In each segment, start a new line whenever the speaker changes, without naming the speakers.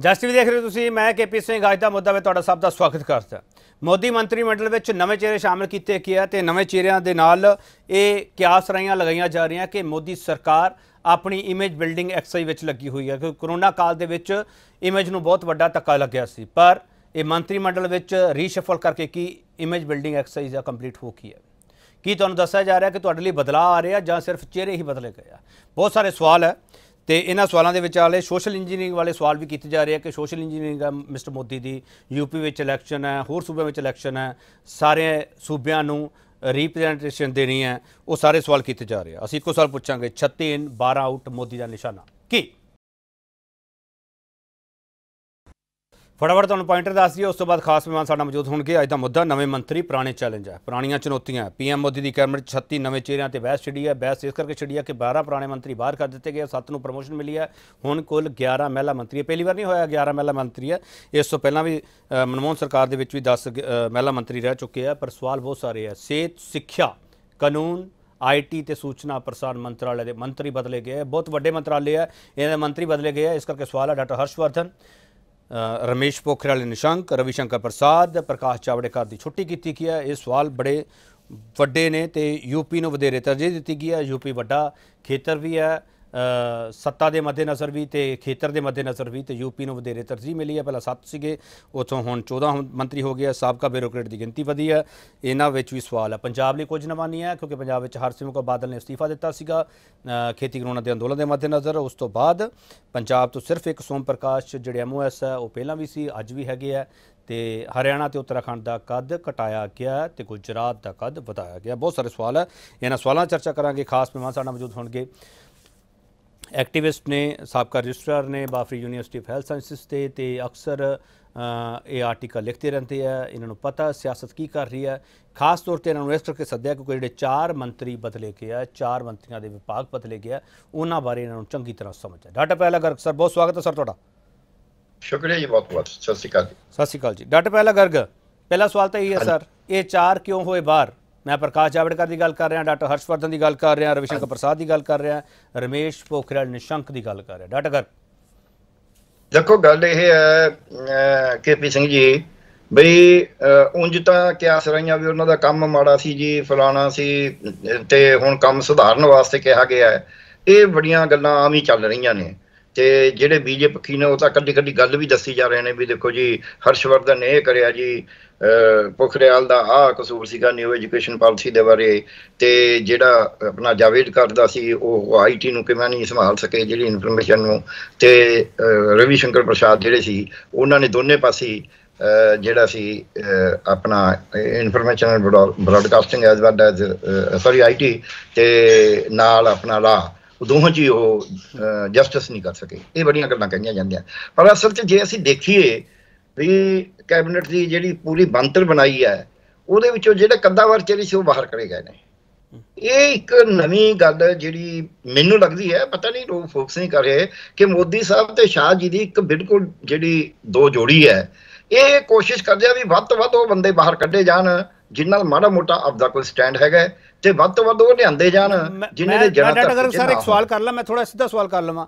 just ਵੀ ਦੇਖ ਰਹੇ ਤੁਸੀਂ ਮੈਂ ਕੇਪੀ ਸਿੰਘ ਅੱਜ ਦਾ ਮੁੱਦਾ ਵਿੱਚ ਤੁਹਾਡਾ ਸਭ ਦਾ ਸਵਾਗਤ ਕਰਦਾ ਮੋਦੀ ਮੰਤਰੀ ਮੰਡਲ ਵਿੱਚ ਨਵੇਂ ਚਿਹਰੇ ਸ਼ਾਮਲ ਕੀਤੇ ਗਿਆ ਤੇ ਨਵੇਂ ਚਿਹਰਿਆਂ ਦੇ ਨਾਲ ਇਹ ਕਿਆਸ ਰਾਈਆਂ ਲਗਾਈਆਂ ਜਾ ਰਹੀਆਂ ਕਿ ਮੋਦੀ ਸਰਕਾਰ ਆਪਣੀ ਇਮੇਜ ਬਿਲਡਿੰਗ ਐਕਸਰਸਾਈਜ਼ ਵਿੱਚ ਲੱਗੀ ਹੋਈ ਹੈ ਕਿਉਂਕਿ ਕਰੋਨਾ ਕਾਲ ਦੇ ਵਿੱਚ ਇਮੇਜ ਨੂੰ ਬਹੁਤ ਵੱਡਾ ਧੱਕਾ ਲੱਗਿਆ ਸੀ ਪਰ ਇਹ ਮੰਤਰੀ ਮੰਡਲ ਵਿੱਚ ਰੀਸ਼ਫਲ ਕਰਕੇ ਕੀ ਇਮੇਜ ਬਿਲਡਿੰਗ ਐਕਸਰਸਾਈਜ਼ ਆ ਕੰਪਲੀਟ ਹੋ ਗਈ ਹੈ ਕੀ ਤੁਹਾਨੂੰ ਦੱਸਿਆ ਜਾ ਰਿਹਾ ਕਿ ਤੁਹਾਡੇ ਲਈ ਬਦਲਾਅ ਆ ਰਿਹਾ ਜਾਂ ਸਿਰਫ ਚਿਹਰੇ ਹੀ ਬਦਲੇ ਗਏ ਆ ਬਹੁਤ ਸਾਰੇ ਸਵਾਲ ਹੈ ਤੇ ਇਹਨਾਂ ਸਵਾਲਾਂ ਦੇ ਵਿਚਾਲੇ ਸੋਸ਼ਲ ਇੰਜੀਨੀਅਰਿੰਗ ਵਾਲੇ ਸਵਾਲ ਵੀ ਕੀਤੇ ਜਾ ਰਹੇ ਆ ਕਿ ਸੋਸ਼ਲ ਇੰਜੀਨੀਅਰਿੰਗ ਦਾ ਮਿਸਟਰ ਮੋਦੀ ਦੀ ਯੂਪੀ ਵਿੱਚ ਇਲੈਕਸ਼ਨ ਹੈ ਹੋਰ ਸੂਬਿਆਂ ਵਿੱਚ ਇਲੈਕਸ਼ਨ ਹੈ ਸਾਰੇ ਸੂਬਿਆਂ ਨੂੰ ਰਿਪਰੈਜ਼ੈਂਟੇਸ਼ਨ ਦੇਣੀ ਹੈ ਉਹ ਸਾਰੇ ਸਵਾਲ ਕੀਤੇ ਜਾ ਰਹੇ ਆ ਅਸੀਂ ਇੱਕੋ ਸਵਾਲ ਪੁੱਛਾਂਗੇ 36 12 ਆਊਟ ਮੋਦੀ ਦਾ ਨਿਸ਼ਾਨਾ ਕੀ ਫਟਾਫਟ ਤੁਹਾਨੂੰ ਪੁਆਇੰਟਰ ਦੱਸ ਦਈਏ ਉਸ ਤੋਂ ਬਾਅਦ ਖਾਸ ਮਹਿਮਾਨ ਸਾਡਾ ਮੌਜੂਦ ਹੋਣਗੇ ਅੱਜ ਦਾ ਮੁੱਦਾ ਨਵੇਂ ਮੰਤਰੀ ਪੁਰਾਣੇ ਚੈਲੰਜ ਹੈ ਪੁਰਾਣੀਆਂ ਚੁਣੌਤੀਆਂ ਪੀਐਮ ਮੋਦੀ ਦੀ ਕੈਬਨਿਟ 36 ਨਵੇਂ ਚਿਹਰਿਆਂ ਤੇ ਬਹਿਸ ਛਿੜੀ ਹੈ ਬਹਿਸ ਇਸ ਕਰਕੇ ਛਿੜੀ ਹੈ ਕਿ 12 ਪੁਰਾਣੇ ਮੰਤਰੀ ਬਾਹਰ ਕਰ ਦਿੱਤੇ ਗਏ 7 ਨੂੰ ਪ੍ਰਮੋਸ਼ਨ ਮਿਲੀ ਹੈ ਹੁਣ ਕੁੱਲ 11 ਮਹਿਲਾ ਮੰਤਰੀ ਹੈ ਪਹਿਲੀ ਵਾਰ ਨਹੀਂ ਹੋਇਆ 11 ਮਹਿਲਾ ਮੰਤਰੀ ਹੈ ਇਸ ਤੋਂ ਪਹਿਲਾਂ ਵੀ ਮਨਮੋਹਨ ਸਰਕਾਰ ਦੇ ਵਿੱਚ ਵੀ 10 ਮਹਿਲਾ ਮੰਤਰੀ ਰਹਿ ਚੁੱਕੇ ਆ ਪਰ ਸਵਾਲ ਬਹੁਤ ਸਾਰੇ ਆ ਸਿਹਤ ਸਿੱਖਿਆ ਕਾਨੂੰਨ ਆਈਟੀ ਤੇ ਸੂਚਨਾ ਪ੍ਰਸਾਰਣ ਮੰਤਰਾਲੇ ਦੇ ਮੰਤਰੀ ਬਦਲੇ ਗਏ ਬਹੁਤ ਵੱਡੇ ਮੰਤਰਾਲੇ ਆ ਦੇ ਮੰਤਰੀ ਬਦਲੇ ਗਏ ਆ ਇਸ ਕਰਕੇ ਸਵਾਲ ਆ ਡਾਕਟਰ ਹਰਸ਼ਵਰਧਨ ਰਮੇਸ਼ ਪੋਖਰਿਆਲ ਨਿਸ਼ੰਕ ਸ਼ੰਕਰ ਪ੍ਰਸਾਦ ਪ੍ਰਕਾਸ਼ ਚਾਵੜੇਕਰ ਦੀ ਛੁੱਟੀ ਕੀਤੀ ਗਿਆ ਇਹ ਸਵਾਲ ਬੜੇ ਵੱਡੇ ਨੇ ਤੇ ਯੂਪੀ ਨੂੰ ਵਧੇਰੇ ਤਰਜੀਹ ਦਿੱਤੀ ਗਈ ਹੈ ਯੂਪੀ ਵੱਡਾ ਖੇਤਰ ਵੀ ਹੈ ਸੱਤਾ ਦੇ ਮੱਦੇਨਜ਼ਰ ਵੀ ਤੇ ਖੇਤਰ ਦੇ ਮੱਦੇਨਜ਼ਰ ਵੀ ਤੇ ਯੂਪੀ ਨੂੰ ਵਧੇਰੇ ਤਰਜੀਹ ਮਿਲੀ ਹੈ ਪਹਿਲਾਂ 7 ਸੀਗੇ ਉਥੋਂ ਹੁਣ 14 ਮੰਤਰੀ ਹੋ ਗਏ ਸਾਬਕਾ ਬਿਊਰੋਕਰੇਟ ਦੀ ਗਿਣਤੀ ਵਧੀ ਹੈ ਇਹਨਾਂ ਵਿੱਚ ਵੀ ਸਵਾਲ ਹੈ ਪੰਜਾਬ ਲਈ ਕੁਝ ਨਵਾਂ ਨਹੀਂ ਹੈ ਕਿਉਂਕਿ ਪੰਜਾਬ ਵਿੱਚ ਹਰਸਿਮਰਤ ਕੌਰ ਬਾਦਲ ਨੇ ਅਸਤੀਫਾ ਦਿੱਤਾ ਸੀਗਾ ਖੇਤੀ ਕਾਨੂੰਨਾਂ ਦੇ ਅੰਦੋਲਨ ਦੇ ਮੱਦੇਨਜ਼ਰ ਉਸ ਤੋਂ ਬਾਅਦ ਪੰਜਾਬ ਤੋਂ ਸਿਰਫ ਇੱਕ ਸੋਮ ਪ੍ਰਕਾਸ਼ ਜਿਹੜੇ ਐਮਓਐਸ ਹੈ ਉਹ ਪਹਿਲਾਂ ਵੀ ਸੀ ਅੱਜ ਵੀ ਹੈਗੇ ਆ ਤੇ ਹਰਿਆਣਾ ਤੇ ਉੱਤਰਾਖੰਡ ਦਾ ਕੱਦ ਘਟਾਇਆ ਗਿਆ ਤੇ ਗੁਜਰਾਤ ਦਾ ਕੱਦ ਵਧਾਇਆ ਗਿਆ ਬਹੁਤ ਸਾਰੇ ਸਵਾਲ ਹੈ ਇਹਨਾਂ ਸਵਾਲਾਂ ਚਰਚਾ ਕਰਾਂਗੇ ਖਾਸ ਮਹਿਮਾਨ ਸਾਡਾ ਮੌਜੂਦ ਹੋਣਗੇ ਐਕਟਿਵਿਸਟ ਨੇ ਸਾਬਕਾ ਰਜਿਸਟਰਰ ਨੇ ਬਾਫਰੀ ਯੂਨੀਵਰਸਿਟੀ ਆਫ ਹੈਲਥ ਸਾਇੰਸਿਸ ਤੇ ਤੇ ਅਕਸਰ ਇਹ ਆਰਟੀਕਲ ਲਿਖਦੇ ਰਹਿੰਦੇ ਆ ਇਹਨਾਂ ਨੂੰ ਪਤਾ ਸਿਆਸਤ ਕੀ ਕਰ ਰਹੀ ਹੈ ਖਾਸ ਤੌਰ ਤੇ ਇਹਨਾਂ ਨੂੰ ਇਸ ਕਰਕੇ ਸੱਦਿਆ ਕਿਉਂਕਿ ਜਿਹੜੇ ਚਾਰ ਮੰਤਰੀ ਬਦਲੇ ਗਏ ਆ ਚਾਰ ਮੰਤਰੀਆਂ ਦੇ ਵਿਭਾਗ ਬਦਲੇ ਗਏ ਆ ਉਹਨਾਂ ਬਾਰੇ ਇਹਨਾਂ ਨੂੰ ਚੰਗੀ ਤਰ੍ਹਾਂ ਸਮਝ ਆ ਡਾਟਾ ਪਹਿਲਾ ਗਰਗ ਸਰ ਬਹੁਤ ਸਵਾਗਤ ਹੈ ਸਰ ਤੁਹਾਡਾ ਸ਼ੁਕਰੀਆ ਜੀ ਬਹੁਤ ਬਹੁਤ
ਸਤਿ ਸ਼੍ਰੀ ਅਕਾਲ ਜੀ
ਸਤਿ ਸ਼੍ਰੀ ਅਕਾਲ ਜੀ ਡਾਟਾ ਪਹਿਲਾ ਗਰਗ ਪਹਿਲਾ ਸਵਾਲ ਤਾਂ ਇਹ ਹੈ ਸਰ ਇਹ ਚਾਰ ਕਿਉਂ ਹੋਏ ਬਾਹਰ ਮੈਂ ਪ੍ਰਕਾਸ਼ ਜਾਵੜਕਰ ਦੀ ਗੱਲ ਕਰ ਰਿਹਾ ਡਾਕਟਰ ਹਰਸ਼ਵਰਧਨ ਦੀ ਗੱਲ ਕਰ ਰਿਹਾ ਰਵਿਸ਼ੰਕਰ ਪ੍ਰਸਾਦ ਦੀ ਗੱਲ ਕਰ ਰਿਹਾ ਰਮੇਸ਼ ਪੋਖਰਲ ਨਿਸ਼ੰਕ ਦੀ ਗੱਲ ਕਰ ਰਿਹਾ ਡਾਕਟਰ
ਦੇਖੋ ਗੱਲ ਇਹ ਹੈ ਕੇਪੀ ਸਿੰਘ ਜੀ ਬਈ ਉਂਝ ਤਾਂ ਕਿਆਸ ਰਹੀਆਂ ਵੀ ਉਹਨਾਂ ਦਾ ਕੰਮ ਮਾੜਾ ਸੀ ਜੀ ਫਲਾਣਾ ਸੀ ਤੇ ਹੁਣ ਕੰਮ ਸੁਧਾਰਨ ਵਾਸਤੇ ਕਿਹਾ ਗਿਆ ਹੈ ਇਹ ਬੜੀਆਂ ਗੱਲਾਂ ਆਮ ਹੀ ਚੱਲ ਰਹੀਆਂ ਨੇ ਤੇ ਜਿਹੜੇ ਬੀਜੇ ਪੱਖੀ ਨੇ ਉਹ ਤਾਂ ਕੱਲੀ ਕੱਲੀ ਗੱਲ ਵੀ ਦੱਸੀ ਜਾ ਰਹੇ ਨੇ ਵੀ ਦੇਖੋ ਜੀ ਹਰਸ਼ਵਰਧਨ ਨੇ ਇਹ ਕਰਿਆ ਜੀ ਪੋਖਰੇਵਾਲ ਦਾ ਆ ਕਸੂਰ ਸੀਗਾ ਨਿਊ ਐਜੂਕੇਸ਼ਨ ਪਾਲਿਸੀ ਦੇ ਬਾਰੇ ਤੇ ਜਿਹੜਾ ਆਪਣਾ ਜਾਵੇਦ ਕਰਦਾ ਸੀ ਉਹ ਆਈਟੀ ਨੂੰ ਕਿਵੇਂ ਨਹੀਂ ਸੰਭਾਲ ਸਕੇ ਜਿਹੜੀ ਇਨਫੋਰਮੇਸ਼ਨ ਨੂੰ ਤੇ ਰਵੀ ਸ਼ੰਕਰ ਪ੍ਰਸ਼ਾਦ ਜਿਹੜੇ ਸੀ ਉਹਨਾਂ ਨੇ ਦੋਨੇ ਪਾਸੇ ਜਿਹੜਾ ਸੀ ਆਪਣਾ information broadcasting as well as sorry IT ਤੇ ਨਾਲ ਆਪਣਾ ਲਾ ਉਹ ਦੋਹਾਂ ਜੀ ਉਹ ਜਸਟਿਸ ਨਹੀਂ ਕਰ ਸਕੇ ਇਹ ਬੜੀਆਂ ਗੱਲਾਂ ਕਹੀਆਂ ਜਾਂਦੀਆਂ ਪਰ ਅਸਲ 'ਚ ਜੇ ਅਸੀਂ ਦੇਖੀਏ ਵੀ ਕੈਬਨਿਟ ਦੀ ਜਿਹੜੀ ਪੂਰੀ ਬੰਤਰ ਬਣਾਈ ਹੈ ਉਹਦੇ ਵਿੱਚੋਂ ਜਿਹੜੇ ਕੰਦਾਵਰ ਚਲੀ ਸੀ ਉਹ ਬਾਹਰ ਕਰੇ ਗਏ ਨੇ ਇਹ ਇੱਕ ਨਵੀਂ ਗੱਲ ਜਿਹੜੀ ਮੈਨੂੰ ਲੱਗਦੀ ਹੈ ਪਤਾ ਨਹੀਂ ਲੋਕ ਫੋਕਸ ਨਹੀਂ ਕਰ ਰਹੇ ਕਿ ਮੋਦੀ ਸਾਹਿਬ ਤੇ ਸ਼ਾਹ ਜੀ ਦੀ ਇੱਕ ਬਿਲਕੁਲ ਜਿਹੜੀ ਦੋ ਜੋੜੀ ਹੈ ਇਹ ਕੋਸ਼ਿਸ਼ ਕਰਦੇ ਆ ਵੀ ਵੱਧ ਤੋਂ ਵੱਧ ਉਹ ਬੰਦੇ ਬਾਹਰ ਕੱਢੇ ਜਾਣ ਜਿੰਨਾਂ ਨਾਲ ਮਾੜਾ ਮੋਟਾ ਆਪਦਾ ਕੋਈ ਸਟੈਂਡ ਹੈਗਾ ਤੇ ਵੱਧ ਤੋਂ ਵੱਧ ਉਹ ਲਿਆਂਦੇ ਜਾਣ ਜਿਨ੍ਹਾਂ ਦੇ ਜਨਤਾ ਮੈਂ ਡਾਕਟਰ ਸਰ ਇੱਕ ਸਵਾਲ
ਕਰ ਲਾਂ ਮੈਂ ਥੋੜਾ ਸਿੱਧਾ ਸਵਾਲ ਕਰ ਲਵਾਂ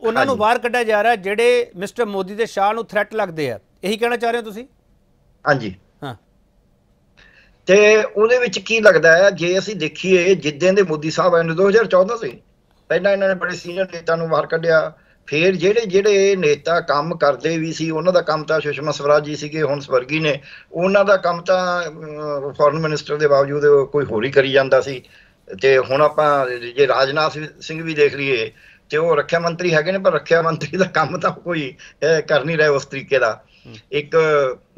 ਉਹਨਾਂ ਨੂੰ ਬਾਹਰ ਕੱਢਿਆ ਜਾ ਰਿਹਾ ਜਿਹੜੇ ਮਿਸਟਰ ਮੋਦੀ ਦੇ ਸ਼ਾਹ ਨੂੰ ਥ੍ਰੈਟ ਲੱਗਦੇ ਆ ਇਹੀ ਕਹਿਣਾ ਚਾਹ ਰਹੇ ਹੋ ਤੁਸੀਂ
ਹਾਂਜੀ ਹਾਂ ਤੇ ਉਹਦੇ ਵਿੱਚ ਕੀ ਲੱਗਦਾ ਹੈ ਜੇ ਅਸੀਂ ਦੇਖੀਏ ਜਿੱਦਾਂ ਦੇ ਮੋਦੀ ਸਾਹਿਬ ਆਏ ਨੇ 2014 ਸੀ ਪਹਿਲਾਂ ਇਹਨਾਂ ਨੇ ਬੜੇ ਸੀਨੀਅਰ ਨੇਤਾ ਨੂੰ ਬਾਹਰ ਕੱਢਿਆ ਫਿਰ ਜਿਹੜੇ ਜਿਹੜੇ ਨੇਤਾ ਕੰਮ ਕਰਦੇ ਵੀ ਸੀ ਉਹਨਾਂ ਦਾ ਕੰਮ ਤਾਂ ਸੁਸ਼ਮਾ ਸਵਰਾਜ ਜੀ ਸੀਗੇ ਹੁਣ ਸਵਰਗੀ ਨੇ ਉਹਨਾਂ ਦਾ ਕੰਮ ਤਾਂ ਫੋਰਨ ਮਿਨਿਸਟਰ ਦੇ ਬਾਵਜੂਦ ਕੋਈ ਹੋਰ ਹੀ ਕਰੀ ਜਾਂਦਾ ਸੀ ਤੇ ਹੁਣ ਆਪਾਂ ਜੇ ਰਾਜਨਾਥ ਸਿੰਘ ਵੀ ਦੇਖ ਲਈਏ ਤੇ ਉਹ ਰੱਖਿਆ ਮੰਤਰੀ ਹੈਗੇ ਨੇ ਪਰ ਰੱਖਿਆ ਮੰਤਰੀ ਦਾ ਕੰਮ ਤਾਂ ਕੋਈ ਕਰ ਨਹੀਂ ਰਿਹਾ ਉਸ ਤਰੀਕੇ ਦਾ ਇੱਕ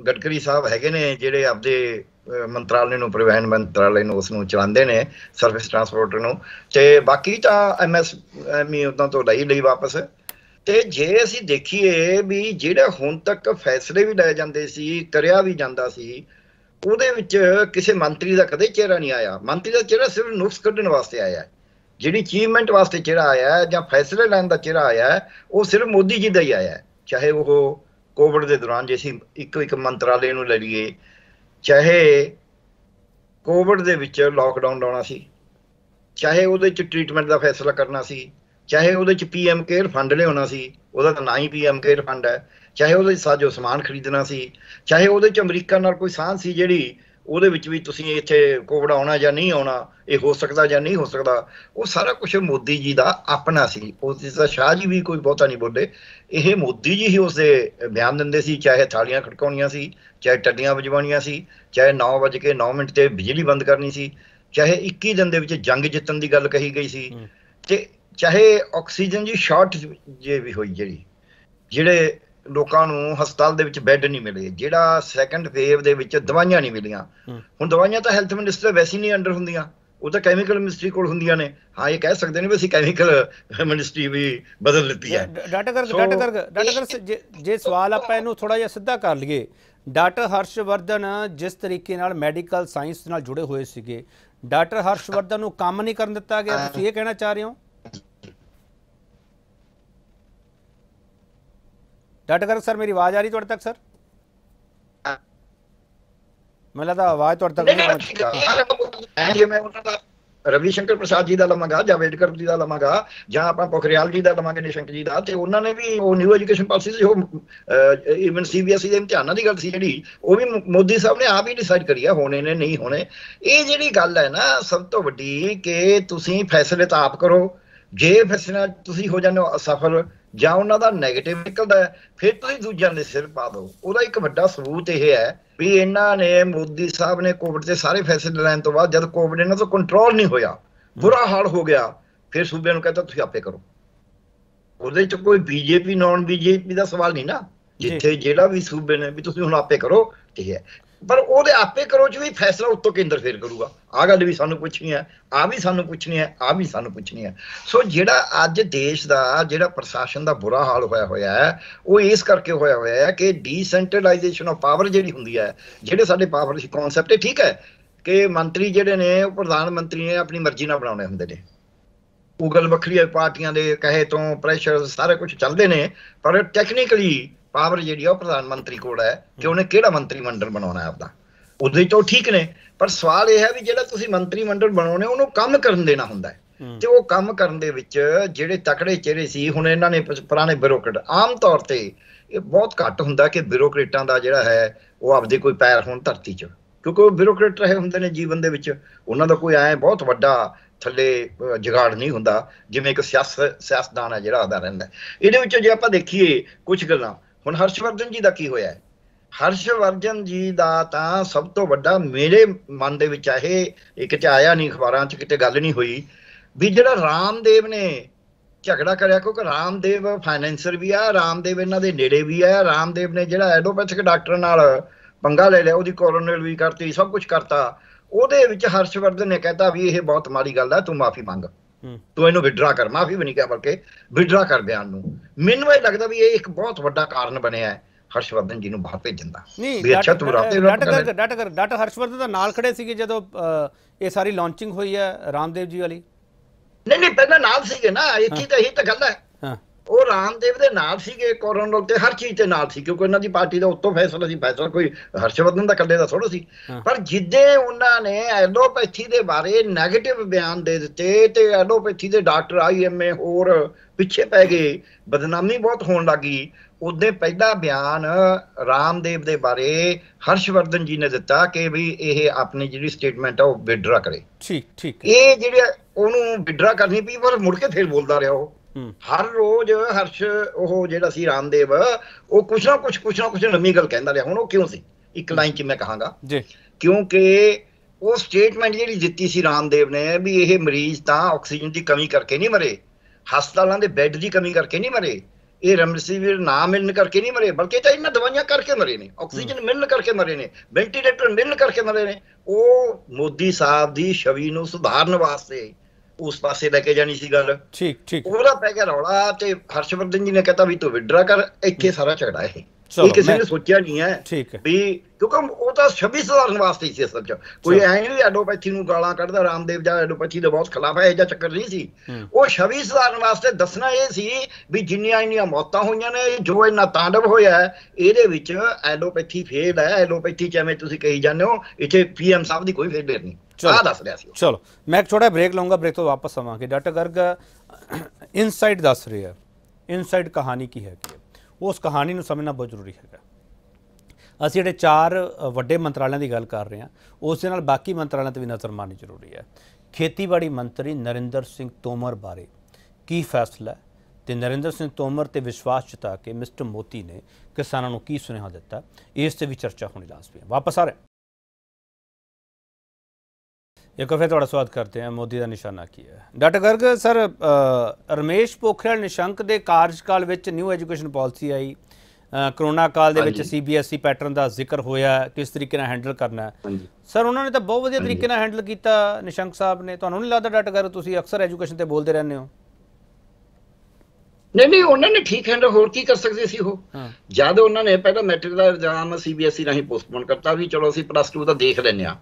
ਗਡਕਰੀ ਸਾਹਿਬ ਹੈਗੇ ਨੇ ਜਿਹੜੇ ਆਪਦੇ ਮੰਤਰਾਲੇ ਨੂੰ ਪਰਿਵਹਨ ਮੰਤਰਾਲੇ ਨੂੰ ਉਸ ਨੂੰ ਚਲਾਉਂਦੇ ਨੇ ਸਰਵਿਸ ਟਰਾਂਸਪੋਰਟਰ ਨੂੰ ਤੇ ਬਾਕੀ ਤਾਂ ਐਮਐਸ ਐਮਈ ਉਦੋਂ ਤੋਂ ਲਈ ਲਈ ਵਾਪਸ ਤੇ ਜੇ ਅਸੀਂ ਦੇਖੀਏ ਵੀ ਜਿਹੜਾ ਹੁਣ ਤੱਕ ਫੈਸਲੇ ਵੀ ਲਏ ਜਾਂਦੇ ਸੀ ਕਰਿਆ ਵੀ ਜਾਂਦਾ ਸੀ ਉਹਦੇ ਵਿੱਚ ਕਿਸੇ ਮੰਤਰੀ ਦਾ ਕਦੇ ਚਿਹਰਾ ਨਹੀਂ ਆਇਆ ਮੰਤਰੀ ਦਾ ਚਿਹਰਾ ਸਿਰਫ ਨੁਕਸ ਕੱਢਣ ਵਾਸਤੇ ਆਇਆ ਜਿਹੜੀ ਅਚੀਵਮੈਂਟ ਵਾਸਤੇ ਚਿਹਰਾ ਆਇਆ ਜਾਂ ਫੈਸਲੇ ਲੈਣ ਦਾ ਚਿਹਰਾ ਆਇਆ ਉਹ ਸਿਰਫ ਮੋਦੀ ਜੀ ਦਾ ਹੀ ਆਇਆ ਚਾਹੇ ਉਹ ਕੋਵਿਡ ਦੇ ਦੌਰਾਨ ਜੇ ਅਸੀਂ ਇੱਕੋ ਇੱਕ ਮੰਤਰਾਲੇ ਨੂੰ ਲੜੀਏ ਚਾਹੇ ਕੋਵਿਡ ਦੇ ਵਿੱਚ ਲਾਕਡਾਊਨ ਲਾਉਣਾ ਸੀ ਚਾਹੇ ਉਹਦੇ ਚ ਟ੍ਰੀਟਮੈਂਟ ਦਾ ਫੈਸਲਾ ਕਰਨਾ ਸੀ ਚਾਹੇ ਉਹਦੇ ਚ ਪੀਐਮ ਕੇਅਰ ਫੰਡ ਲਿਆਉਣਾ ਸੀ ਉਹਦਾ ਤਾਂ ਨਾ ਹੀ ਪੀਐਮ ਕੇਅਰ ਫੰਡ ਹੈ ਚਾਹੇ ਉਹਦੇ ਸਾਜੋ ਸਮਾਨ ਖਰੀਦਣਾ ਸੀ ਚਾਹੇ ਉਹਦੇ ਚ ਅਮਰੀਕਾ ਨਾਲ ਕੋਈ ਸਾਂਝ ਸੀ ਜਿਹੜੀ ਉਹਦੇ ਵਿੱਚ ਵੀ ਤੁਸੀਂ ਇੱਥੇ ਕੋਵਿਡ ਆਉਣਾ ਜਾਂ ਨਹੀਂ ਆਉਣਾ ਇਹ ਹੋ ਸਕਦਾ ਜਾਂ ਨਹੀਂ ਹੋ ਸਕਦਾ ਉਹ ਸਾਰਾ ਕੁਝ ਮੋਦੀ ਜੀ ਦਾ ਆਪਣਾ ਸੀ ਉਸ ਦਾ ਸ਼ਾਹ ਜੀ ਵੀ ਕੋਈ ਬਹੁਤਾ ਨਹੀਂ ਬੋਲੇ ਇਹ ਮੋਦੀ ਜੀ ਹੀ ਉਸੇ ਬਿਆਨ ਦਿੰਦੇ ਸੀ ਚਾਹੇ ਥਾਲੀਆਂ ਖੜਕਾਉਣੀਆਂ ਸੀ ਚਾਹੇ ਟੱਡੀਆਂ ਵਜਵਾਉਣੀਆਂ ਸੀ ਚਾਹੇ ਵਜੇ 9 ਮਿੰਟ ਤੇ ਬਿਜਲੀ ਬੰਦ ਕਰਨੀ ਸੀ ਚਾਹੇ 21 ਦਿਨ ਦੇ ਵਿੱਚ ਜੰਗ ਜਿੱਤਣ ਦੀ ਗੱਲ ਕਹੀ ਗਈ ਸੀ ਤੇ ਚਾਹੇ ਆਕਸੀਜਨ ਦੀ ਸ਼ਾਰਟ ਜੇ ਵੀ ਹੋਈ ਜਿਹੜੀ ਜਿਹੜੇ ਲੋਕਾਂ ਨੂੰ ਹਸਪਤਾਲ ਦੇ ਵਿੱਚ ਬੈੱਡ ਨਹੀਂ ਮਿਲੇ ਜਿਹੜਾ ਸੈਕੰਡ ਵੇਵ ਦੇ ਵਿੱਚ ਦਵਾਈਆਂ ਨਹੀਂ ਮਿਲੀਆਂ ਹੁਣ ਦਵਾਈਆਂ ਤਾਂ ਹੈਲਥ ਮਿਨਿਸਟਰ ਵੈਸੀ ਨਹੀਂ ਅੰਡਰ ਹੁੰਦੀਆਂ ਉਹ ਤਾਂ ਕੈਮੀਕਲ ਮਿਨਿਸਟਰੀ ਕੋਲ ਹੁੰਦੀਆਂ ਨੇ ਹਾਂ ਇਹ ਕਹਿ ਸਕਦੇ ਨੇ ਵੀ ਅਸੀਂ ਕੈਮੀਕਲ ਮਿਨਿਸਟਰੀ ਵੀ ਬਦਲ ਦਿੱਤੀ ਹੈ ਡਾਟਾ ਕਰ
ਡਾਟਾ ਕਰ ਡਾਟਾ ਕਰ ਜੇ ਸਵਾਲ ਆਪਾਂ ਇਹਨੂੰ ਥੋੜਾ ਜਿਹਾ ਸਿੱਧਾ ਕਰ ਲਈਏ ਡਾਕਟਰ ਹਰਸ਼ਵਰਧਨ ਜਿਸ ਤਰੀਕੇ ਨਾਲ ਮੈਡੀਕਲ ਸਾਇੰਸ ਨਾਲ ਜੁੜੇ ਹੋਏ ਸੀਗੇ ਡਾਕਟਰ ਹਰਸ਼ਵਰਧਨ ਨੂੰ ਕੰਮ ਨਹੀਂ ਕਰਨ ਦਿੱਤਾ ਗਿਆ ਤੁਸੀਂ ਇਹ ਕਹਿਣਾ ਚਾਹ ਰਹੇ ਹੋ ਡਾਕਟਰ ਗਰਗ ਸਰ ਮੇਰੀ ਆਵਾਜ਼ ਆ ਰਹੀ ਤੁਹਾਡੇ ਤੱਕ ਸਰ
ਮੈਨੂੰ ਲੱਗਦਾ ਆਵਾਜ਼ ਤੁਹਾਡੇ ਤੱਕ ਨਹੀਂ ਰਹੀ ਜੇ ਮੈਂ ਉਹਨਾਂ ਦਾ ਰਵੀ ਸ਼ੰਕਰ ਪ੍ਰਸਾਦ ਜੀ ਦਾ ਲਵਾਂਗਾ ਜਾਂ ਅੰਬੇਡਕਰ ਜੀ ਦਾ ਲਵਾਂਗਾ ਜਾਂ ਆਪਾਂ ਪੋਖਰੀਆਲ ਜੀ ਦਾ ਲਵਾਂਗੇ ਨਿਸ਼ੰਕ ਜੀ ਦਾ ਤੇ ਉਹਨਾਂ ਨੇ ਵੀ ਉਹ ਨਿਊ ਐਜੂਕੇਸ਼ਨ ਪਾਲਿਸੀ ਜੋ ਇਵਨ ਸੀਬੀਐਸਈ ਦੇ ਇਮਤਿਹਾਨਾਂ ਦੀ ਗੱਲ ਸੀ ਜਿਹੜੀ ਉਹ ਵੀ ਮੋਦੀ ਸਾਹਿਬ ਨੇ ਆਪ ਹੀ ਡਿਸਾਈਡ ਕਰੀ ਆ ਹੋਣੇ ਨੇ ਨਹੀਂ ਹੋਣੇ ਇਹ ਜਿਹੜੀ ਗੱਲ ਹੈ ਨਾ ਸਭ ਤੋਂ ਵੱਡੀ ਕਿ ਤੁਸੀਂ ਫੈਸਲੇ ਤਾਂ ਆਪ ਕਰੋ ਜੇ ਫੈਸਲਾ ਤੁਸੀਂ ਹੋ ਜਾਂਦੇ ਹੋ ਅਸਫਲ ਜਾਂ ਉਹਨਾਂ ਦਾ 네ਗੇਟਿਵ ਨਿਕਲਦਾ ਹੈ ਫਿਰ ਤੁਸੀਂ ਦੂਜਿਆਂ ਦੇ ਸਿਰ ਪਾ ਦਿਓ ਉਹਦਾ ਇੱਕ ਵੱਡਾ ਸਬੂਤ ਇਹ ਹੈ ਵੀ ਇਹਨਾਂ ਨੇ ਮੋਦੀ ਸਾਹਿਬ ਨੇ ਕੋਵਿਡ ਤੇ ਸਾਰੇ ਫੈਸਲੇ ਲੈਣ ਤੋਂ ਬਾਅਦ ਜਦ ਕੋਵਿਡ ਇਹਨਾਂ ਤੋਂ ਕੰਟਰੋਲ ਨਹੀਂ ਹੋਇਆ ਬੁਰਾ ਹਾਲ ਹੋ ਗਿਆ ਫਿਰ ਸੂਬਿਆਂ ਨੂੰ ਕਹਿੰਦਾ ਤੁਸੀਂ ਆਪੇ ਕਰੋ ਉਹਦੇ ਚ ਕੋਈ ਬੀਜੇਪੀ ਨਾਨ ਬੀਜੇਪੀ ਦਾ ਸਵਾਲ ਨਹੀਂ ਨਾ ਜਿੱਥੇ ਜਿਹੜਾ ਵੀ ਸੂਬੇ ਨੇ ਵੀ ਤੁਸੀਂ ਹੁਣ ਆਪੇ ਕਰੋ ਠੀਕ ਹੈ ਪਰ ਉਹਦੇ ਆਪੇ ਕਰੋ ਚ ਵੀ ਫੈਸਲਾ ਉੱਤੋਂ ਕੇਂਦਰ ਫੇਰ ਕਰੂਗਾ ਆ ਗੱਲ ਵੀ ਸਾਨੂੰ ਪੁੱਛਣੀ ਹੈ ਆ ਵੀ ਸਾਨੂੰ ਪੁੱਛਣੀ ਹੈ ਆ ਵੀ ਸਾਨੂੰ ਪੁੱਛਣੀ ਹੈ ਸੋ ਜਿਹੜਾ ਅੱਜ ਦੇਸ਼ ਦਾ ਜਿਹੜਾ ਪ੍ਰਸ਼ਾਸਨ ਦਾ ਬੁਰਾ ਹਾਲ ਹੋਇਆ ਹੋਇਆ ਹੈ ਉਹ ਇਸ ਕਰਕੇ ਹੋਇਆ ਹੋਇਆ ਹੈ ਕਿ ਡੀਸੈਂਟਰਲਾਈਜੇਸ਼ਨ ਆਫ ਪਾਵਰ ਜਿਹੜੀ ਹੁੰਦੀ ਹੈ ਜਿਹੜੇ ਸਾਡੇ ਪਾਵਰ ਕਨਸੈਪਟ ਹੈ ਠੀਕ ਹੈ ਕਿ ਮੰਤਰੀ ਜਿਹੜੇ ਨੇ ਉਹ ਪ੍ਰਧਾਨ ਮੰਤਰੀ ਨੇ ਆਪਣੀ ਮਰਜ਼ੀ ਨਾਲ ਬਣਾਉਣੇ ਹੁੰਦੇ ਨੇ ਉਹ ਗੱਲ ਵੱਖਰੀ ਹੈ ਪਾਰਟੀਆਂ ਦੇ ਕਹੇ ਤੋਂ ਪ੍ਰੈਸ਼ਰ ਸਾਰੇ ਕੁਝ ਚੱਲਦੇ ਨੇ ਪਰ ਟੈਕਨੀਕਲੀ ਪਾਵਰ ਜਿਹੜੀ ਆ ਪ੍ਰਧਾਨ ਮੰਤਰੀ ਕੋਲ ਹੈ ਕਿ ਉਹਨੇ ਕਿਹੜਾ ਮੰਤਰੀ ਮੰਡਲ ਬਣਾਉਣਾ ਹੈ ਆਪਦਾ ਉਹਦੇ ਚੋਂ ਠੀਕ ਨੇ ਪਰ ਸਵਾਲ ਇਹ ਹੈ ਵੀ ਜਿਹੜਾ ਤੁਸੀਂ ਮੰਤਰੀ ਮੰਡਲ ਬਣਾਉਣੇ ਉਹਨੂੰ ਕੰਮ ਕਰਨ ਦੇਣਾ ਹੁੰਦਾ ਹੈ ਤੇ ਉਹ ਕੰਮ ਕਰਨ ਦੇ ਵਿੱਚ ਜਿਹੜੇ ਤਕੜੇ ਚਿਹਰੇ ਸੀ ਹੁਣ ਇਹਨਾਂ ਨੇ ਪੁਰਾਣੇ ਬਿਊਰੋਕਰੇਟ ਆਮ ਤੌਰ ਤੇ ਇਹ ਬਹੁਤ ਘੱਟ ਹੁੰਦਾ ਕਿ ਬਿਊਰੋਕਰੇਟਾਂ ਦਾ ਜਿਹੜਾ ਹੈ ਉਹ ਆਪਦੇ ਕੋਈ ਪੈਰ ਹੋਣ ਧਰਤੀ 'ਚ ਕਿਉਂਕਿ ਉਹ ਬਿਊਰੋਕਰੇਟ ਰਹੇ ਹੁੰਦੇ ਨੇ ਜੀਵਨ ਦੇ ਵਿੱਚ ਉਹਨਾਂ ਦਾ ਕੋਈ ਐ ਬਹੁਤ ਵੱਡਾ ਥੱਲੇ ਜਗਾੜ ਨਹੀਂ ਹੁੰਦਾ ਜਿਵੇਂ ਇੱਕ ਸਿਆਸਤ ਸਿਆਸਤਦਾਨ ਹੈ ਜਿਹੜਾ ਆਦਾ ਰਹਿੰਦਾ ਇਹਦੇ ਵਿੱਚ ਜੇ ਆਪਾਂ ਦੇਖੀਏ ਕੁਝ ਗੱਲਾਂ ਹੁਣ ਹਰਸ਼ਵਰਧਨ ਜੀ ਦਾ ਕੀ ਹੋਇਆ ਹਰਸ਼ਵਰਧਨ ਜੀ ਦਾ ਤਾਂ ਸਭ ਤੋਂ ਵੱਡਾ ਮੇਰੇ ਮਨ ਦੇ ਵਿੱਚ ਆਹੇ ਇੱਕ ਚ ਆਇਆ ਨਹੀਂ ਖਬਰਾਂ 'ਚ ਕਿਤੇ ਗੱਲ ਨਹੀਂ ਹੋਈ ਵੀ ਜਿਹੜਾ ਰਾਮਦੇਵ ਨੇ ਝਗੜਾ ਕਰਿਆ ਕਿਉਂਕਿ ਰਾਮਦੇਵ ਫਾਈਨੈਂਸਰ ਵੀ ਆ ਰਾਮਦੇਵ ਇਹਨਾਂ ਦੇ ਨੇੜੇ ਵੀ ਆ ਰਾਮਦੇਵ ਨੇ ਜਿਹੜਾ ਐਡੋਪੈਥਿਕ ਡਾਕਟਰ ਨਾਲ ਪੰਗਾ ਲੈ ਲਿਆ ਉਹਦੀ ਕੋਰੋਨਲ ਵੀ ਕਰਤੀ ਸਭ ਕੁਝ ਕਰਤਾ ਉਹਦੇ ਵਿੱਚ ਹਰਸ਼ਵਰਧਨ ਨੇ ਕਹਿਤਾ ਵੀ ਇਹ ਬਹੁਤ ਮਾੜੀ ਗੱਲ ਆ ਤੂੰ ਮਾਫੀ ਮੰਗ ਤੂੰ ਇਹਨੂੰ ਵਿਡਰਾ ਕਰ ਮਾਫੀ ਵੀ ਨਹੀਂ ਕਿਹਾ ਬਲਕਿ ਵਿਡਰਾ ਕਰ ਬਿਆਨ ਨੂੰ ਮੈਨੂੰ ਇਹ ਲੱਗਦਾ ਵੀ ਇਹ ਇੱਕ ਬਹੁਤ ਵੱਡਾ ਕਾਰਨ ਬਣਿਆ ਹੈ ਹਰਸ਼ਵਰਧਨ ਜੀ ਨੂੰ ਬਾਹਰ ਭੇਜਣ ਦਾ ਵੀ ਅੱਛਾ ਤੂੰ ਰਾਤੇ ਡਟ ਕਰ
ਡਟ ਕਰ ਡਟ ਹਰਸ਼ਵਰਧਨ ਦਾ ਨਾਲ ਖੜੇ ਸੀਗੇ ਜਦੋਂ ਇਹ ਸਾਰੀ ਲਾਂਚਿੰਗ ਹੋਈ ਹੈ ਰਾਮਦੇਵ ਜੀ
ਵਾਲੀ ਨਹੀਂ ਨਹੀਂ ਪਹਿਲਾਂ ਨਾਲ ਸੀਗੇ ਨਾ ਇਹ ਕੀ ਤਾਂ ਇਹ ਤਾਂ ਗੱਲ ਹੈ ਉਹ ਰਾਮਦੇਵ ਦੇ ਨਾਲ ਸੀਗੇ ਕੋਰਨ ਲੋਕ ਤੇ ਹਰ ਚੀਜ਼ ਤੇ ਨਾਲ ਸੀ ਕਿਉਂਕਿ ਉਹਨਾਂ ਦੀ ਪਾਰਟੀ ਦਾ ਉੱਤੋਂ ਫੈਸਲਾ ਸੀ ਫੈਸਲਾ ਕੋਈ ਹਰਸ਼ਵਰਧਨ ਦਾ ਕੱਲੇ ਦਾ ਥੋੜਾ ਸੀ ਪਰ ਜਿੱਦੇ ਉਹਨਾਂ ਨੇ ਐਲੋਪੈਥੀ ਦੇ ਬਾਰੇ 네ਗੇਟਿਵ ਬਿਆਨ ਦੇ ਦਿੱਤੇ ਤੇ ਐਲੋਪੈਥੀ ਦੇ ਡਾਕਟਰ ਆਈਐਮਏ ਹੋਰ ਪਿੱਛੇ ਪੈ ਗਏ ਬਦਨਾਮੀ ਬਹੁਤ ਹੋਣ ਲੱਗੀ ਉਹਦੇ ਪਹਿਲਾ ਬਿਆਨ ਰਾਮਦੇਵ ਦੇ ਬਾਰੇ ਹਰਸ਼ਵਰਧਨ ਜੀ ਨੇ ਦਿੱਤਾ ਕਿ ਵੀ ਇਹ ਆਪਣੀ ਜਿਹੜੀ ਸਟੇਟਮੈਂਟ ਆ ਉਹ ਵਿਡਰਾ ਕਰੇ ਠੀਕ ਠੀਕ ਇਹ ਜਿਹੜੇ ਉਹਨੂੰ ਵਿਡਰਾ ਕਰਨੀ ਪਈ ਪਰ ਮੁੜ ਕੇ ਫੇਰ ਬੋਲਦਾ ਰਿਹਾ ਉਹ ਹਰ ਰੋਜ਼ ਹਰਸ਼ ਉਹ ਜਿਹੜਾ ਸੀ ਰਾਮਦੇਵ ਉਹ ਕੁਛ ਨਾ ਕੁਛ ਕੁਛ ਨਾ ਕੁਛ ਨਵੀਂ ਗੱਲ ਕਹਿੰਦਾ ਰਿਹਾ ਹੁਣ ਉਹ ਕਿਉਂ ਸੀ ਇੱਕ ਲਾਈਨ 'ਚ ਮੈਂ ਕਹਾਂਗਾ ਜੀ ਕਿਉਂਕਿ ਉਹ ਸਟੇਟਮੈਂਟ ਜਿਹੜੀ ਦਿੱਤੀ ਸੀ ਰਾਮਦੇਵ ਨੇ ਵੀ ਇਹ ਮਰੀਜ਼ ਤਾਂ ਆਕਸੀਜਨ ਦੀ ਕਮੀ ਕਰਕੇ ਨਹੀਂ ਮਰੇ ਹਸਪਤਾਲਾਂ ਦੇ ਬੈੱਡ ਦੀ ਕਮੀ ਕਰਕੇ ਨਹੀਂ ਮਰੇ ਇਹ ਰੈਮਡੇਸਿਵਿਰ ਨਾ ਮਿਲਣ ਕਰਕੇ ਨਹੀਂ ਮਰੇ ਬਲਕਿ ਤਾਂ ਇਹਨਾਂ ਦਵਾਈਆਂ ਕਰਕੇ ਮਰੇ ਨੇ ਆਕਸੀਜਨ ਮਿਲਣ ਕਰਕੇ ਮਰੇ ਨੇ ਵੈਂਟੀਲੇਟਰ ਮਿਲਣ ਕਰਕੇ ਮਰੇ ਨੇ ਉਹ ਮੋਦੀ ਸਾਹਿਬ ਦੀ ਸ਼ਵੀ ਨੂੰ ਸੁਧਾਰਨ ਵਾਸਤੇ ਉਸ ਪਾਸੇ ਲੈ ਕੇ ਜਾਣੀ ਸੀ ਗੱਲ ਠੀਕ ਠੀਕ ਉਹਦਾ ਪੈ ਗਿਆ ਰੌਲਾ ਤੇ ਹਰਸ਼ਵਰਧਨ ਜੀ ਨੇ ਕਹਤਾ ਵੀ ਤੂੰ ਵਿਡਰਾ ਕਰ ਇੱਥੇ ਸਾਰਾ ਝਗੜਾ ਇਹ ਇਹ ਕਿਸੇ ਨੇ ਸੋਚਿਆ ਨਹੀਂ ਹੈ ਵੀ ਕਿਉਂਕਿ ਉਹ ਤਾਂ ਛੱਬੀ ਸਧਾਰਨ ਵਾਸਤੇ ਸੀ ਅਸਲ ਕੋਈ ਐ ਨਹੀਂ ਐਡੋਪੈਥੀ ਨੂੰ ਗਾਲਾਂ ਕੱਢਦਾ ਰਾਮਦੇਵ ਜੀ ਐਡੋਪੈਥੀ ਦੇ ਬਹੁਤ ਖਿਲਾਫ ਹੈ ਇਹ ਜਾਂ ਚੱਕਰ ਨਹੀਂ ਸੀ ਉਹ ਛੱਬੀ ਸਧਾਰਨ ਵਾਸਤੇ ਦੱਸਣਾ ਇਹ ਸੀ ਵੀ ਜਿੰਨੀਆਂ ਇੰਨੀਆਂ ਮੌਤਾਂ ਹੋਈਆਂ ਨੇ ਜੋ ਇੰਨਾ ਤਾਂਡਵ ਹੋਇਆ ਇਹਦੇ ਵਿੱਚ ਐਡੋਪੈਥੀ ਫੇਲ ਹੈ ਐਡੋਪੈਥੀ ਜਿਵੇਂ ਤੁਸੀਂ ਕਹੀ ਜਾਂਦੇ ਹੋ ਇੱਥੇ ਪੀਐਮ ਸਾਹਿਬ ਦੀ ਕੋਈ ਫੇਲ ਨਹੀਂ ਆ ਦੱਸ ਰਿਹਾ ਸੀ
ਚਲੋ ਮੈਂ ਇੱਕ
ਛੋਟਾ ਬ੍ਰੇਕ ਲਵਾਂਗਾ
ਬ੍ਰੇਕ ਤੋਂ ਵਾਪਸ ਆਵਾਂਗੇ ਡਾਕਟਰ ਗਰਗ ਇਨਸਾਈਡ ਦੱਸ ਰਿਹਾ ਇਨਸਾਈਡ ਕਹਾਣੀ ਕੀ ਹੈ ਕਿ ਉਸ ਕਹਾਣੀ ਨੂੰ ਸਮਝਣਾ ਬਹੁਤ ਜ਼ਰੂਰੀ ਹੈਗਾ ਅਸੀਂ ਜਿਹੜੇ ਚਾਰ ਵੱਡੇ ਮੰਤਰਾਲਿਆਂ ਦੀ ਗੱਲ ਕਰ ਰਹੇ ਹਾਂ ਉਸ ਦੇ ਨਾਲ ਬਾਕੀ ਮੰਤਰਾਲਿਆਂ ਤੇ ਵੀ ਨਜ਼ਰ ਮਾਰਨੀ ਜ਼ਰੂਰੀ ਹੈ ਖੇਤੀਬਾੜੀ ਮੰਤਰੀ ਨਰਿੰਦਰ ਸਿੰਘ ਤੋਮਰ ਬਾਰੇ ਕੀ ਫੈਸਲਾ ਹੈ ਤੇ ਨਰਿੰਦਰ ਸਿੰਘ ਤੋਮਰ ਤੇ ਵਿਸ਼ਵਾਸ ਜਤਾ ਕੇ ਮਿਸਟਰ ਮੋਤੀ ਨੇ ਕਿਸਾਨਾਂ ਨੂੰ ਕੀ ਸੁਨੇਹਾ ਦਿੱਤਾ ਇਸ ਤੇ ਵੀ ਚਰਚਾ ਹੋਣੀ ਲਾਜ਼ਮੀ ਹੈ ਵਾਪਸ ਆ ਰਹੇ ਇੱਕ ਵਾਰ ਫਿਰ ਤੁਹਾਡਾ ਸਵਾਗਤ ਕਰਦੇ ਹਾਂ ਮੋਦੀ ਦਾ ਨਿਸ਼ਾਨਾ ਕੀ ਹੈ ਡਾਕਟਰ ਗਰਗ ਸਰ ਰਮੇਸ਼ ਪੋਖਰਿਆਲ ਨਿਸ਼ੰਕ ਦੇ ਕਾਰਜਕਾਲ ਵਿੱਚ ਨਿਊ ਐਜੂਕੇਸ਼ਨ ਪਾਲਿਸੀ ਆਈ ਕਰੋਨਾ ਕਾਲ ਦੇ ਵਿੱਚ ਸੀਬੀਐਸਈ ਪੈਟਰਨ ਦਾ ਜ਼ਿਕਰ ਹੋਇਆ ਕਿਸ ਤਰੀਕੇ ਨਾਲ ਹੈਂਡਲ ਕਰਨਾ ਸਰ ਉਹਨਾਂ ਨੇ ਤਾਂ ਬਹੁਤ ਵਧੀਆ ਤਰੀਕੇ ਨਾਲ ਹੈਂਡਲ ਕੀਤਾ ਨਿਸ਼ੰਕ ਸਾਹਿਬ ਨੇ ਤੁਹਾਨੂੰ ਨਹੀਂ ਲੱਗਦਾ ਡਾਕਟਰ ਗਰਗ
ਤੁਸੀਂ ਅਕਸਰ ਐਜੂਕੇਸ਼ਨ ਤੇ ਬੋਲਦੇ ਰਹਿੰਦੇ ਹੋ ਨਹੀਂ ਨਹੀਂ ਉਹਨਾਂ ਨੇ ਠੀਕ ਹੈਂਡਲ ਹੋਰ ਕੀ ਕਰ ਸਕਦੇ ਸੀ ਉਹ ਜਦ ਉਹਨਾਂ ਨੇ ਪਹਿਲਾਂ ਮੈਟ੍ਰਿਕ ਦਾ ਇਲਜ਼ਾਮ ਸੀਬੀਐਸਈ e ਰਾਹੀਂ ਪੋਸਟਪੋਨ ਕਰਤਾ ਵੀ ਚਲੋ ਅਸੀਂ ਪਲੱਸ 2 ਦਾ ਦੇਖ ਲੈਨੇ ਆ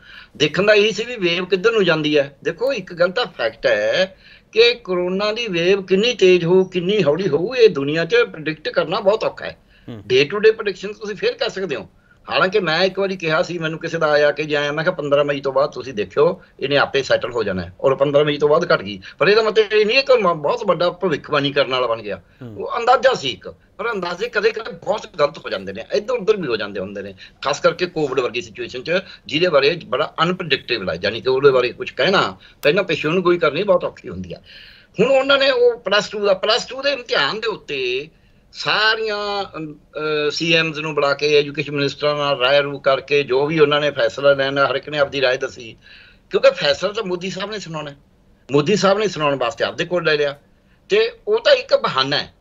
ਦੇਖਣ ਦਾ ਇਹ ਸੀ ਵੀ ਵੇਵ ਕਿੱਧਰ ਨੂੰ ਜਾਂਦੀ ਹੈ ਦੇਖੋ ਇੱਕ ਗੱਲ ਤਾਂ ਫੈਕਟ ਹੈ ਕਿ ਕਰੋਨਾ ਦੀ ਵੇਵ ਕਿੰਨੀ ਤੇਜ਼ ਹੋ ਕਿੰਨੀ ਹੌਲੀ ਹੋਊ ਇਹ ਦੁਨੀਆ 'ਚ ਪ੍ਰੈਡਿਕਟ ਕਰਨਾ ਬਹੁਤ ਔਖਾ ਹੈ ਡੇ ਟੂ ਡੇ ਪ੍ਰੈਡਿਕਸ਼ਨ ਤੁਸੀਂ ਫੇਰ ਕਰ ਸਕਦੇ ਹੋ ਹਾਲਾਂਕਿ ਮੈਂ ਇੱਕ ਵਾਰੀ ਕਿਹਾ ਸੀ ਮੈਨੂੰ ਕਿਸੇ ਦਾ ਆਇਆ ਕਿ ਜਾਇਆ ਮੈਂ ਕਿਹਾ 15 ਮਈ ਤੋਂ ਬਾਅਦ ਤੁਸੀਂ ਦੇਖਿਓ ਇਹਨੇ ਆਪੇ ਸੈਟਲ ਹੋ ਜਾਣਾ ਔਰ 15 ਮਈ ਤੋਂ ਬਾਅਦ ਘਟ ਗਈ ਪਰ ਇਹਦਾ ਮਤਲਬ ਇਹ ਨਹੀਂ ਕਿ ਬਹੁਤ ਵੱਡਾ ਭਵਿੱਖਬਾਣੀ ਕਰਨ ਵਾਲਾ ਬਣ ਗਿਆ ਉਹ ਅੰਦਾਜ਼ਾ ਸੀ ਇੱਕ ਪਰ ਅੰਦਾਜ਼ੇ ਕਦੇ ਕਦੇ ਬਹੁਤ ਗਲਤ ਹੋ ਜਾਂਦੇ ਨੇ ਇੱਧਰ ਉੱਧਰ ਵੀ ਹੋ ਜਾਂਦੇ ਹੁੰਦੇ ਨੇ ਖਾਸ ਕਰਕੇ ਕੋਵਿਡ ਵਰਗੀ ਸਿਚੁਏਸ਼ਨ 'ਚ ਜਿਹਦੇ ਬਾਰੇ ਬੜਾ ਅਨਪ੍ਰੈਡਿਕਟੇਬਲ ਹੈ ਯਾਨੀ ਕਿ ਉਹਦੇ ਬਾਰੇ ਕੁਝ ਕਹਿਣਾ ਪਹਿਲਾਂ ਪੇਸ਼ੂਨ ਕੋਈ ਕਰਨੀ ਬਹੁਤ ਔਖੀ ਹੁੰਦੀ ਆ ਹੁਣ ਉਹਨਾਂ ਨੇ ਉਹ ਪਲੱਸ 2 ਦਾ ਪਲੱਸ 2 ਦੇ ਇਮਤਿਹਾਨ ਦੇ ਉੱਤੇ ਸਾਰੀਆਂ ਸੀਐਮਸ ਨੂੰ ਬੁਲਾ ਕੇ ਐਜੂਕੇਸ਼ਨ ਮਿਨਿਸਟਰਾਂ ਨਾਲ ਰਾਏ ਰੂ ਕਰਕੇ ਜੋ ਵੀ ਉਹਨਾਂ ਨੇ ਫੈਸਲਾ ਲੈਣਾ ਹਰ ਇੱਕ ਨੇ ਆਪਣੀ ਰਾਏ ਦੱਸੀ ਕਿਉਂਕਿ ਫੈਸਲਾ ਤਾਂ ਮੋਦੀ ਸਾਹਿਬ ਨੇ ਸੁਣਾਉਣਾ ਮੋਦੀ ਸਾਹਿਬ ਨੇ ਸੁਣਾਉਣ ਵਾਸਤੇ ਆਪਦੇ ਕੋਲ ਲੈ ਲਿਆ ਤੇ ਉਹ ਤਾਂ ਇੱਕ ਬਹਾਨਾ ਹੈ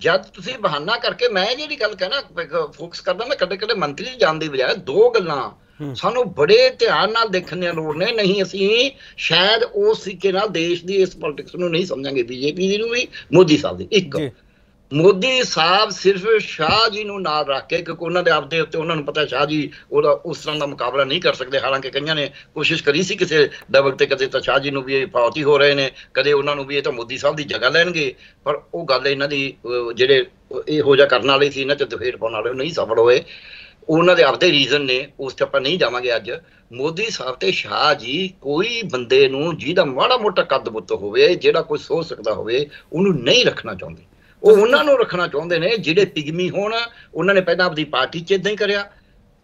ਜਦ ਤੁਸੀਂ ਬਹਾਨਾ ਕਰਕੇ ਮੈਂ ਜਿਹੜੀ ਗੱਲ ਕਹਿਣਾ ਫੋਕਸ ਕਰਦਾ ਮੈਂ ਕਦੇ ਕਦੇ ਮੰਤਰੀ ਜਾਣ ਦੀ ਬਜਾਏ ਦੋ ਗੱਲਾਂ ਸਾਨੂੰ ਬੜੇ ਧਿਆਨ ਨਾਲ ਦੇਖਣ ਦੀ ਲੋੜ ਨੇ ਨਹੀਂ ਅਸੀਂ ਸ਼ਾਇਦ ਉਸ ਸਿੱਕੇ ਨਾਲ ਦੇਸ਼ ਦੀ ਇਸ ਪੋਲਿਟਿਕਸ ਨੂੰ ਨਹੀਂ ਸਮਝਾਂਗੇ ਬੀਜੇਪੀ ਦੀ ਨੂੰ ਵੀ ਮੋਦੀ ਸਾਹਿਬ ਦੀ ਇੱਕ ਮੋਦੀ ਸਾਹਿਬ ਸਿਰਫ ਸ਼ਾਹ ਜੀ ਨੂੰ ਨਾਲ ਰੱਖ ਕੇ ਕਿਉਂਕਿ ਉਹਨਾਂ ਦੇ ਆਪਦੇ ਉੱਤੇ ਉਹਨਾਂ ਨੂੰ ਪਤਾ ਸ਼ਾਹ ਜੀ ਉਹਦਾ ਉਸ ਤਰ੍ਹਾਂ ਦਾ ਮੁਕਾਬਲਾ ਨਹੀਂ ਕਰ ਸਕਦੇ ਹਾਲਾਂਕਿ ਕਈਆਂ ਨੇ ਕੋਸ਼ਿਸ਼ ਕਰੀ ਸੀ ਕਿਸੇ ਡਬਲ ਤੇ ਕਦੇ ਤਾਂ ਸ਼ਾਹ ਜੀ ਨੂੰ ਵੀ ਇਹ ਫੌਤੀ ਹੋ ਰਹੇ ਨੇ ਕਦੇ ਉਹਨਾਂ ਨੂੰ ਵੀ ਇਹ ਤਾਂ ਮੋਦੀ ਸਾਹਿਬ ਦੀ ਜਗ੍ਹਾ ਲੈਣਗੇ ਪਰ ਉਹ ਗੱਲ ਇਹਨਾਂ ਦੀ ਜਿਹੜੇ ਇਹੋ ਜਿਹਾ ਕਰਨ ਵਾਲੇ ਸੀ ਇਹਨਾਂ ਤੇ ਦਫੇੜ ਪਾਉਣ ਵਾਲੇ ਨਹੀਂ ਸਫਲ ਹੋਏ ਉਹਨਾਂ ਦੇ ਆਪਦੇ ਰੀਜ਼ਨ ਨੇ ਉਸ ਤੇ ਆਪਾਂ ਨਹੀਂ ਜਾਵਾਂਗੇ ਅੱਜ ਮੋਦੀ ਸਾਹਿਬ ਤੇ ਸ਼ਾਹ ਜੀ ਕੋਈ ਬੰਦੇ ਨੂੰ ਜਿਹਦਾ ਮਾੜਾ ਮੋਟਾ ਕੱਦ ਬੁੱਤ ਹੋਵੇ ਜਿਹੜਾ ਕੋਈ ਸੋਚ ਸਕਦਾ ਹੋਵੇ ਉਹਨੂੰ ਨਹੀਂ ਰੱਖਣਾ ਚਾਹੁੰਦੇ ਉਹ ਉਹਨਾਂ ਨੂੰ ਰੱਖਣਾ ਚਾਹੁੰਦੇ ਨੇ ਜਿਹੜੇ ਪਿਗਮੀ ਹੋਣ ਉਹਨਾਂ ਨੇ ਪਹਿਲਾਂ ਆਪਣੀ ਪਾਰਟੀ 'ਚ ਇਦਾਂ ਹੀ ਕਰਿਆ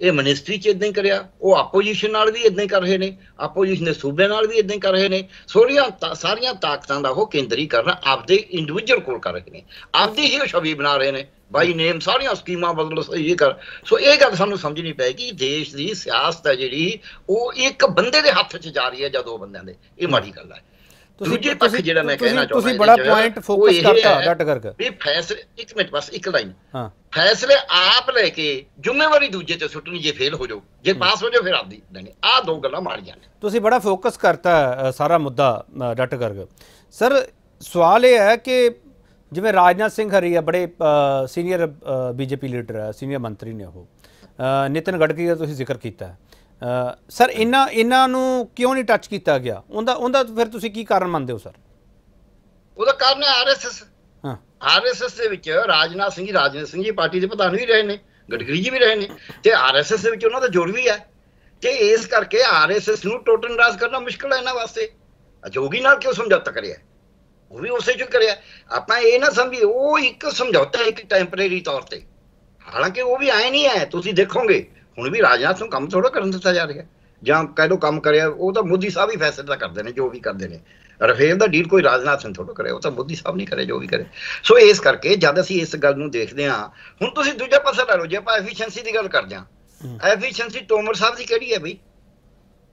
ਇਹ ਮਨਿਸਟਰੀ 'ਚ ਇਦਾਂ ਹੀ ਕਰਿਆ ਉਹ ਆਪੋਜੀਸ਼ਨ ਨਾਲ ਵੀ ਇਦਾਂ ਹੀ ਕਰ ਰਹੇ ਨੇ ਆਪੋਜੀਸ਼ਨ ਦੇ ਸੂਬੇ ਨਾਲ ਵੀ ਇਦਾਂ ਹੀ ਕਰ ਰਹੇ ਨੇ ਸੋਰੀਆਂ ਸਾਰੀਆਂ ਤਾਕਤਾਂ ਦਾ ਉਹ ਕੇਂਦਰੀਕਰਨ ਆਪਦੇ ਇੰਡੀਵਿਜੂਅਲ ਕੋਲ ਕਰ ਰਹੇ ਨੇ ਆਪਦੀ ਹੀ ਛਵੀ ਬਣਾ ਰਹੇ ਨੇ ਬਾਈ ਨੇਮ ਸਾਰੀਆਂ ਸਕੀਮਾਂ ਬਦਲ ਸਹੀ ਕਰ ਸੋ ਇਹ ਗੱਲ ਸਾਨੂੰ ਸਮਝਣੀ ਪੈਗੀ ਦੇਸ਼ ਦੀ ਸਿਆਸਤ ਹੈ ਜਿਹੜੀ ਉਹ ਇੱਕ ਬੰਦੇ ਦੇ ਹੱਥ 'ਚ ਜਾ ਰਹੀ ਹੈ ਜਾਂ ਦੋ ਬੰਦਿਆਂ ਦੇ ਇਹ ਮਾੜੀ ਗੱਲ ਹੈ ਦੂਜੇ ਪੱਖ ਜਿਹੜਾ ਮੈਂ ਕਹਿਣਾ ਚਾਹੁੰਦਾ ਤੁਸੀਂ ਬੜਾ ਪੁਆਇੰਟ ਫੋਕਸ ਕਰਤਾ ਡਟ ਕਰਕੇ ਵੀ ਫੈਸਲੇ ਇੱਕ ਮਿੰਟ ਬਸ ਇੱਕ ਲਾਈਨ ਹਾਂ ਫੈਸਲੇ ਆਪ ਲੈ ਕੇ ਜ਼ਿੰਮੇਵਾਰੀ ਦੂਜੇ ਤੇ ਸੁੱਟਣੀ ਜੇ ਫੇਲ ਹੋ ਜਾਓ ਜੇ ਪਾਸ ਹੋ ਜਾਓ ਫਿਰ ਆਪਦੀ ਨਹੀਂ ਆਹ ਦੋ ਗੱਲਾਂ ਮਾਰੀਆਂ ਨੇ
ਤੁਸੀਂ ਬੜਾ ਫੋਕਸ ਕਰਤਾ ਸਾਰਾ ਮੁੱਦਾ ਡਟ ਕਰਕੇ ਸਰ ਸਵਾਲ ਇਹ ਹੈ ਕਿ ਜਿਵੇਂ ਰਾਜਨਾਥ ਸਿੰਘ ਹਰੀ ਆ ਬੜੇ ਸੀਨੀਅਰ ਬੀਜੇਪੀ ਲੀਡਰ ਹੈ ਸੀਨੀਅਰ ਮੰਤਰੀ ਨੇ ਉਹ ਨਿਤਨ ਗੜਕੀ ਦਾ ਤੁਸੀਂ ਜ਼ਿਕਰ ਕੀਤਾ ਹੈ ਸਰ ਇਹਨਾਂ ਇਹਨਾਂ ਨੂੰ ਕਿਉਂ ਨਹੀਂ ਟੱਚ ਕੀਤਾ ਗਿਆ ਉਹਦਾ ਉਹਦਾ ਫਿਰ ਤੁਸੀਂ ਕੀ ਕਾਰਨ ਮੰਨਦੇ ਹੋ
ਸਰ ਉਹਦਾ ਕਾਰਨ ਹੈ ਆਰਐਸਐਸ ਹਾਂ ਆਰਐਸਐਸ ਦੇ ਵਿੱਚ ਰਾਜਨਾਥ ਸਿੰਘ ਜੀ ਰਾਜਨਾਥ ਸਿੰਘ ਜੀ ਪਾਰਟੀ ਦੇ ਪ੍ਰਧਾਨ ਵੀ ਰਹੇ ਨੇ ਗਡਕਰੀ ਜੀ ਵੀ ਰਹੇ ਨੇ ਤੇ ਆਰਐਸਐਸ ਦੇ ਵਿੱਚ ਉਹਨਾਂ ਦਾ ਜੋੜ ਵੀ ਹੈ ਤੇ ਇਸ ਕਰਕੇ ਆਰਐਸਐਸ ਨੂੰ ਟੋਟਲ ਰਾਜ ਕਰਨਾ ਮੁਸ਼ਕਲ ਹੈ ਇਹਨਾਂ ਵਾਸਤੇ ਅਜੋਗੀ ਨਾਲ ਕਿਉਂ ਸਮਝੌਤਾ ਕਰਿਆ ਉਹ ਵੀ ਉਸੇ ਚ ਕਰਿਆ ਆਪਾਂ ਇਹ ਨਾ ਸਮਝੀ ਉਹ ਇੱਕ ਸਮਝੌਤਾ ਇੱਕ ਟੈਂਪਰੇਰੀ ਤੌਰ ਤੇ ਹਾਲਾਂਕਿ ਉਹ ਵੀ ਆਏ ਨਹੀਂ ਹੈ ਤੁਸੀਂ ਦੇਖੋਗੇ ਹੁਣ ਵੀ ਰਾਜਨਾਥ ਨੂੰ ਕੰਮ ਥੋੜਾ ਕਰਨ ਦਿੱਤਾ ਜਾ ਰਿਹਾ ਜਾਂ ਕਹਿ ਲੋ ਕੰਮ ਕਰਿਆ ਉਹ ਤਾਂ ਮੋਦੀ ਸਾਹਿਬ ਹੀ ਫੈਸਲਾ ਕਰਦੇ ਨੇ ਜੋ ਵੀ ਕਰਦੇ ਨੇ ਰਫੇਲ ਦਾ ਡੀਲ ਕੋਈ ਰਾਜਨਾਥ ਸਿੰਘ ਥੋੜਾ ਕਰੇ ਉਹ ਤਾਂ ਮੋਦੀ ਸਾਹਿਬ ਨਹੀਂ ਕਰੇ ਜੋ ਵੀ ਕਰੇ ਸੋ ਇਸ ਕਰਕੇ ਜਦ ਅਸੀਂ ਇਸ ਗੱਲ ਨੂੰ ਦੇਖਦੇ ਹਾਂ ਹੁਣ ਤੁਸੀਂ ਦੂਜੇ ਪਾਸੇ ਲੈ ਲਓ ਜੇ ਆਪਾਂ ਐਫੀਸ਼ੀਐਂਸੀ ਦੀ ਗੱਲ ਕਰਦੇ ਹਾਂ ਐਫੀਸ਼ੀਐਂਸੀ ਟੋਮਰ ਸਾਹਿਬ ਦੀ ਕਿਹੜੀ ਹੈ ਬਈ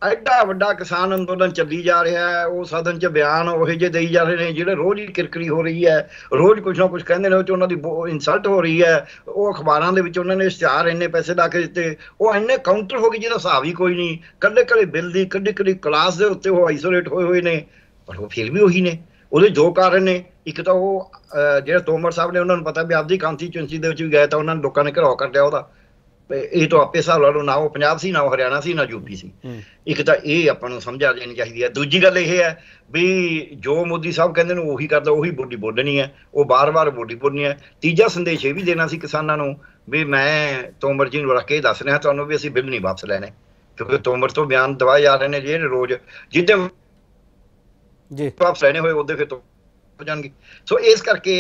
ਐਡਾ ਵੱਡਾ ਕਿਸਾਨ ਅੰਦੋਲਨ ਚੱਲੀ ਜਾ ਰਿਹਾ ਹੈ ਉਹ ਸਦਨ 'ਚ ਬਿਆਨ ਉਹੇ ਜੇ ਦੇਈ ਜਾ ਰਹੇ ਨੇ ਜਿਹੜੇ ਰੋਜ਼ ਹੀ ਕਿਰਕਰੀ ਹੋ ਰਹੀ ਹੈ ਰੋਜ਼ ਕੁਝ ਨਾ ਕੁਝ ਕਹਿੰਦੇ ਨੇ ਉਹ 'ਚ ਉਹਨਾਂ ਦੀ ਇਨਸਲਟ ਹੋ ਰਹੀ ਹੈ ਉਹ ਅਖਬਾਰਾਂ ਦੇ ਵਿੱਚ ਉਹਨਾਂ ਨੇ ਇਸ਼ਤਿਹਾਰ ਇੰਨੇ ਪੈਸੇ ਲਾ ਕੇ ਦਿੱਤੇ ਉਹ ਇੰਨੇ ਕਾਊਂਟਰ ਹੋ ਗਏ ਜਿਹਦਾ ਹਿਸਾਬ ਹੀ ਕੋਈ ਨਹੀਂ ਕੱਲੇ ਕੱਲੇ ਬਿੱਲ ਦੀ ਕੱਡੀ ਕੱਢੀ ਕਲਾਸ ਦੇ ਉੱਤੇ ਉਹ ਆਈਸੋਲੇਟ ਹੋਏ ਹੋਏ ਨੇ ਪਰ ਉਹ ਫਿਰ ਵੀ ਉਹੀ ਨੇ ਉਹਦੇ ਜੋ ਕਾਰਨ ਨੇ ਇੱਕ ਤਾਂ ਉਹ ਜਿਹੜਾ ਤੋਮਰ ਸਾਹਿਬ ਨੇ ਉਹਨਾਂ ਨੂੰ ਪਤਾ ਵੀ ਆਪਦੀ ਕਾਂਸਟੀਚੁਐਂਸੀ ਦੇ ਵਿੱਚ ਵੀ ਗਏ ਤਾਂ ਉਹਨਾਂ ਨੇ ਲੋਕਾਂ ਨੇ ਘਰੋਂ ਕਰ ਲਿਆ ਉਹਦਾ ਇਹ ਤੋਂ ਆਪੇ ਹਿਸਾਬ ਲਾ ਲਓ ਨਾ ਉਹ ਪੰਜਾਬ ਸੀ ਨਾ ਉਹ ਹਰਿਆਣਾ ਸੀ ਨਾ ਯੂਪੀ ਸੀ ਇੱਕ ਤਾਂ ਇਹ ਆਪਾਂ ਨੂੰ ਸਮਝਾ ਦੇਣੀ ਚਾਹੀਦੀ ਹੈ ਦੂਜੀ ਗੱਲ ਇਹ ਹੈ ਵੀ ਜੋ ਮੋਦੀ ਸਾਹਿਬ ਕਹਿੰਦੇ ਨੇ ਉਹੀ ਕਰਦਾ ਉਹੀ ਬੋਡੀ ਬੋਲਣੀ ਹੈ ਉਹ ਬਾਰ-ਬਾਰ ਬੋਡੀ ਬੋਲਣੀ ਹੈ ਤੀਜਾ ਸੰਦੇਸ਼ ਇਹ ਵੀ ਦੇਣਾ ਸੀ ਕਿਸਾਨਾਂ ਨੂੰ ਵੀ ਮੈਂ ਤੋਮਰ ਜੀ ਨੂੰ ਰੱਖ ਕੇ ਦੱਸ ਰਿਹਾ ਤੁਹਾਨੂੰ ਵੀ ਅਸੀਂ ਬਿੱਲ ਨਹੀਂ ਵਾਪਸ ਲੈਣੇ ਕਿਉਂਕਿ ਤੋਮਰ ਤੋਂ ਬਿਆਨ ਦਵਾਏ ਜਾ ਰਹੇ ਨੇ ਜਿਹੜੇ ਰੋਜ਼ ਜਿੱਦੇ ਜੀ ਵਾਪਸ ਲੈਣੇ ਹੋਏ ਉਹਦੇ ਫਿਰ ਹੋ ਜਾਣਗੇ ਸੋ ਇਸ ਕਰਕੇ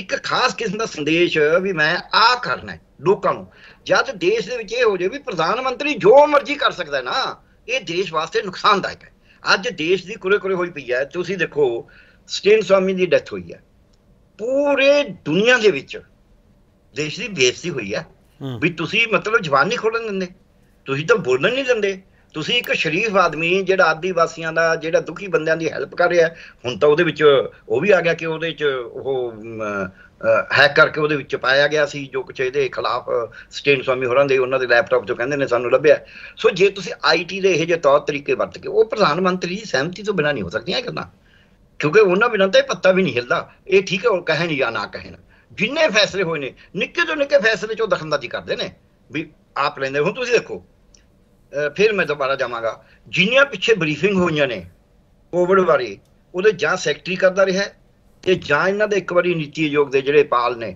ਇੱਕ ਖਾਸ ਕਿਸਮ ਦਾ ਸੰਦੇਸ਼ ਵੀ ਮੈਂ ਆ ਕਰਨਾ ਹੈ ਲੋਕਾਂ ਨੂੰ ਜਦ ਦੇਸ਼ ਦੇ ਵਿੱਚ ਇਹ ਹੋ ਜੇ ਵੀ ਪ੍ਰਧਾਨ ਮੰਤਰੀ ਜੋ ਮਰਜ਼ੀ ਕਰ ਸਕਦਾ ਹੈ ਨਾ ਇਹ ਦੇਸ਼ ਵਾਸਤੇ ਨੁਕਸਾਨਦਾਇਕ ਹੈ ਅੱਜ ਦੇਸ਼ ਦੀ ਕੁਰੇ ਕੁਰੇ ਹੋਈ ਪਈ ਹੈ ਤੁਸੀਂ ਦੇਖੋ ਸਟੇਨ ਸਵਾਮੀ ਦੀ ਡੈਥ ਹੋਈ ਹੈ ਪੂਰੇ ਦੁਨੀਆ ਦੇ ਵਿੱਚ ਦੇਸ਼ ਦੀ ਬੇਇੱਜ਼ਤੀ ਹੋਈ ਹੈ ਵੀ ਤੁਸੀਂ ਮਤਲਬ ਜ਼ਬਾਨ ਨਹੀਂ ਖੋਲਣ ਦਿੰਦੇ ਤੁਸੀਂ ਤਾਂ ਬੋਲਣ ਨਹੀਂ ਦਿੰਦੇ ਤੁਸੀਂ ਇੱਕ ਸ਼ਰੀਫ ਆਦਮੀ ਜਿਹੜਾ ਆਦੀ ਵਾਸੀਆਂ ਦਾ ਜਿਹੜਾ ਦੁਖੀ ਬੰਦਿਆਂ ਦੀ ਹੈਲਪ ਕਰ ਰਿਹਾ ਹੁਣ ਤਾਂ ਉਹਦੇ ਵਿੱਚ ਉਹ ਵੀ ਆ ਗਿਆ ਕਿ ਉਹਦੇ ਵਿੱਚ ਉਹ ਹੈਕ ਕਰਕੇ ਉਹਦੇ ਵਿੱਚ ਪਾਇਆ ਗਿਆ ਸੀ ਜੋ ਕੁਝ ਇਹਦੇ ਖਿਲਾਫ ਸਟੇਨ ਸਵਾਮੀ ਹੋਰਾਂ ਦੇ ਉਹਨਾਂ ਦੇ ਲੈਪਟਾਪ ਤੋਂ ਕਹਿੰਦੇ ਨੇ ਸਾਨੂੰ ਲੱਭਿਆ ਸੋ ਜੇ ਤੁਸੀਂ ਆਈਟੀ ਦੇ ਇਹ ਜੇ ਤੌਰ ਤਰੀਕੇ ਵਰਤ ਕੇ ਉਹ ਪ੍ਰਧਾਨ ਮੰਤਰੀ ਦੀ ਸਹਿਮਤੀ ਤੋਂ ਬਿਨਾ ਨਹੀਂ ਹੋ ਸਕਦੀਆਂ ਇਹ ਕਰਨਾ ਕਿਉਂਕਿ ਉਹਨਾਂ ਬਿਨਾਂ ਤਾਂ ਇਹ ਪੱਤਾ ਵੀ ਨਹੀਂ ਹਿਲਦਾ ਇਹ ਠੀਕ ਹੈ ਉਹ ਕਹਿਣ ਜਾਂ ਨਾ ਕਹਿਣ ਜਿੰਨੇ ਫੈਸਲੇ ਹੋਏ ਨੇ ਨਿੱਕੇ ਤੋਂ ਨਿੱਕੇ ਫੈਸਲੇ ਚੋਂ ਦਖਲਅੰਦਾਜ਼ੀ ਕਰਦੇ ਨੇ ਵੀ ਆਪ ਲੈਂਦੇ ਹੋ ਤੁਸੀਂ ਦੇਖੋ ਫਿਰ ਮੈਂ ਦੁਬਾਰਾ ਜਾਵਾਂਗਾ ਜਿੰਨੀਆਂ ਪਿੱਛੇ ਬਰੀਫਿੰਗ ਹੋਈਆਂ ਨੇ ਕੋਵਿਡ ਬਾਰੇ ਉਹਦੇ ਜਾਂ ਸੈਕਟਰੀ ਕਰਦਾ ਰਿਹਾ ਤੇ ਜਾਂ ਇਹਨਾਂ ਦੇ ਇੱਕ ਵਾਰੀ ਨੀਤੀ ਆਯੋਗ ਦੇ ਜਿਹੜੇ ਪਾਲ ਨੇ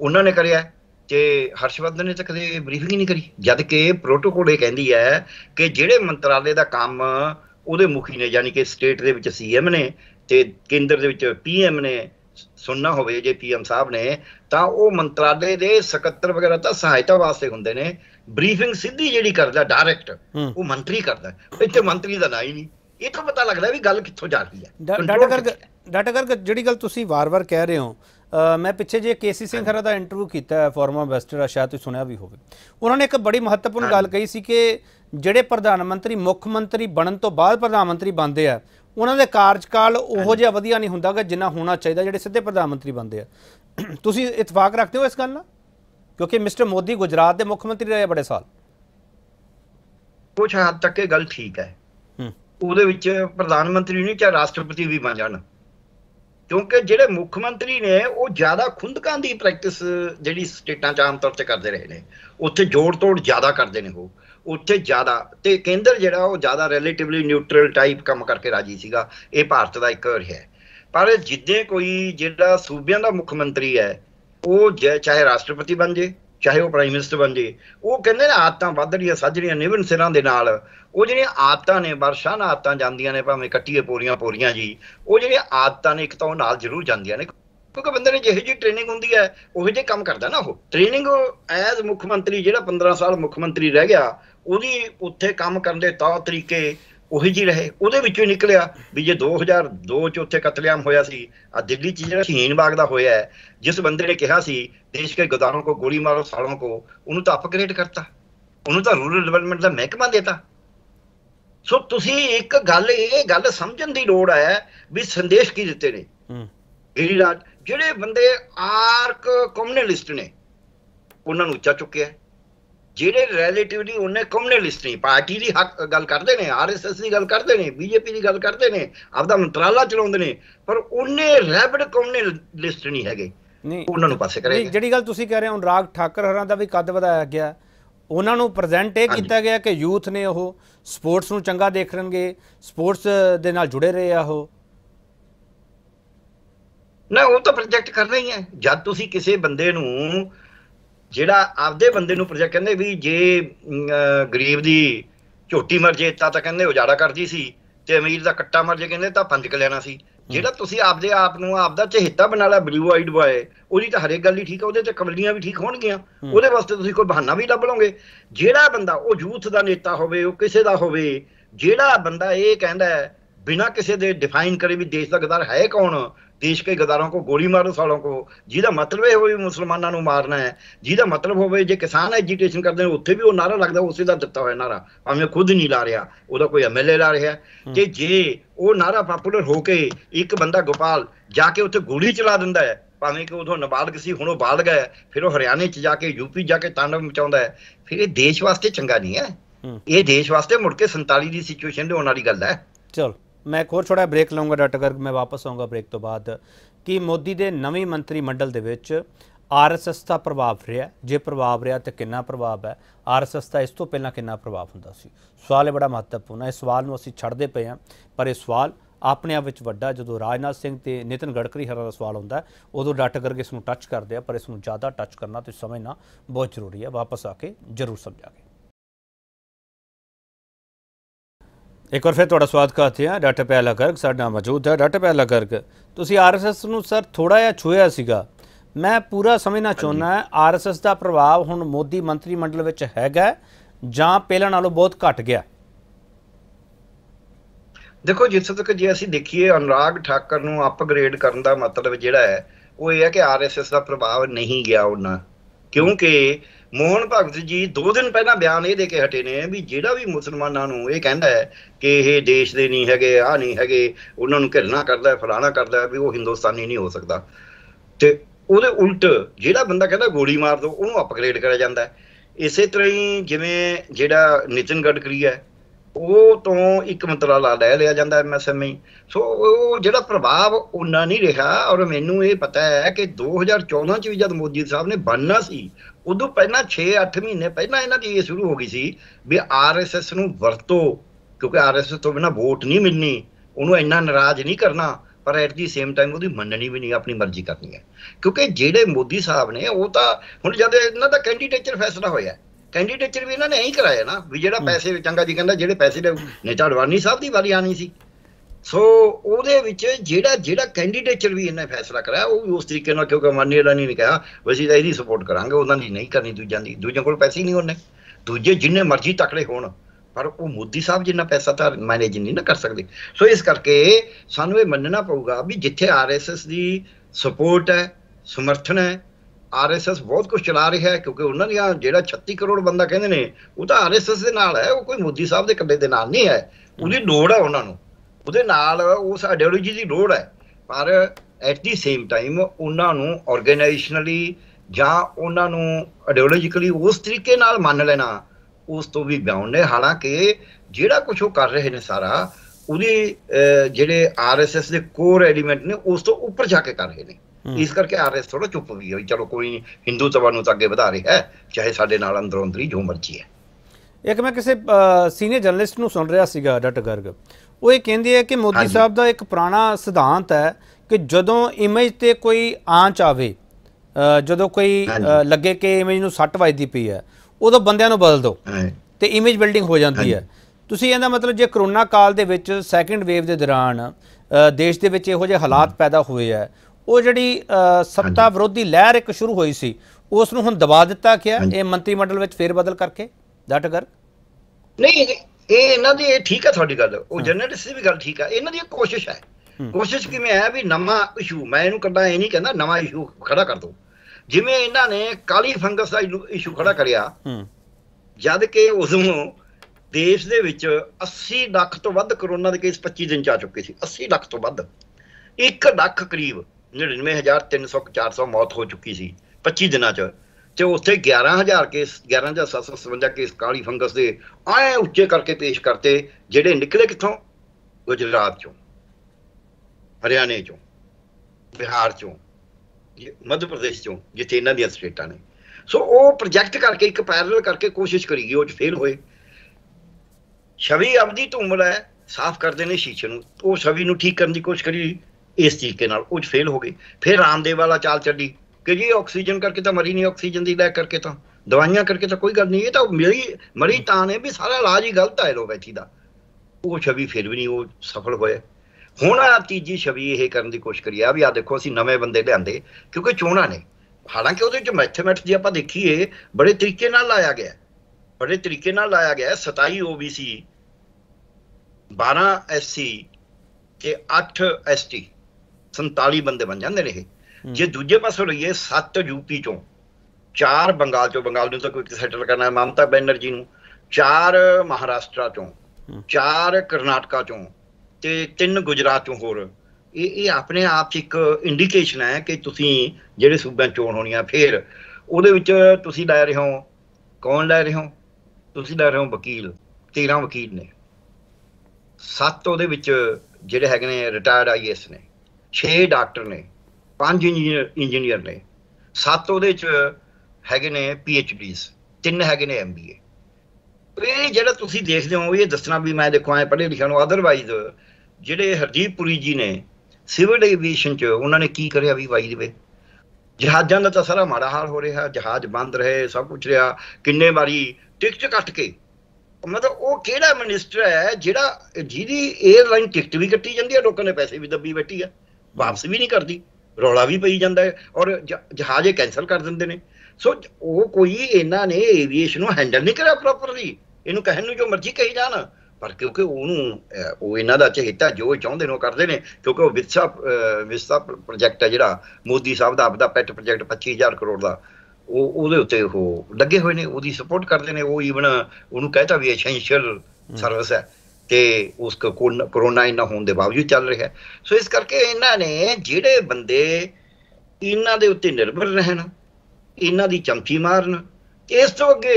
ਉਹਨਾਂ ਨੇ ਕਰਿਆ ਤੇ ਹਰਸ਼ਵਰਧਨ ਨੇ ਤਾਂ ਕਦੇ ਬਰੀਫਿੰਗ ਹੀ ਨਹੀਂ ਕਰੀ ਜਦ ਕਿ ਪ੍ਰੋਟੋਕੋਲ ਇਹ ਕਹਿੰਦੀ ਹੈ ਕਿ ਜਿਹੜੇ ਮੰਤਰਾਲੇ ਦਾ ਕੰਮ ਉਹਦੇ ਮੁਖੀ ਨੇ ਯਾਨੀ ਕਿ ਸਟੇਟ ਦੇ ਵਿੱਚ ਸੀਐਮ ਨੇ ਤੇ ਕੇਂਦਰ ਦੇ ਵਿੱਚ ਪੀਐਮ ਨੇ ਸੁਣਨਾ ਹੋਵੇ ਜੇ ਪੀਐਮ ਸਾਹਿਬ ਨੇ ਤਾਂ ਉਹ ਮੰਤਰਾਲੇ ਦੇ ਸਕੱਤਰ ਵਗੈਰਾ ਤਾਂ ਸਹਾਇਤਾ ਵਾਸਤੇ ਹੁੰਦੇ ਨੇ ਬਰੀਫਿੰਗ ਸਿੱਧੀ ਜਿਹੜੀ ਕਰਦਾ ਡਾਇਰੈਕਟ ਉਹ ਮੰਤਰੀ ਕਰਦਾ ਇੱਥੇ ਮੰਤਰੀ ਦਾ ਨਾਂ ਹੀ ਨਹੀਂ ਇਹ ਤਾਂ ਪਤਾ ਲੱਗਦਾ ਵੀ ਗੱਲ ਕਿੱਥੋਂ ਜਾ ਰਹੀ ਹੈ ਡਾਟਾ ਕਰ
ਡਾਟਾ ਜਿਹੜੀ ਗੱਲ ਤੁਸੀਂ ਵਾਰ-ਵਾਰ ਕਹਿ ਰਹੇ ਹੋ ਮੈਂ ਪਿੱਛੇ ਜੇ ਕੇਸੀ ਸਿੰਘ ਖਰਾ ਦਾ ਇੰਟਰਵਿਊ ਕੀਤਾ ਹੈ ਫਾਰਮਰ ਵੈਸਟਰ ਆ ਸ਼ਾਇਦ ਤੁਸੀਂ ਸੁਣਿਆ ਵੀ ਹੋਵੇ ਉਹਨਾਂ ਨੇ ਇੱਕ ਬੜੀ ਮਹੱਤਵਪੂਰਨ ਗੱਲ ਕਹੀ ਸੀ ਕਿ ਜਿਹੜੇ ਪ੍ਰਧਾਨ ਮੰਤਰੀ ਮੁੱਖ ਮੰਤਰੀ ਬਣਨ ਤੋਂ ਬਾਅਦ ਪ੍ਰਧਾਨ ਮੰਤਰੀ ਬਣਦੇ ਆ ਉਹਨਾਂ ਦੇ ਕਾਰਜਕਾਲ ਉਹੋ ਜਿਹਾ ਵਧੀਆ ਨਹੀਂ ਹੁੰਦਾਗਾ ਜਿੰਨਾ ਹੋਣਾ ਚਾਹੀਦਾ ਜਿਹੜੇ ਸਿੱਧੇ ਪ੍ਰਧਾਨ ਮੰਤਰੀ ਬੰਦੇ ਆ ਤੁਸੀਂ ਇਤਫਾਕ ਰੱਖਦੇ ਹੋ ਇਸ ਗੱਲ
ਨਾਲ ਕਿਉਂਕਿ ਮਿਸਟਰ ਮੋਦੀ ਗੁਜਰਾਤ ਦੇ ਮੁੱਖ ਮੰਤਰੀ ਰਹੇ ਬੜੇ ਸਾਲ ਕੁਝ ਹੱਦ ਤੱਕ ਇਹ ਗੱਲ ਠੀਕ ਹੈ ਉਹਦੇ ਵਿੱਚ ਪ੍ਰਧਾਨ ਮੰਤਰੀ ਨਹੀਂ ਚਾਹ ਰਾਸ਼ਟਰਪਤੀ ਵੀ ਬਣ ਜਾਣ ਕਿਉਂਕਿ ਜਿਹੜੇ ਮੁੱਖ ਮੰਤਰੀ ਨੇ ਉਹ ਜ਼ਿਆਦਾ ਖੁੰਦਕਾਂ ਦੀ ਪ੍ਰੈਕਟਿਸ ਜਿਹੜੀ ਸਟੇਟਾਂ 'ਚ ਆਮ ਤੌਰ ਤੇ ਕਰਦੇ ਰਹੇ ਨੇ ਉੱਥੇ ਜੋੜ ਤੋੜ ਜ਼ਿਆਦਾ ਕਰਦੇ ਨੇ ਉਹ ਉੱਥੇ ਜ਼ਿਆਦਾ ਤੇ ਕੇਂਦਰ ਜਿਹੜਾ ਉਹ ਜ਼ਿਆਦਾ ਰਿਲੇਟਿਵਲੀ ਨਿਊਟਰਲ ਟਾਈਪ ਕੰਮ ਕਰਕੇ ਰਾਜੀ ਸੀਗਾ ਇਹ ਭਾਰਤ ਦਾ ਇੱਕ ਰਿਹਾ ਪਰ ਜਿੱਦੇ ਕੋਈ ਜਿਹੜਾ ਸੂਬਿਆਂ ਦਾ ਮੁੱਖ ਮੰਤਰੀ ਹੈ ਉਹ ਚਾਹੇ ਰਾਸ਼ਟਰਪਤੀ ਬਣ ਜੇ ਚਾਹੇ ਉਹ ਪ੍ਰਾਈਮ ਮਿਨਿਸਟਰ ਬਣ ਜੇ ਉਹ ਕਹਿੰਦੇ ਨੇ ਆਦਤਾਂ ਵੱਧ ਰਹੀਆਂ ਸੱਜਣੀਆਂ ਨਿਵਨ ਸਿਰਾਂ ਦੇ ਨਾਲ ਉਹ ਜਿਹੜੀਆਂ ਆਦਤਾਂ ਨੇ ਵਰਸ਼ਾਂ ਨਾਲ ਆਦਤਾਂ ਜਾਂਦੀਆਂ ਨੇ ਭਾਵੇਂ ਕੱਟੀਏ ਪੋਰੀਆਂ ਪੋਰੀਆਂ ਜੀ ਉਹ ਜਿਹੜੀਆਂ ਆਦਤਾਂ ਨੇ ਇੱਕ ਤਾਂ ਉਹ ਨਾਲ ਜ਼ਰੂਰ ਜਾਂਦੀਆਂ ਨੇ ਕਿਉਂਕਿ ਬੰਦੇ ਨੇ ਜਿਹੇ ਜੀ ਟ੍ਰੇਨਿੰਗ ਹੁੰਦੀ ਹੈ ਉਹੋ ਜਿਹੇ ਕੰਮ ਕਰਦਾ ਨਾ ਉਹ ਟ੍ਰੇਨਿੰਗ ਐਜ਼ ਮੁੱਖ ਮੰਤਰੀ ਜਿਹੜਾ 15 ਸਾਲ ਮੁੱਖ ਮੰਤਰੀ ਰਹਿ ਗਿਆ ਉਹਦੀ ਉੱਥੇ ਕੰਮ ਕਰਨ ਦੇ ਤੌਰ ਤਰੀਕੇ ਉਹੀ ਜੀ ਰਹੇ ਉਹਦੇ ਵਿੱਚੋਂ ਨਿਕਲਿਆ ਵੀ ਜੇ 2002 ਚ ਉੱਥੇ ਕਤਲੇਆਮ ਹੋਇਆ ਸੀ ਆ ਦਿੱਲੀ ਚ ਜਿਹੜਾ ਸ਼ਹੀਨ ਬਾਗ ਦਾ ਹੋਇਆ ਹੈ ਜਿਸ ਬੰਦੇ ਨੇ ਕਿਹਾ ਸੀ ਦੇਸ਼ ਕੇ ਗਦਾਰੋਂ ਕੋ ਗੋਲੀ ਮਾਰੋ ਸਾਲੋਂ ਕੋ ਉਹਨੂੰ ਤਾਂ ਅਪਗ੍ਰੇਡ ਕਰਤਾ ਉਹਨੂੰ ਤਾਂ ਰੂਰਲ ਡਿਵੈਲਪਮੈਂਟ ਦਾ ਮਹਿਕਮਾ ਦੇਤਾ ਸੋ ਤੁਸੀਂ ਇੱਕ ਗੱਲ ਇਹ ਗੱਲ ਸਮਝਣ ਦੀ ਲੋੜ ਹੈ ਵੀ ਸੰਦੇਸ਼ ਕੀ ਦਿੱਤੇ ਨੇ ਹੂੰ ਜਿਹੜੇ ਬੰਦੇ ਆਰਕ ਕਮਿਊਨਲਿਸਟ ਨੇ ਉਹਨਾਂ ਨੂੰ ਉੱਚਾ ਚੁੱਕਿਆ ਜਿਹੜੇ ਰਿਲੇਟਿਵਲੀ ਉਹਨੇ ਕਮਿਊਨਲਿਸਟ ਨਹੀਂ ਪਾਰਟੀ ਦੀ ਹੱਕ ਗੱਲ ਕਰਦੇ ਨੇ ਆਰਐਸਐਸ ਦੀ ਗੱਲ ਕਰਦੇ ਨੇ ਬੀਜੇਪੀ ਦੀ ਗੱਲ ਕਰਦੇ ਨੇ ਆਪਦਾ ਮੰਤਰਾਲਾ ਚਲਾਉਂਦੇ ਨੇ ਪਰ ਉਹਨੇ ਰੈਪਿਡ ਕਮਿਊਨਲਿਸਟ ਨਹੀਂ ਹੈਗੇ ਨਹੀਂ ਉਹਨਾਂ ਨੂੰ ਪਾਸੇ ਕਰੇ ਜਿਹੜੀ ਗੱਲ ਤੁਸੀਂ
ਕਹਿ ਰਹੇ ਹੋ ਅਨਰਾਗ ਠਾਕਰ ਹਰਾਂ ਦਾ ਵੀ ਕੱਦ ਵਧਾਇਆ ਗਿਆ ਉਹਨਾਂ ਨੂੰ ਪ੍ਰੈਜ਼ੈਂਟ ਇਹ ਕੀਤਾ ਗਿਆ ਕਿ ਯੂਥ ਨੇ ਉਹ ਸਪੋਰਟਸ ਨੂੰ ਚੰਗਾ ਦੇਖ ਰਣਗੇ ਸਪੋਰਟਸ ਦੇ ਨਾਲ ਜੁੜੇ ਰਹੇ ਆ ਉਹ
ਨਾ ਉਹ ਤਾਂ ਪ੍ਰੋਜੈਕਟ ਕਰਨਾ ਹੀ ਹੈ ਜਦ ਤੁਸੀਂ ਕਿਸੇ ਬੰਦੇ ਨੂੰ ਜਿਹੜਾ ਆਪਦੇ ਬੰਦੇ ਨੂੰ ਪ੍ਰੋਜੈਕਟ ਕਹਿੰਦੇ ਵੀ ਜੇ ਗਰੀਬ ਦੀ ਝੋਟੀ ਮਰ ਜੇ ਤਾਂ ਤਾਂ ਕਹਿੰਦੇ ਉਜਾੜਾ ਕਰਦੀ ਸੀ ਤੇ ਅਮੀਰ ਦਾ ਕੱਟਾ ਮਰ ਜੇ ਕਹਿੰਦੇ ਤਾਂ ਪੰਜ ਕ ਲੈਣਾ ਸੀ ਜਿਹੜਾ ਤੁਸੀਂ ਆਪਦੇ ਆਪ ਨੂੰ ਆਪਦਾ ਚਹਿਤਾ ਬਣਾ ਲਿਆ ਬਲੂ ਆਈਡ ਬਾਏ ਉਹਦੀ ਤਾਂ ਹਰੇਕ ਗੱਲ ਹੀ ਠੀਕ ਆ ਉਹਦੇ ਤੇ ਕਮਲੀਆਂ ਵੀ ਠੀਕ ਹੋਣਗੀਆਂ ਉਹਦੇ ਵਾਸਤੇ ਤੁਸੀਂ ਕੋਈ ਬਹਾਨਾ ਵੀ ਲੱਭ ਲਓਗੇ ਜਿਹੜਾ ਬੰਦਾ ਉਹ ਯੂਥ ਦਾ ਨੇਤਾ ਹੋਵੇ ਉਹ ਕਿਸੇ ਦਾ ਹੋਵੇ ਜਿਹੜਾ ਬੰਦਾ ਇਹ ਕਹਿੰਦਾ ਬਿਨਾ ਕਿਸੇ ਦੇ ਡਿਫਾਈਨ ਕਰੇ ਵੀ ਦੇਸ਼ ਦਾ ਗਦਾਰ ਹੈ ਕੌਣ ਦੇਸ਼ ਕੇ ਗਦਾਰਾਂ ਕੋ ਗੋਲੀ ਮਾਰਨ ਸਾਲਾਂ ਕੋ ਜਿਹਦਾ ਮਤਲਬ ਇਹ ਹੋਵੇ ਮੁਸਲਮਾਨਾਂ ਨੂੰ ਮਾਰਨਾ ਹੈ ਜਿਹਦਾ ਮਤਲਬ ਹੋਵੇ ਜੇ ਕਿਸਾਨ ਐਜੀਟੇਸ਼ਨ ਕਰਦੇ ਨੇ ਉੱਥੇ ਵੀ ਉਹ ਨਾਰਾ ਲੱਗਦਾ ਉਸੇ ਦਾ ਦਿੱਤਾ ਹੋਇਆ ਨਾਰਾ ਭਾਵੇਂ ਖੁਦ ਨਹੀਂ ਲਾ ਰਿਹਾ ਉਹਦਾ ਕੋਈ ਐਮਐਲਏ ਲਾ ਰਿਹਾ ਤੇ ਜੇ ਉਹ ਨਾਰਾ ਪਪੂਲਰ ਹੋ ਕੇ ਇੱਕ ਬੰਦਾ ਗੋਪਾਲ ਜਾ ਕੇ ਉੱਥੇ ਗੋਲੀ ਚਲਾ ਦਿੰਦਾ ਹੈ ਭਾਵੇਂ ਕਿ ਉਦੋਂ ਨਾਬਾਲਗ ਸੀ ਹੁਣ ਉਹ ਬਾਲਗ ਹੈ ਫਿਰ ਉਹ ਹਰਿਆਣੇ ਚ ਜਾ ਕੇ ਯੂਪੀ ਜਾ ਕੇ ਤਾਂਡਵ ਮਚਾਉਂਦਾ ਹੈ ਫਿਰ ਇਹ ਦੇਸ਼ ਵਾਸਤੇ ਚੰਗਾ ਨਹੀਂ ਹੈ ਇਹ ਦੇਸ਼ ਵਾਸਤੇ ਮੁੜ ਕੇ 47 ਦੀ ਸਿਚੁਏਸ਼ਨ ਦੇ ਹੋਣ ਵਾਲੀ ਗੱਲ ਹੈ
ਚਲੋ ਮੈਂ ਖੋਰ ਛੋੜਾ ਬ੍ਰੇਕ ਲਵਾਂਗਾ ਡਾਕਟਰ ਗਰਗ ਮੈਂ ਵਾਪਸ ਆਉਂਗਾ ਬ੍ਰੇਕ ਤੋਂ ਬਾਅਦ ਕਿ ਮੋਦੀ ਦੇ ਨਵੇਂ ਮੰਤਰੀ ਮੰਡਲ ਦੇ ਵਿੱਚ ਆਰਐਸਐਸ ਦਾ ਪ੍ਰਭਾਵ ਰਿਹਾ ਜੇ ਪ੍ਰਭਾਵ ਰਿਹਾ ਤੇ ਕਿੰਨਾ ਪ੍ਰਭਾਵ ਹੈ ਆਰਐਸਐਸ ਦਾ ਇਸ ਤੋਂ ਪਹਿਲਾਂ ਕਿੰਨਾ ਪ੍ਰਭਾਵ ਹੁੰਦਾ ਸੀ ਸਵਾਲ ਇਹ ਬੜਾ ਮਹੱਤਵਪੂਰਨ ਹੈ ਇਸ ਸਵਾਲ ਨੂੰ ਅਸੀਂ ਛੱਡਦੇ ਪਏ ਹਾਂ ਪਰ ਇਹ ਸਵਾਲ ਆਪਣੇ ਆਪ ਵਿੱਚ ਵੱਡਾ ਜਦੋਂ ਰਾਜਨਾਥ ਸਿੰਘ ਤੇ ਨਿਤਨ ਗੜਕਰੀ ਹਰਾਂ ਦਾ ਸਵਾਲ ਹੁੰਦਾ ਉਦੋਂ ਡਾਟ ਕਰਕੇ ਇਸ ਨੂੰ ਟੱਚ ਕਰਦੇ ਆ ਪਰ ਇਸ ਨੂੰ ਜ਼ਿਆਦਾ ਟੱਚ ਕਰਨਾ ਤੇ ਸਮਝਣਾ ਬਹੁਤ ਜ਼ਰੂਰੀ ਹੈ ਵਾਪਸ ਆ ਕੇ ਜ਼ਰੂਰ ਸਮਝਾ ਇੱਕ ਵਾਰ ਫਿਰ ਤੁਹਾਡਾ ਸਵਾਗਤ ਕਰਦੇ ਹਾਂ ਡਾਕਟਰ ਪਹਿਲਾ ਕਰਕ ਸਾਡਾ ਮੌਜੂਦ ਹੈ ਡਾਕਟਰ ਪਹਿਲਾ ਕਰਕ ਤੁਸੀਂ ਆਰਐਸਐਸ ਨੂੰ ਸਰ ਥੋੜਾ ਜਿਹਾ ਛੁਇਆ ਸੀਗਾ ਮੈਂ ਪੂਰਾ ਸਮਝਣਾ ਚਾਹੁੰਦਾ ਹਾਂ ਆਰਐਸਐਸ ਦਾ ਪ੍ਰਭਾਵ ਹੁਣ ਮੋਦੀ ਮੰਤਰੀ ਮੰਡਲ ਵਿੱਚ ਹੈਗਾ ਜਾਂ ਪਹਿਲਾਂ ਨਾਲੋਂ ਬਹੁਤ ਘਟ ਗਿਆ
ਦੇਖੋ ਜਿੱਥੇ ਤੱਕ ਜੇ ਅਸੀਂ ਦੇਖੀਏ ਅਨਰਾਗ ਠਾਕਰ ਨੂੰ ਅਪਗ੍ਰੇਡ ਕਰਨ ਦਾ ਮਤਲਬ ਜਿਹੜਾ ਹੈ ਉਹ ਇਹ ਹੈ ਕਿ ਆਰਐਸਐਸ ਦਾ ਪ੍ਰਭਾਵ ਨਹੀਂ ਗਿਆ ਉਹਨਾਂ ਕਿਉਂਕਿ ਮੋਹਨ ਭਗਤ ਜੀ ਦੋ ਦਿਨ ਪਹਿਲਾਂ ਬਿਆਨ ਇਹ ਦੇ ਕੇ ਹਟੇ ਨੇ ਵੀ ਜਿਹੜਾ ਵੀ ਮੁਸਲਮਾਨਾਂ ਨੂੰ ਇਹ ਕਹਿੰਦਾ ਹੈ ਕਿ ਇਹ ਦੇਸ਼ ਦੇ ਨਹੀਂ ਹੈਗੇ ਆ ਨਹੀਂ ਹੈਗੇ ਉਹਨਾਂ ਨੂੰ ਘਿਰਣਾ ਕਰਦਾ ਹੈ ਫਲਾਣਾ ਕਰਦਾ ਹੈ ਵੀ ਉਹ ਹਿੰਦੁਸਤਾਨੀ ਨਹੀਂ ਹੋ ਸਕਦਾ ਤੇ ਉਹਦੇ ਉਲਟ ਜਿਹੜਾ ਬੰਦਾ ਕਹਿੰਦਾ ਗੋਲੀ ਮਾਰ ਦੋ ਉਹਨੂੰ ਅਪਗ੍ਰੇਡ ਕਰਿਆ ਜਾਂਦਾ ਇਸੇ ਤਰ੍ਹਾਂ ਹੀ ਜਿਵੇਂ ਜਿਹੜਾ ਨਿਤਨ ਗਡਕਰੀ ਹੈ ਉਹ ਤੋਂ ਇੱਕ ਮੰਤਰਾਲਾ ਲੈ ਲਿਆ ਜਾਂਦਾ ਐਮਐਸਐਮਈ ਸੋ ਉਹ ਜਿਹੜਾ ਪ੍ਰਭਾਵ ਉਹਨਾਂ ਨਹੀਂ ਰਿਹਾ ਔਰ ਮੈਨੂੰ ਇਹ ਪਤਾ ਹੈ ਕਿ 2014 ਚ ਵੀ ਜਦ ਮੋਦੀ ਸਾਹਿਬ ਨੇ ਬੰਨਣਾ ਸੀ ਉਦੋਂ ਪਹਿਲਾਂ 6-8 ਮਹੀਨੇ ਪਹਿਲਾਂ ਇਹਨਾਂ ਦੀ ਇਹ ਸ਼ੁਰੂ ਹੋ ਗਈ ਸੀ ਵੀ ਆਰਐਸਐਸ ਨੂੰ ਵਰਤੋ ਕਿਉਂਕਿ ਆਰਐਸਐਸ ਤੋਂ ਬਿਨਾ ਵੋਟ ਨਹੀਂ ਮਿਲਣੀ ਉਹਨੂੰ ਇੰਨਾ ਨਾਰਾਜ਼ ਨਹੀਂ ਕਰਨਾ ਪਰ ਐਟ ਦੀ ਸੇਮ ਟਾਈਮ ਉਹਦੀ ਮੰਨਣੀ ਵੀ ਨਹੀਂ ਆਪਣੀ ਮਰਜ਼ੀ ਕਰਨੀ ਹੈ ਕਿਉਂਕਿ ਜਿਹੜੇ ਮੋਦੀ ਸਾਹਿਬ ਨੇ ਉਹ ਤਾਂ ਹੁਣ ਜਦ ਇਹਨਾਂ ਦਾ ਕੈਂਡੀਡੇਟਰ ਫੈਸਲਾ ਹੋਇਆ ਕੈਂਡੀਡੇਟਰ ਵੀ ਇਹਨਾਂ ਨੇ ਐਂ ਹੀ ਕਰਾਇਆ ਨਾ ਵੀ ਜਿਹੜਾ ਪੈਸੇ ਚੰਗਾ ਜੀ ਕਹਿੰਦਾ ਜਿਹੜੇ ਪੈਸੇ ਨੇ ਨੇਤਾ ਅਡਵਾਨੀ ਸਾਹਿਬ ਦੀ ਵਾਰੀ ਆਣੀ ਸੀ ਸੋ ਉਹਦੇ ਵਿੱਚ ਜਿਹੜਾ ਜਿਹੜਾ ਕੈਂਡੀਡੇਚਰ ਵੀ ਇਹਨੇ ਫੈਸਲਾ ਕਰਾਇਆ ਉਹ ਵੀ ਉਸ ਤਰੀਕੇ ਨਾਲ ਕਿਉਂਕਿ ਮਾਨੀ ਅਡਾਨੀ ਨਹੀਂ ਕਿਹਾ ਵਸੀ ਦਾ ਇਹਦੀ ਸਪੋਰਟ ਕਰਾਂਗੇ ਉਹਨਾਂ ਦੀ ਨਹੀਂ ਕਰਨੀ ਦੂਜਿਆਂ ਦੀ ਦੂਜਿਆਂ ਕੋਲ ਪੈਸੇ ਨਹੀਂ ਹੋਣੇ ਦੂਜੇ ਜਿੰਨੇ ਮਰਜ਼ੀ ਤਕੜੇ ਹੋਣ ਪਰ ਉਹ ਮੋਦੀ ਸਾਹਿਬ ਜਿੰਨਾ ਪੈਸਾ ਤਾਂ ਮੈਨੇਜ ਨਹੀਂ ਨਾ ਕਰ ਸਕਦੇ ਸੋ ਇਸ ਕਰਕੇ ਸਾਨੂੰ ਇਹ ਮੰਨਣਾ ਪਊਗਾ ਵੀ ਜਿੱਥੇ ਆਰਐਸਐਸ ਦੀ ਸਪੋਰਟ ਹੈ ਸਮਰਥਨ ਹੈ ਆਰਐਸਐਸ ਬਹੁਤ ਕੁਝ ਚਲਾ ਰਿਹਾ ਹੈ ਕਿਉਂਕਿ ਉਹਨਾਂ ਦੀ ਜਿਹੜਾ 36 ਕਰੋੜ ਬੰਦਾ ਕਹਿੰਦੇ ਨੇ ਉਹ ਤਾਂ ਆਰਐਸਐਸ ਦੇ ਨਾਲ ਹੈ ਉਹ ਕੋਈ ਮੋਦੀ ਸਾਹਿਬ ਦੇ ਕੱਲੇ ਦੇ ਨਾਲ ਨਹੀਂ ਹੈ ਉਹਦੀ ਲੋੜ ਹੈ ਉਹਨਾਂ ਨੂੰ ਉਹਦੇ ਨਾਲ ਉਸ ਆਈਡੀਓਲੋਜੀ ਦੀ ਲੋੜ ਹੈ ਪਰ ਐਟ ਦੀ ਸੇਮ ਟਾਈਮ ਉਹਨਾਂ ਨੂੰ ਆਰਗੇਨਾਈਜੇਸ਼ਨਲੀ ਜਾਂ ਉਹਨਾਂ ਨੂੰ ਆਈਡੀਓਲੋਜੀਕਲੀ ਉਸ ਤਰੀਕੇ ਨਾਲ ਮੰਨ ਲੈਣਾ ਉਸ ਤੋਂ ਵੀ ਬਿਆਉਂ ਨੇ ਹਾਲਾਂਕਿ ਜਿਹੜਾ ਕੁਝ ਉਹ ਕਰ ਰਹੇ ਨੇ ਸਾਰਾ ਉਹਦੇ ਜਿਹੜੇ ਆਰਐਸਐਸ ਦੇ ਕੋਰ ਐਲੀਮੈਂਟ ਨੇ ਉਸ ਤੋਂ ਉੱਪਰ ਜਾ ਕੇ ਕਰ ਰਹੇ ਨੇ ਇਸ ਕਰਕੇ ਆਰਐਸ ਥੋੜਾ ਚੁੱਪ ਵੀ ਹੋਈ ਚਲੋ ਕੋਈ ਹਿੰਦੂ ਤਵਾ ਨੂੰ ਤਾਂ ਅੱਗੇ ਵਧਾ ਰਿਹਾ ਹੈ ਚਾਹੇ ਸਾਡੇ ਨਾਲ ਅੰਦਰੋਂ ਅੰਦਰੀ ਜੋ ਮਰਜ਼ੀ ਹੈ
ਇੱਕ ਮੈਂ ਕਿਸੇ ਸੀਨੀਅਰ ਜਰਨਲਿਸਟ ਨੂੰ ਸੁਣ ਰਿਹਾ ਸੀਗਾ ਡਾਟ ਗਰਗ ਉਹ ਇਹ ਕਹਿੰਦੇ ਆ ਕਿ ਮੋਦੀ ਸਾਹਿਬ ਦਾ ਇੱਕ ਪੁਰਾਣਾ ਸਿਧਾਂਤ ਹੈ ਕਿ ਜਦੋਂ ਇਮੇਜ ਤੇ ਕੋਈ ਆਂਚ ਆਵੇ ਜਦੋਂ ਕੋਈ ਲੱਗੇ ਕਿ ਇਮੇਜ ਨੂੰ ਸੱਟ ਵੱਜਦੀ ਪਈ ਹੈ ਉਦੋਂ ਬੰਦਿਆਂ ਨੂੰ ਬਦਲ ਦਿਓ ਤੇ ਇਮੇਜ ਬਿਲਡਿੰਗ ਹੋ ਜਾਂਦੀ ਹੈ ਤੁਸੀਂ ਇਹਦਾ ਮਤਲਬ ਜੇ ਕਰੋਨਾ ਕਾਲ ਦੇ ਵਿੱਚ ਸੈਕੰਡ ਵੇਵ ਦੇ ਦੌਰਾਨ ਦੇਸ਼ ਦੇ ਵਿੱਚ ਇਹੋ ਜਿਹੇ ਹਾਲਾਤ ਪੈਦਾ ਹੋਏ ਆ ਉਹ ਜਿਹੜੀ ਸੱਤਾ ਵਿਰੋਧੀ ਲਹਿਰ ਇੱਕ ਸ਼ੁਰੂ ਹੋਈ ਸੀ ਉਸ
ਨੂੰ ਹੁਣ ਦਬਾ ਦਿੱਤਾ ਗਿਆ ਇਹ ਮੰਤਰੀ ਮੰਡਲ ਵਿੱਚ ਫੇਰ ਬਦਲ ਕਰਕੇ ਕਰ ਨਹੀਂ ਇਹ ਇਹਨਾਂ ਦੀ ਇਹ ਠੀਕ ਹੈ ਤੁਹਾਡੀ ਗੱਲ ਉਹ ਜਰਨਲਿਸਟ ਦੀ ਵੀ ਗੱਲ ਠੀਕ ਹੈ ਇਹਨਾਂ ਦੀ ਕੋਸ਼ਿਸ਼ ਹੈ ਕੋਸ਼ਿਸ਼ ਕਿਵੇਂ ਹੈ ਵੀ ਨਵਾਂ ਇਸ਼ੂ ਮੈਂ ਇਹਨੂੰ ਕੱਢਾਂ ਇਹ ਨਹੀਂ ਕਹਿੰਦਾ ਨਵਾਂ ਇਸ਼ੂ ਖੜਾ ਕਰ ਦੋ ਜਿਵੇਂ ਇਹਨਾਂ ਨੇ ਕਾਲੀ ਫੰਗਸ ਦਾ ਇਸ਼ੂ ਖੜਾ ਕਰਿਆ ਜਦ ਕਿ ਉਸ ਨੂੰ ਦੇਸ਼ ਦੇ ਵਿੱਚ 80 ਲੱਖ ਤੋਂ ਵੱਧ ਕਰੋਨਾ ਦੇ ਕੇਸ 25 ਦਿਨ ਚ ਆ ਚੁੱਕੇ ਸੀ 80 ਲੱਖ ਤੋਂ ਵੱਧ 1 ਲੱਖ ਕਰੀਬ 99300 400 ਮੌਤ ਹੋ ਚੁੱਕੀ ਸੀ 25 ਦਿਨਾਂ ਚ ਤੇ ਉੱਥੇ 11000 ਕੇਸ 11757 ਕੇਸ ਕਾਲੀ ਫੰਗਸ ਦੇ ਆਏ ਉੱਚੇ ਕਰਕੇ ਪੇਸ਼ ਕਰਤੇ ਜਿਹੜੇ ਨਿਕਲੇ ਕਿੱਥੋਂ ਗੁਜਰਾਤ ਚੋਂ ਹਰਿਆਣੇ ਚੋਂ ਬਿਹਾਰ ਚੋਂ ਮੱਧ ਪ੍ਰਦੇਸ਼ ਚੋਂ ਜਿੱਥੇ ਇਹਨਾਂ ਦੀਆਂ ਸਟੇਟਾਂ ਨੇ ਸੋ ਉਹ ਪ੍ਰੋਜੈਕਟ ਕਰਕੇ ਇੱਕ ਪੈਰਲਲ ਕਰਕੇ ਕੋਸ਼ਿਸ਼ ਕਰੀ ਗਈ ਉਹ ਚ ਫੇਲ ਹੋਏ ਛਵੀ ਆਪਦੀ ਧੂਮਲ ਹੈ ਸਾਫ਼ ਕਰਦੇ ਨੇ ਸ਼ੀਸ਼ੇ ਨੂੰ ਉਹ ਛਵੀ ਨੂੰ ਠੀਕ ਕਰਨ ਦੀ ਕੋਸ਼ਿਸ਼ ਕਰੀ ਇਸ ਤਰੀਕੇ ਨਾਲ ਉਹ ਚ ਫੇਲ ਹੋ ਗਏ ਫਿਰ ਰਾਮਦੇਵ ਵਾਲਾ ਚਾਲ ਚੱਡੀ ਕਿ ਜੀ ਆਕਸੀਜਨ ਕਰਕੇ ਤਾਂ ਮਰੀ ਨਹੀਂ ਆਕਸੀਜਨ ਦੀ ਲੈ ਕਰਕੇ ਤਾਂ ਦਵਾਈਆਂ ਕਰਕੇ ਤਾਂ ਕੋਈ ਗੱਲ ਨਹੀਂ ਇਹ ਤਾਂ ਮੇਰੀ ਮਰੀ ਤਾਂ ਨੇ ਵੀ ਸਾਰਾ ਇਲਾਜ ਹੀ ਗਲਤ ਹੈ ਐਲੋਪੈਥੀ ਦਾ ਉਹ ਛਵੀ ਫਿਰ ਵੀ ਨਹੀਂ ਉਹ ਸਫਲ ਹੋਏ ਹੁਣ ਆ ਤੀਜੀ ਛਵੀ ਇਹ ਕਰਨ ਦੀ ਕੋਸ਼ਿਸ਼ ਕਰੀ ਆ ਵੀ ਆ ਦੇਖੋ ਅਸੀਂ ਨਵੇਂ ਬੰਦੇ ਲਿਆਂਦੇ ਕਿਉਂਕਿ ਚੋਣਾ ਨੇ ਹਾਲਾਂਕਿ ਉਹਦੇ ਵਿੱਚ ਮੈਥਮੈਟਿਕਸ ਜੇ ਆਪਾਂ ਦੇਖੀਏ ਬੜੇ ਤਰੀਕੇ ਨਾਲ ਲਾਇਆ ਗਿਆ ਬੜੇ ਤਰੀਕੇ ਨਾਲ ਲਾਇਆ ਗਿਆ 27 OBC 12 SC ਤੇ 8 ST 47 ਬੰਦੇ ਬਣ ਜਾਂਦੇ ਨੇ ਇਹ ਜੇ ਦੂਜੇ ਪਾਸੇ ਲਈਏ 7 ਯੂਪੀ ਚੋਂ ਚਾਰ ਬੰਗਾਲ ਚੋਂ ਬੰਗਾਲ ਨੂੰ ਤਾਂ ਕੋਈ ਸੈਟਲ ਕਰਨਾ ਹੈ ਮਮਤਾ ਬੈਨਰਜੀ ਨੂੰ ਚਾਰ ਮਹਾਰਾਸ਼ਟਰਾ ਚੋਂ ਚਾਰ ਕਰਨਾਟਕਾ ਚੋਂ ਤੇ ਤਿੰਨ ਗੁਜਰਾਤ ਚੋਂ ਹੋਰ ਇਹ ਇਹ ਆਪਣੇ ਆਪ 'ਚ ਇੱਕ ਇੰਡੀਕੇਸ਼ਨ ਹੈ ਕਿ ਤੁਸੀਂ ਜਿਹੜੇ ਸੂਬਿਆਂ ਚੋਣ ਹੋਣੀਆਂ ਫੇਰ ਉਹਦੇ ਵਿੱਚ ਤੁਸੀਂ ਲੈ ਰਹੇ ਹੋ ਕੌਣ ਲੈ ਰਹੇ ਹੋ ਤੁਸੀਂ ਲੈ ਰਹੇ ਹੋ ਵਕੀਲ 13 ਵਕੀਲ ਨੇ ਸੱਤ ਉਹਦੇ ਵਿੱਚ ਜਿਹੜੇ ਹੈਗੇ ਨੇ ਰਿਟਾਇਰਡ ਆਈਐਸ ਨੇ 6 ਡਾਕਟਰ ਨੇ ਪੰਜ ਇੰਜੀਨੀਅਰ ਇੰਜੀਨੀਅਰ ਨੇ ਸੱਤ ਉਹਦੇ ਚ ਹੈਗੇ ਨੇ ਪੀ ਐਚ ਡੀਸ ਤਿੰਨ ਹੈਗੇ ਨੇ ਐਮ ਬੀ ਏ ਇਹ ਜਿਹੜਾ ਤੁਸੀਂ ਦੇਖਦੇ ਹੋ ਇਹ ਦੱਸਣਾ ਵੀ ਮੈਂ ਦੇਖੋ ਐ ਪੜ੍ਹੇ ਲਿਖਿਆ ਨੂੰ ਆਦਰਵਾਇਜ਼ ਜਿਹੜੇ ਹਰਦੀਪ ਪੁਰੀ ਜੀ ਨੇ ਸਿਵਲ ਐਵੀਏਸ਼ਨ ਚ ਉਹਨਾਂ ਨੇ ਕੀ ਕਰਿਆ ਵੀ ਵਾਈ ਦੇ ਜਹਾਜ਼ਾਂ ਦਾ ਤਾਂ ਸਾਰਾ ਮਾੜਾ ਹਾਲ ਹੋ ਰਿਹਾ ਜਹਾਜ਼ ਬੰਦ ਰਹੇ ਸਭ ਕੁਝ ਰਿਹਾ ਕਿੰਨੇ ਵਾਰੀ ਟਿਕਟ ਕੱਟ ਕੇ ਮਤਲਬ ਉਹ ਕਿਹੜਾ ਮਿਨਿਸਟਰ ਹੈ ਜਿਹੜਾ ਜਿਹਦੀ 에ਅਰਲਾਈਨ ਟਿਕਟ ਵੀ ਕੱਟੀ ਜਾਂਦੀ ਹੈ ਲੋਕਾਂ ਨੇ ਪੈਸੇ ਵੀ ਦੱਬੀ ਬੈਠੀ ਆ ਵਾਪਸ ਵੀ ਨਹੀਂ ਕਰਦੀ ਰੌਲਾ ਵੀ ਪਈ ਜਾਂਦਾ ਹੈ ਔਰ ਜਹਾਜ਼ ਇਹ ਕੈਨਸਲ ਕਰ ਦਿੰਦੇ ਨੇ ਸੋ ਉਹ ਕੋਈ ਇਹਨਾਂ ਨੇ ਏਵੀਏਸ਼ਨ ਨੂੰ ਹੈਂਡਲ ਨਹੀਂ ਕਰਿਆ ਪ੍ਰੋਪਰਲੀ ਇਹਨੂੰ ਕਹਿਣ ਨੂੰ ਜੋ ਮਰਜ਼ੀ ਕਹੀ ਜਾਣ ਪਰ ਕਿਉਂਕਿ ਉਹਨੂੰ ਉਹ ਇਹਨਾਂ ਦਾ ਚਹਿਤਾ ਜੋ ਚਾਹੁੰਦੇ ਨੇ ਉਹ ਕਰਦੇ ਨੇ ਕਿਉਂਕਿ ਉਹ ਵਿਸਾ ਵਿਸਾ ਪ੍ਰੋਜੈਕਟ ਹੈ ਜਿਹੜਾ ਮੋਦੀ ਸਾਹਿਬ ਦਾ ਆਪਦਾ ਪੈਟ ਪ੍ਰੋਜੈਕਟ 25000 ਕਰੋੜ ਦਾ ਉਹ ਉਹਦੇ ਉੱਤੇ ਉਹ ਲੱਗੇ ਹੋਏ ਨੇ ਉਹਦੀ ਸਪੋਰਟ ਕਰਦੇ ਨੇ ਉਹ ਈਵਨ ਉਹਨੂੰ ਕਹਿੰਦਾ ਵੀ ਐਸੈਂਸ਼ੀਅਲ ਸਰਵਿਸ ਹੈ ਕਿ ਉਸ ਕੋਰੋਨਾ ਇਨਾ ਹੋਣ ਦੇ ਬਾਵਜੂਦ ਚੱਲ ਰਿਹਾ ਸੋ ਇਸ ਕਰਕੇ ਇਹਨਾਂ ਨੇ ਜਿਹੜੇ ਬੰਦੇ ਇਹਨਾਂ ਦੇ ਉੱਤੇ ਨਿਰਭਰ ਰਹਿਣ ਇਹਨਾਂ ਦੀ ਚਮਚੀ ਮਾਰਨ ਇਸ ਤੋਂ ਅੱਗੇ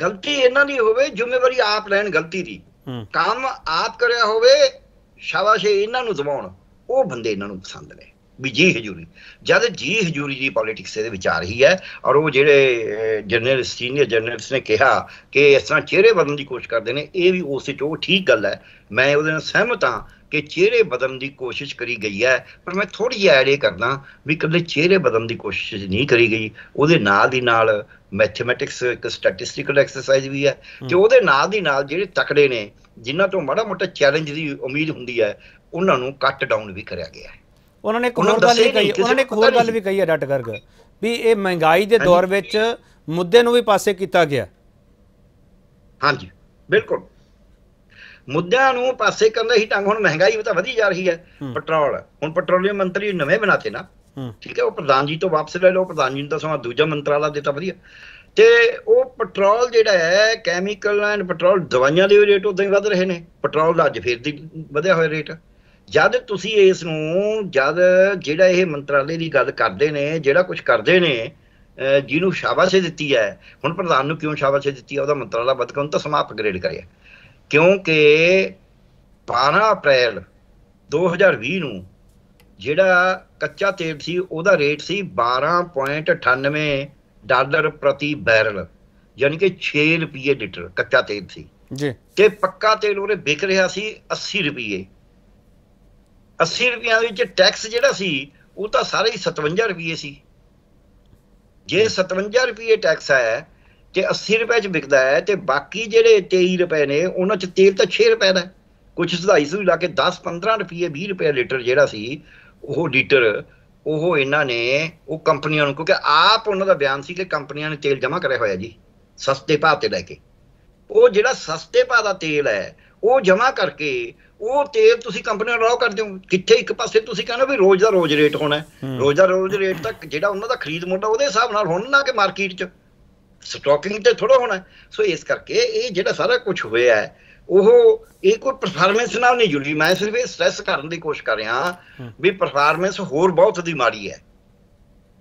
ਗਲਤੀ ਇਹਨਾਂ ਦੀ ਹੋਵੇ ਜ਼ਿੰਮੇਵਾਰੀ ਆਪ ਲੈਣ ਗਲਤੀ ਦੀ ਕੰਮ ਆਪ ਕਰਿਆ ਹੋਵੇ ਸ਼ਾਬਾਸ਼ ਇਹਨਾਂ ਨੂੰ ਦਬਾਉਣ ਉਹ ਬੰਦੇ ਇਹਨਾਂ ਨੂੰ ਪਸੰਦ ਨੇ ਵੀ ਜੀ ਹਜੂਰੀ ਜਦ ਜੀ ਹਜੂਰੀ ਦੀ ਪੋਲਿਟਿਕਸ ਦੇ ਵਿਚਾਰ ਹੀ ਹੈ ਔਰ ਉਹ ਜਿਹੜੇ ਜਨਰਲ ਸੀਨੀਅਰ ਜਨਰਲਸ ਨੇ ਕਿਹਾ ਕਿ ਇਸ ਤਰ੍ਹਾਂ ਚਿਹਰੇ ਬਦਲਣ ਦੀ ਕੋਸ਼ਿਸ਼ ਕਰਦੇ ਨੇ ਇਹ ਵੀ ਉਸੇ ਚੋਂ ਠੀਕ ਗੱਲ ਹੈ ਮੈਂ ਉਹਦੇ ਨਾਲ ਸਹਿਮਤ ਹਾਂ ਕਿ ਚਿਹਰੇ ਬਦਲਣ ਦੀ ਕੋਸ਼ਿਸ਼ ਕਰੀ ਗਈ ਹੈ ਪਰ ਮੈਂ ਥੋੜੀ ਜਿਹੀ ਐਡ ਇਹ ਕਰਦਾ ਵੀ ਕਦੇ ਚਿਹਰੇ ਬਦਲਣ ਦੀ ਕੋਸ਼ਿਸ਼ ਨਹੀਂ ਕਰੀ ਗਈ ਉਹਦੇ ਨਾਲ ਦੀ ਨਾਲ ਮੈਥਮੈਟਿਕਸ ਇੱਕ ਸਟੈਟਿਸਟੀਕਲ ਐਕਸਰਸਾਈਜ਼ ਵੀ ਹੈ ਤੇ ਉਹਦੇ ਨਾਲ ਦੀ ਨਾਲ ਜਿਹੜੇ ਤਕੜੇ ਨੇ ਜਿਨ੍ਹਾਂ ਤੋਂ ਮਾੜਾ ਮੋਟਾ ਚੈਲੰਜ ਦੀ ਉਮੀਦ ਹੁੰਦੀ ਹੈ ਉਹਨਾਂ ਨੂੰ ਕੱਟ ਡਾਊਨ ਵੀ ਕਰਿਆ ਗਿਆ ਹੈ
ਉਹਨਾਂ ਨੇ ਇੱਕ ਹੋਰ ਗੱਲ ਵੀ ਕਹੀ ਉਹਨਾਂ ਨੇ ਇੱਕ ਹੋਰ ਗੱਲ ਵੀ ਕਹੀ ਹੈ ਡਟ ਕਰਗ ਵੀ
ਇਹ ਮਹਿੰਗਾਈ ਦੇ ਦੌਰ ਵਿੱਚ ਮੁੱਦੇ ਨੂੰ ਵੀ ਪਾਸੇ ਕੀਤਾ ਗਿਆ ਹਾਂਜੀ ਬਿਲਕੁਲ ਮੁੱਦਿਆਂ ਨੂੰ ਪਾਸੇ ਕਰਨ ਦਾ ਹੀ ਢੰਗ ਹੁਣ ਮਹਿੰਗਾਈ ਤਾਂ ਵਧੀ ਜਾ ਰਹੀ ਹੈ ਪੈਟਰੋਲ ਹੁਣ ਪੈਟਰੋਲੀਅਮ ਮੰਤਰੀ ਨਵੇਂ ਬਣਾਤੇ ਨਾ ਠੀਕ ਹੈ ਉਹ ਪ੍ਰਧਾਨ ਜੀ ਤੋਂ ਵਾਪਸ ਲੈ ਲਓ ਪ੍ਰਧਾਨ ਜੀ ਨੂੰ ਤਾਂ ਸਮਾਂ ਦੂਜਾ ਮੰਤਰਾਲਾ ਦੇ ਤਾਂ ਵਧੀਆ ਤੇ ਉਹ ਪੈਟਰੋਲ ਜਿਹੜਾ ਹੈ ਕੈਮੀਕਲ ਐਂਡ ਪੈਟਰੋਲ ਦਵਾਈਆਂ ਦੇ ਰੇਟ ਉਦਾਂ ਹੀ ਵਧ ਰਹੇ ਨੇ ਪੈਟਰੋਲ ਦਾ ਅੱਜ ਫੇਰ ਦੀ ਵਧਿਆ ਹੋਇਆ ਰੇਟ ਜਦ ਤੁਸੀਂ ਇਸ ਨੂੰ ਜਦ ਜਿਹੜਾ ਇਹ ਮੰਤਰਾਲੇ ਦੀ ਗੱਲ ਕਰਦੇ ਨੇ ਜਿਹੜਾ ਕੁਝ ਕਰਦੇ ਨੇ ਜਿਹਨੂੰ ਸ਼ਾਬਾਸ਼ੇ ਦਿੱਤੀ ਹੈ ਹੁਣ ਪ੍ਰਧਾਨ ਨੂੰ ਕਿਉਂ ਸ਼ਾਬਾਸ਼ੇ ਦਿੱਤੀ ਹੈ ਉਹਦਾ ਮੰਤਰਾਲਾ ਬਦਕਨ ਤਾਂ ਸਮਾਪ ਗ੍ਰੇਡ ਕਰਿਆ ਕਿਉਂਕਿ 12 ਅਪ੍ਰੈਲ 2020 ਨੂੰ ਜਿਹੜਾ ਕੱਚਾ ਤੇਲ ਸੀ ਉਹਦਾ ਰੇਟ ਸੀ 12.98 ਡਾਲਰ ਪ੍ਰਤੀ ਬੈਰਲ ਯਾਨੀ ਕਿ 6 ਰੁਪਏ ਲੀਟਰ ਕੱਚਾ ਤੇਲ ਸੀ ਜੀ ਤੇ ਪੱਕਾ ਤੇਲ ਉਹਨੇ ਵਿਕ ਰਿਹਾ ਸੀ 80 ਰੁਪਏ 80 ਰੁਪਈਆ ਦੇ ਵਿੱਚ ਟੈਕਸ ਜਿਹੜਾ ਸੀ ਉਹ ਤਾਂ ਸਾਰੇ ਹੀ 57 ਰੁਪਏ ਸੀ ਜੇ 57 ਰੁਪਏ ਟੈਕਸ ਆਇਆ ਤੇ 80 ਰੁਪਏ ਚ ਵਿਕਦਾ ਹੈ ਤੇ ਬਾਕੀ ਜਿਹੜੇ 23 ਰੁਪਏ ਨੇ ਉਹਨਾਂ ਚ ਤੇਲ ਤਾਂ 6 ਰੁਪਏ ਦਾ ਕੁਝ ਸੁਧਾਈ ਸੁਈ ਲਾ ਕੇ 10 15 ਰੁਪਏ 20 ਰੁਪਏ ਲੀਟਰ ਜਿਹੜਾ ਸੀ ਉਹ ਲੀਟਰ ਉਹ ਇਹਨਾਂ ਨੇ ਉਹ ਕੰਪਨੀਆਂ ਨੂੰ ਕਿਉਂਕਿ ਆਪ ਉਹਨਾਂ ਦਾ ਬਿਆਨ ਸੀ ਕਿ ਕੰਪਨੀਆਂ ਨੇ ਤੇਲ ਜਮ੍ਹਾਂ ਕਰਿਆ ਹੋਇਆ ਜੀ ਸਸਤੇ ਭਾਅ ਤੇ ਲੈ ਕੇ ਉਹ ਜਿਹੜਾ ਸਸਤੇ ਭਾਅ ਦਾ ਤੇਲ ਹੈ ਉਹ ਜਮ੍ਹਾਂ ਕਰਕੇ ਉਹ ਤੇਲ ਤੁਸੀਂ ਕੰਪਨੀ ਨੂੰ ਅਲਾਉ ਕਰਦੇ ਹੋ ਕਿੱਥੇ ਇੱਕ ਪਾਸੇ ਤੁਸੀਂ ਕਹਿੰਦੇ ਵੀ ਰੋਜ਼ ਦਾ ਰੋਜ਼ ਰੇਟ ਹੋਣਾ ਰੋਜ਼ ਦਾ ਰੋਜ਼ ਰੇਟ ਤਾਂ ਜਿਹੜਾ ਉਹਨਾਂ ਦਾ ਖਰੀਦ ਮੁੱਲ ਉਹਦੇ ਹਿਸਾਬ ਨਾਲ ਹੋਣਾ ਨਾ ਕਿ ਮਾਰਕੀਟ 'ਚ ਸਟਾਕਿੰਗ ਤੇ ਥੋੜਾ ਹੋਣਾ ਸੋ ਇਸ ਕਰਕੇ ਇਹ ਜਿਹੜਾ ਸਾਰਾ ਕੁਝ ਹੋਇਆ ਹੈ ਉਹ ਇਹ ਕੋਈ ਪਰਫਾਰਮੈਂਸ ਨਾਲ ਨਹੀਂ ਜੁੜੀ ਮੈਂ ਸਿਰਫ ਇਹ ਸਟ੍ਰੈਸ ਕਰਨ ਦੀ ਕੋਸ਼ਿਸ਼ ਕਰ ਰਿਹਾ ਵੀ ਪਰਫਾਰਮੈਂਸ ਹੋਰ ਬਹੁਤ ਦੀ ਮਾੜੀ ਹੈ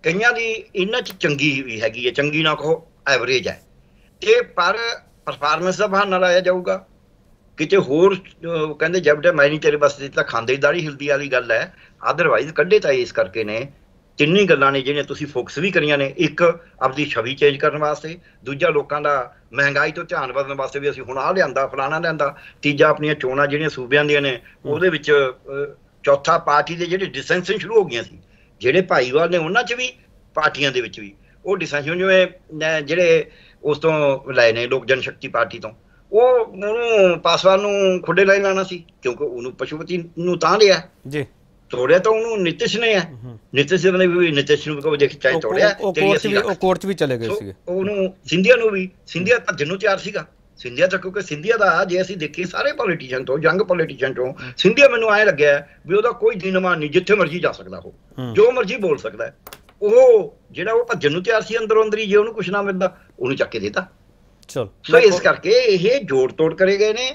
ਕਈਆਂ ਦੀ ਇੰਨਾ 'ਚ ਚੰਗੀ ਵੀ ਹੈਗੀ ਹੈ ਚੰਗੀ ਨਾ ਕਹੋ ਐਵਰੇਜ ਹੈ ਤੇ ਪਰ ਪਰਫਾਰਮੈਂਸ ਦਾ ਬਹਾਨਾ ਲਾਇਆ ਜਾਊਗਾ ਕਿਤੇ ਹੋਰ ਕਹਿੰਦੇ ਜਬ ਜਬ ਮੈਂ ਨਹੀਂ ਤੇਰੇ ਬਸ ਤਾਂ ਖਾਂਦੇ ਦਾੜੀ ਹਿਲਦੀ ਵਾਲੀ ਗੱਲ ਹੈ ਆਦਰਵਾਈਜ਼ ਕੱਢੇ ਤਾਂ ਇਸ ਕਰਕੇ ਨੇ ਤਿੰਨੀ ਗੱਲਾਂ ਨੇ ਜਿਹੜੀਆਂ ਤੁਸੀਂ ਫੋਕਸ ਵੀ ਕਰੀਆਂ ਨੇ ਇੱਕ ਆਪਣੀ ਛਵੀ ਚੇਂਜ ਕਰਨ ਵਾਸਤੇ ਦੂਜਾ ਲੋਕਾਂ ਦਾ ਮਹਿੰਗਾਈ ਤੋਂ ਧਿਆਨ ਵਧਣ ਵਾਸਤੇ ਵੀ ਅਸੀਂ ਹੁਣ ਆ ਲਿਆਂਦਾ ਫਲਾਣਾ ਲਿਆਂਦਾ ਤੀਜਾ ਆਪਣੀਆਂ ਚੋਣਾਂ ਜਿਹੜੀਆਂ ਸੂਬਿਆਂ ਦੀਆਂ ਨੇ ਉਹਦੇ ਵਿੱਚ ਚੌਥਾ ਪਾਰਟੀ ਦੇ ਜਿਹੜੇ ਡਿਸੈਂਸ਼ਨ ਸ਼ੁਰੂ ਹੋ ਗਈਆਂ ਸੀ ਜਿਹੜੇ ਭਾਈਵਾਲ ਨੇ ਉਹਨਾਂ 'ਚ ਵੀ ਪਾਰਟੀਆਂ ਦੇ ਵਿੱਚ ਵੀ ਉਹ ਡਿਸੈਂਸ਼ਨ ਜਿਵੇਂ ਜਿਹੜੇ ਉਸ ਤੋਂ ਲੈ ਨੇ ਲੋਕ ਜਨ ਸ਼ਕਤੀ ਪਾਰਟੀ ਤੋਂ ਉਹ ਉਹਨੂੰ ਪਾਸਵਾਨ ਨੂੰ ਖੁੱਡੇ ਨਹੀਂ ਲਾਣਾ ਸੀ ਕਿਉਂਕਿ ਉਹਨੂੰ ਪਸ਼ੂਪਤੀ ਨੂੰ ਤਾਂ ਲਿਆ ਜੀ ਤੋੜਿਆ ਤਾਂ ਉਹਨੂੰ ਨਿਤਿਸ਼ ਨੇ ਆ ਨਿਤਿਸ਼ ਨੇ ਵੀ ਨਿਤਿਸ਼ ਨੂੰ ਕੋਈ ਦੇਖ ਚਾਹੇ ਤੋੜਿਆ ਤੇ ਉਹ ਕੋਰਟ ਵੀ ਚਲੇ ਗਏ ਸੀਗੇ ਉਹਨੂੰ ਸਿੰਧੀਆ ਨੂੰ ਵੀ ਸਿੰਧੀਆ ਤਾਂ ਜਿੰਨੂੰ ਤਿਆਰ ਸੀਗਾ ਸਿੰਧੀਆ ਤਾਂ ਕਿਉਂਕਿ ਸਿੰਧੀਆ ਦਾ ਜੇ ਅਸੀਂ ਦੇਖੀ ਸਾਰੇ ਪੋਲੀਟੀਸ਼ੀਅਨ ਤੋਂ ਜੰਗ ਪੋਲੀਟੀਸ਼ੀਅਨ ਤੋਂ ਸਿੰਧੀਆ ਮੈਨੂੰ ਆਏ ਲੱਗਿਆ ਵੀ ਉਹਦਾ ਕੋਈ ਦੀਨਮਾਨ ਨਹੀਂ ਜਿੱਥੇ ਮਰਜ਼ੀ ਜਾ ਸਕਦਾ ਉਹ ਜੋ ਮਰਜ਼ੀ ਬੋਲ ਸਕਦਾ ਉਹ ਜਿਹੜਾ ਉਹ ਭੱਜਣ ਨੂੰ ਤਿਆਰ ਸੀ ਅੰਦਰੋਂ ਅੰਦਰੀ ਜੇ ਉਹਨੂੰ ਕੁਛ ਨਾ ਮਿਲਦਾ ਉਹਨੂੰ ਚੱਕ ਕੇ ਦੇਤਾ ਚਲੋ ਸੋ ਇਸ ਕਰਕੇ ਇਹ ਜੋੜ ਤੋੜ ਕਰੇ ਗਏ ਨੇ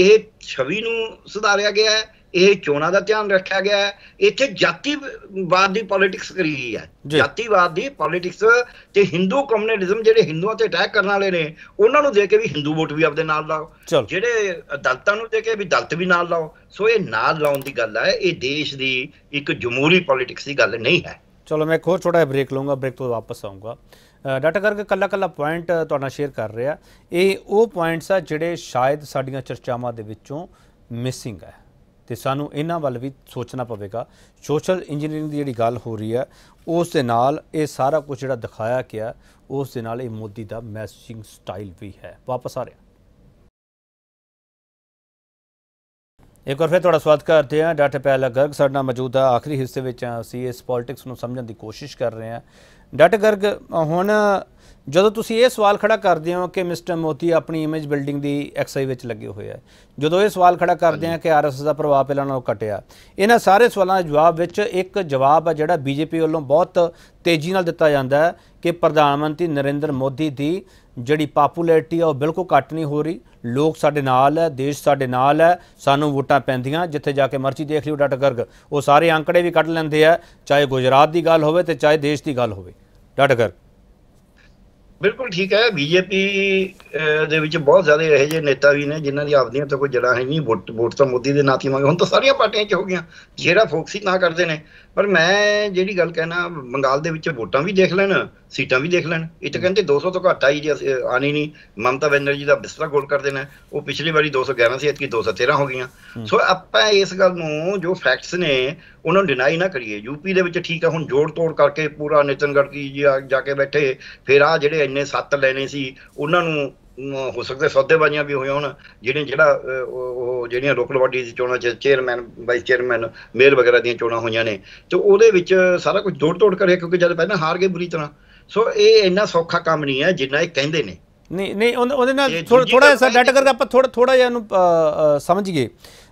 ਇਹ ਛਵੀ ਨੂੰ ਸੁਧਾਰਿਆ ਗਿਆ ਹੈ ਇਹ ਚੋਣਾਂ ਦਾ ਧਿਆਨ ਰੱਖਿਆ ਗਿਆ ਹੈ ਇੱਥੇ ਜਾਤੀਵਾਦ ਦੀ ਪੋਲਿਟਿਕਸ ਕਰੀ ਗਈ ਹੈ ਜਾਤੀਵਾਦ ਦੀ ਪੋਲਿਟਿਕਸ ਤੇ ਹਿੰਦੂ ਕਮਿਊਨਿਜ਼ਮ ਜਿਹੜੇ ਹਿੰਦੂਆਂ ਤੇ ਅਟੈਕ ਕਰਨ ਵਾਲੇ ਨੇ ਉਹਨਾਂ ਨੂੰ ਦੇ ਕੇ ਵੀ ਹਿੰਦੂ ਵੋਟ ਵੀ ਆਪਦੇ ਨਾਲ ਲਾਓ ਜਿਹੜੇ ਦਲਤਾਂ ਨੂੰ ਦੇ ਕੇ ਵੀ ਦਲਤ ਵੀ ਨਾਲ ਲਾਓ ਸੋ ਇਹ ਨਾਲ ਲਾਉਣ ਦੀ ਗੱਲ ਹੈ ਇਹ ਦੇਸ਼ ਦੀ ਇੱਕ ਜਮਹੂਰੀ ਪੋਲਿਟਿਕਸ ਦੀ ਗੱਲ ਨਹੀਂ ਹੈ
ਚਲੋ ਮੈਂ ਇੱਕ ਹੋਰ ਛੋਟਾ ਬ੍ਰੇਕ ਲਵਾਂਗਾ ਬ੍ਰੇਕ ਤੋਂ ਵਾਪਸ ਆਉਂਗਾ ਡਾਟਾ ਕਰਕੇ ਕੱਲਾ ਕੱਲਾ ਪੁਆਇੰਟ ਤੁਹਾਡਾ ਸ਼ੇਅਰ ਕਰ ਰਿਹਾ ਇਹ ਉਹ ਪੁਆਇੰਟਸ ਆ ਜਿਹੜੇ ਸ਼ਾਇਦ ਸਾਡੀਆਂ ਚਰਚਾਵਾਂ ਦੇ ਵਿੱਚੋਂ ਮਿਸਿੰਗ ਹੈ ਤੇ ਸਾਨੂੰ ਇਹਨਾਂ ਵੱਲ ਵੀ ਸੋਚਣਾ ਪਵੇਗਾ ਸੋਸ਼ਲ ਇੰਜੀਨੀਅਰਿੰਗ ਦੀ ਜਿਹੜੀ ਗੱਲ ਹੋ ਰਹੀ ਹੈ ਉਸ ਦੇ ਨਾਲ ਇਹ ਸਾਰਾ ਕੁਝ ਜਿਹੜਾ ਦਿਖਾਇਆ ਗਿਆ ਉਸ ਦੇ ਨਾਲ ਇਹ ਮੋਦੀ ਦਾ ਮੈਸੇਜਿੰਗ ਸਟਾਈਲ ਵੀ ਹੈ ਵਾਪਸ ਆ ਰਿਹਾ ਇੱਕ ਵਾਰ ਫਿਰ ਤੁਹਾਡਾ ਸਵਾਗਤ ਕਰਦੇ ਆ ਡਾਟਾ ਪੈਲਾ ਗਰਗ ਸਾਡਾ ਮੌਜੂਦਾ ਆਖਰੀ ਹਿੱਸੇ ਵਿੱਚ ਸੀ ਇਸ ਪੋਲਿਟਿਕਸ ਨੂੰ ਸਮਝਣ ਦੀ ਕੋਸ਼ਿਸ਼ ਕਰ ਰਹੇ ਆ ਡਟ ਗਰਗ ਹੁਣ ਜਦੋਂ ਤੁਸੀਂ ਇਹ ਸਵਾਲ ਖੜਾ ਕਰਦੇ ਹੋ ਕਿ ਮਿਸਟਰ ਮੋਤੀ ਆਪਣੀ ਇਮੇਜ ਬਿਲਡਿੰਗ ਦੀ ਐਕਸਰਸਾਈਜ਼ ਵਿੱਚ ਲੱਗੇ ਹੋਏ ਆ ਜਦੋਂ ਇਹ ਸਵਾਲ ਖੜਾ ਕਰਦੇ ਆ ਕਿ ਆਰਐਸਐਸ ਦਾ ਪ੍ਰਭਾਵ ਪਹਿਲਾਂ ਨਾਲੋਂ ਘਟਿਆ ਇਹਨਾਂ ਸਾਰੇ ਸਵਾਲਾਂ ਦੇ ਜਵਾਬ ਵਿੱਚ ਇੱਕ ਜਵਾਬ ਆ ਜਿਹੜਾ ਬੀਜੇਪੀ ਵੱਲੋਂ ਬਹੁਤ ਤੇਜ਼ੀ ਨਾਲ ਦਿੱਤਾ ਜਾਂਦਾ ਹੈ ਕਿ ਪ੍ਰਧਾਨ ਮੰਤਰੀ ਨਰਿੰਦਰ ਮੋਦੀ ਦੀ ਜਿਹੜੀ ਪਪੂਲੈਰਿਟੀ ਆ ਉਹ ਬਿਲਕੁਲ ਘਟ ਨਹੀਂ ਹੋ ਰਹੀ ਲੋਕ ਸਾਡੇ ਨਾਲ ਹੈ ਦੇਸ਼ ਸਾਡੇ ਨਾਲ ਹੈ ਸਾਨੂੰ ਵੋਟਾਂ ਪੈਂਦੀਆਂ ਜਿੱਥੇ ਜਾ ਕੇ ਮਰਜ਼ੀ ਦੇਖ ਲਿਓ ਡਾਕਟਰ ਗਰਗ ਉਹ ਸਾਰੇ ਅੰਕੜੇ ਵੀ ਕੱਢ ਲੈਂਦੇ ਆ ਚਾਹੇ ਗੁਜਰਾਤ ਦੀ ਗੱਲ ਹੋਵੇ ਤੇ ਚਾਹੇ ਦੇਸ਼ ਦੀ ਗੱਲ ਹੋਵੇ ਡਾਕਟਰ ਗਰਗ
ਬਿਲਕੁਲ ਠੀਕ ਹੈ ਬੀਜੇਪੀ ਦੇ ਵਿੱਚ ਬਹੁਤ ਜ਼ਿਆਦਾ ਇਹੋ ਜਿਹੇ ਨੇਤਾ ਵੀ ਨੇ ਜਿਨ੍ਹਾਂ ਦੀ ਆਪਦੀਆਂ ਤਾਂ ਕੋਈ ਜੜਾ ਹੈ ਨਹੀਂ ਵੋਟ ਵੋਟ ਤਾਂ ਮੋਦੀ ਦੇ ਨਾਤੀ ਮੰਗੇ ਹੁਣ ਤਾਂ ਸਾਰੀਆਂ ਪਾਰਟੀਆਂ 'ਚ ਹੋ ਗਈਆਂ ਜਿਹੜਾ ਫੋਕਸੀ ਨਾ ਕਰਦੇ ਨੇ ਪਰ ਮੈਂ ਜਿਹੜੀ ਗੱਲ ਕਹਿਣਾ ਬੰਗਾਲ ਦੇ ਵਿੱਚ ਵੋਟਾਂ ਵੀ ਦੇਖ ਲੈਣ ਸੀਟਾਂ ਵੀ ਦੇਖ ਲੈਣ ਇਹ ਤਾਂ ਕਹਿੰਦੇ 200 ਤੋਂ ਘੱਟ ਆਈ ਜੀ ਆਣੀ ਨਹੀਂ ਮਮਤਾ ਬੈਨਰਜੀ ਦਾ ਬਿਸਤਰਾ ਗੋਲ ਕਰ ਦੇਣਾ ਉਹ ਪਿਛਲੀ ਵਾਰੀ 211 ਸੀ ਇਤਕੀ 213 ਹੋ ਗਈਆਂ ਸੋ ਆਪਾਂ ਇਸ ਗੱਲ ਨੂੰ ਜੋ ਫੈਕਟਸ ਨੇ ਉਹਨਾਂ ਨੂੰ ਡਿਨਾਈ ਨਾ ਕਰੀਏ ਯੂਪੀ ਦੇ ਵਿੱਚ ਠੀਕ ਹੈ ਹੁਣ ਜੋੜ ਤੋੜ ਕਰਕੇ ਪੂਰਾ ਨਿਤਨਗੜ ਕੀ ਜਾ ਕੇ ਬੈਠੇ ਫੇਰ ਆ ਜਿਹੜੇ ਇੰਨੇ ਸੱਤ ਲੈਣੇ ਸੀ ਉਹਨਾਂ ਨੂੰ ਹੋ ਸਕਦਾ ਸੌਦੇਬਾਜ਼ੀਆਂ ਵੀ ਹੋਈਆਂ ਹੋਣ ਜਿਹੜੇ ਜਿਹੜਾ ਉਹ ਜਿਹੜੀਆਂ ਲੋਕਲ ਬਾਡੀ ਦੀ ਚੋਣਾਂ ਚ ਚੇਅਰਮੈਨ ਵਾਈਸ ਚੇਅਰਮੈਨ ਮੇਅਰ ਵਗੈਰਾ ਦੀਆਂ ਚੋਣਾਂ ਹੋਈਆਂ ਨੇ ਤੇ ਉਹਦੇ ਵਿੱਚ ਸਾਰਾ ਕੁਝ ਜੋੜ ਤੋੜ ਕਰਿਆ ਕਿਉਂਕਿ ਜਦ ਪਹਿਲਾਂ ਹਾਰ ਗਏ ਬੁਰੀ ਤਰ੍ਹਾਂ ਸੋ ਇਹ ਇੰਨਾ ਸੌਖਾ ਕੰਮ ਨਹੀਂ ਹੈ ਜਿੰਨਾ ਇਹ ਕਹਿੰਦੇ ਨੇ ਨਹੀਂ ਨਹੀਂ ਉਹਦੇ ਨਾਲ ਥੋੜਾ ਥੋੜਾ ਜਿਹਾ ਡਟ ਕਰਕੇ ਆਪਾਂ ਥੋੜਾ ਥੋੜਾ ਜਿਹਾ
ਇਹਨੂੰ ਸਮਝੀਏ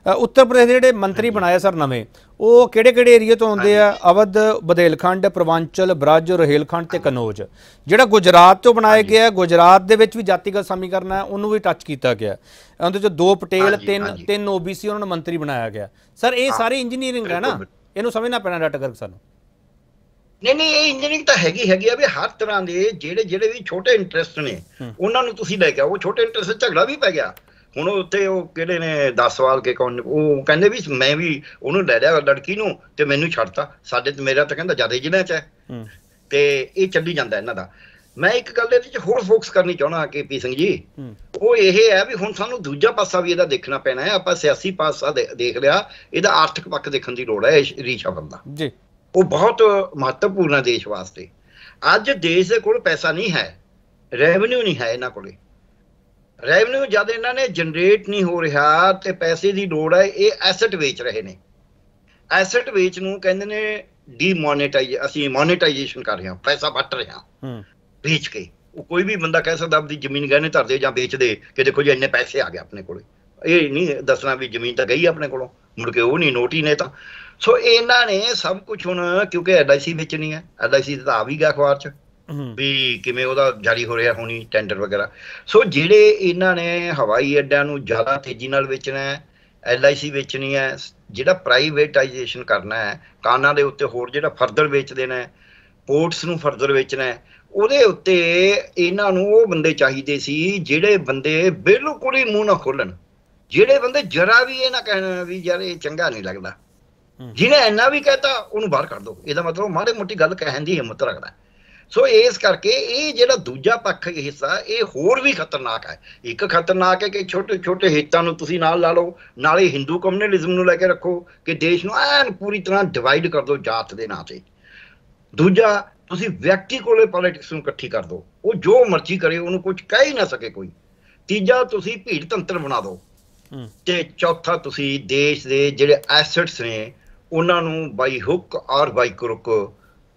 ਉੱਤਰ ਪ੍ਰਦੇਸ਼ ਦੇ ਜਿਹੜੇ ਮੰਤਰੀ ਬਣਾਏ ਸਰ ਨਵੇਂ ਉਹ ਕਿਹੜੇ ਕਿਹੜੇ ਏਰੀਆ ਤੋਂ ਆਉਂਦੇ ਆ ਅਵਧ ਬਦੇਲਖੰਡ ਪ੍ਰਵਾਂਚਲ ਬ੍ਰਜ ਰਹਿਲਖੰਡ ਤੇ ਕਨੋਜ ਜਿਹੜਾ ਗੁਜਰਾਤ ਤੋਂ ਬਣਾਇਆ ਗਿਆ ਗੁਜਰਾਤ ਦੇ ਵਿੱਚ ਵੀ ਜਾਤੀਗਤ ਸਮੀਕਰਨ ਹੈ ਉਹਨੂੰ ਵੀ ਟੱਚ ਕੀਤਾ ਗਿਆ ਉਹਦੇ ਚ ਦੋ ਪਟੇਲ ਤਿੰਨ ਤਿੰਨ ਓਬੀਸੀ ਉਹਨਾਂ ਨੂੰ ਮੰਤਰੀ ਬਣਾਇਆ ਗਿਆ ਸਰ ਇਹ ਸਾਰੀ ਇੰਜੀਨੀਅਰਿੰਗ ਹੈ ਨਾ ਇਹਨੂੰ
ਸਮਝਣਾ ਪੈਣਾ ਡਟ ਕਰਕੇ ਸਾਨੂੰ ਨਹੀਂ ਨਹੀਂ ਇਹ ਇੰਜੀਨੀਅਰਿੰਗ ਤਾਂ ਹੈਗੀ ਹੈਗੀ ਆ ਵੀ ਹਰ ਤਰ੍ਹਾਂ ਦੇ ਜਿਹੜੇ ਜਿਹੜੇ ਵੀ ਛੋਟੇ ਇੰਟਰਸਟ ਨੇ ਉਹਨਾਂ ਨੂੰ ਤੁਸੀਂ ਲੈ ਕੇ ਆਓ ਛੋਟੇ ਇੰਟਰਸਟ ਝਗੜਾ ਵੀ ਪੈ ਗਿਆ ਹੁਣ ਉੱਥੇ ਉਹ ਕਿਹੜੇ ਨੇ 10 ਸਾਲ ਕੇ ਕੌਣ ਉਹ ਕਹਿੰਦੇ ਵੀ ਮੈਂ ਵੀ ਉਹਨੂੰ ਲੈ ਲਿਆ ਲੜਕੀ ਨੂੰ ਤੇ ਮੈਨੂੰ ਛੱਡਤਾ ਸਾਡੇ ਤੇ ਮੇਰਾ ਤਾਂ ਕਹਿੰਦਾ ਜਿਆਦਾ ਜਿਨਾ ਚ ਹੈ ਤੇ ਇਹ ਚੱਲੀ ਜਾਂਦਾ ਇਹਨਾਂ ਦਾ ਮੈਂ ਇੱਕ ਗੱਲ ਇਹਦੇ ਵਿੱਚ ਹੋਰ ਫੋਕਸ ਕਰਨੀ ਚਾਹਣਾ ਕਿ ਪੀ ਸਿੰਘ ਜੀ ਉਹ ਇਹ ਹੈ ਵੀ ਹੁਣ ਸਾਨੂੰ ਦੂਜਾ ਪਾਸਾ ਵੀ ਇਹਦਾ ਦੇਖਣਾ ਪੈਣਾ ਹੈ ਆਪਾਂ ਸਿਆਸੀ ਪਾਸਾ ਦੇਖ ਲਿਆ ਇਹਦਾ ਆਰਥਿਕ ਪੱਖ ਦੇਖਣ ਦੀ ਲੋੜ ਹੈ ਰੀਸ਼ਾ ਦਾ ਜੀ ਉਹ ਬਹੁਤ ਮਹੱਤਵਪੂਰਨ ਹੈ ਦੇਸ਼ ਵਾਸਤੇ ਅੱਜ ਦੇਸ਼ ਦੇ ਕੋਲ ਪੈਸਾ ਨਹੀਂ ਹੈ ਰੈਵਨਿਊ ਨਹੀਂ ਹੈ ਇਹਨਾਂ ਕੋਲੇ ਰੈਵਨਿਊ ਜਦ ਇਹਨਾਂ ਨੇ ਜਨਰੇਟ ਨਹੀਂ ਹੋ ਰਿਹਾ ਤੇ ਪੈਸੇ ਦੀ ਲੋੜ ਹੈ ਇਹ ਐਸੈਟ ਵੇਚ ਰਹੇ ਨੇ ਐਸੈਟ ਵੇਚ ਨੂੰ ਕਹਿੰਦੇ ਨੇ ਡੀਮੋਨੇਟਾਈਜ਼ ਅਸੀਂ ਮੋਨੇਟਾਈਜੇਸ਼ਨ ਕਰ ਰਹੇ ਹਾਂ ਪੈਸਾ ਵੱਟ ਰਹੇ ਹਾਂ ਹੂੰ ਵੇਚ ਕੇ ਉਹ ਕੋਈ ਵੀ ਬੰਦਾ ਕਹਿ ਸਕਦਾ ਆਪਦੀ ਜ਼ਮੀਨ ਗਹਿਣੇ ਧਰ ਦੇ ਜਾਂ ਵੇਚ ਦੇ ਕਿ ਦੇਖੋ ਜੀ ਇੰਨੇ ਪੈਸੇ ਆ ਗਏ ਆਪਣੇ ਕੋਲੇ ਇਹ ਨਹੀਂ ਦੱਸਣਾ ਵੀ ਜ਼ਮੀਨ ਤਾਂ ਗਈ ਆਪਣੇ ਕੋਲੋਂ ਮੁੜ ਕੇ ਉਹ ਨਹੀਂ ਨੋਟੀ ਨੇ ਤਾਂ ਸੋ ਇਹਨਾਂ ਨੇ ਸਭ ਕੁਝ ਹੁਣ ਕਿਉਂਕਿ ਐਲਆਈਸੀ ਵੇਚਣੀ ਹੈ ਐਲਆਈਸੀ ਤਾਂ ਆ ਵੀ ਗਿਆ ਅਖਬਾਰ 'ਚ ਵੀ ਕਿਵੇਂ ਉਹਦਾ ਜਾਰੀ ਹੋ ਰਿਹਾ ਹੋਣੀ ਟੈਂਡਰ ਵਗੈਰਾ ਸੋ ਜਿਹੜੇ ਇਹਨਾਂ ਨੇ ਹਵਾਈ ਅੱਡਿਆਂ ਨੂੰ ਜ਼ਿਆਦਾ ਤੇਜ਼ੀ ਨਾਲ ਵੇਚਣਾ ਹੈ ਐਲਆਈਸੀ ਵੇਚਣੀ ਹੈ ਜਿਹੜਾ ਪ੍ਰਾਈਵੇਟਾਈਜੇਸ਼ਨ ਕਰਨਾ ਹੈ ਕਾਨਾਂ ਦੇ ਉੱਤੇ ਹੋਰ ਜਿਹੜਾ ਫਰਦਰ ਵੇਚ ਦੇਣਾ ਹੈ ਪੋਰਟਸ ਨੂੰ ਫਰਦਰ ਵੇਚਣਾ ਹੈ ਉਹਦੇ ਉੱਤੇ ਇਹਨਾਂ ਨੂੰ ਉਹ ਬੰਦੇ ਚਾਹੀਦੇ ਸੀ ਜਿਹੜੇ ਬੰਦੇ ਬਿਲਕੁਲ ਹੀ ਮੂੰਹ ਨਾ ਖੋਲਣ ਜਿਹੜੇ ਬੰਦੇ ਜਰਾ ਵੀ ਇਹ ਨਾ ਕਹਿਣ ਵੀ ਯਾਰ ਇਹ ਚੰਗਾ ਨਹੀਂ ਲੱਗਦਾ ਜਿਹਨੇ ਇੰਨਾ ਵੀ ਕਹਤਾ ਉਹਨੂੰ ਬਾਹਰ ਕੱਢ ਦੋ ਇਹਦਾ ਮਤਲਬ ਮਾੜੇ ਮੋਟੀ ਗੱਲ ਕਹਿਣ ਦੀ ਹਿੰਮਤ ਰੱਖਦਾ ਸੋ ਇਸ ਕਰਕੇ ਇਹ ਜਿਹੜਾ ਦੂਜਾ ਪੱਖ ਹਿੱਸਾ ਇਹ ਹੋਰ ਵੀ ਖਤਰਨਾਕ ਹੈ ਇੱਕ ਖਤਰਨਾਕ ਹੈ ਕਿ ਛੋਟੇ ਛੋਟੇ ਹਿੱਤਾਂ ਨੂੰ ਤੁਸੀਂ ਨਾਲ ਲਾ ਲਓ ਨਾਲੇ ਹਿੰਦੂ communalism ਨੂੰ ਲੈ ਕੇ ਰੱਖੋ ਕਿ ਦੇਸ਼ ਨੂੰ ਐਨ ਪੂਰੀ ਤਰ੍ਹਾਂ ਡਿਵਾਈਡ ਕਰ ਦਿਓ ਜਾਤ ਦੇ ਨਾਂ ਤੇ ਦੂਜਾ ਤੁਸੀਂ ਵਿਅਕਤੀ ਕੋਲੇ ਪੋਲਿਟਿਕਸ ਨੂੰ ਇਕੱਠੀ ਕਰ ਦਿਓ ਉਹ ਜੋ ਮਰਜ਼ੀ ਕਰੇ ਉਹਨੂੰ ਕੁਝ ਕਹਿ ਹੀ ਨਾ ਸਕੇ ਕੋਈ ਤੀਜਾ ਤੁਸੀਂ ਭੀੜ ਤੰਤਰ ਬਣਾ ਦਿਓ ਤੇ ਚੌਥਾ ਤੁਸੀਂ ਦੇਸ਼ ਦੇ ਜਿਹੜੇ ਐਸੈਟਸ ਨੇ ਉਹਨਾਂ ਨੂੰ ਬਾਈ ਹੁੱਕ ਔਰ ਬਾਈ ਕਰੁਕ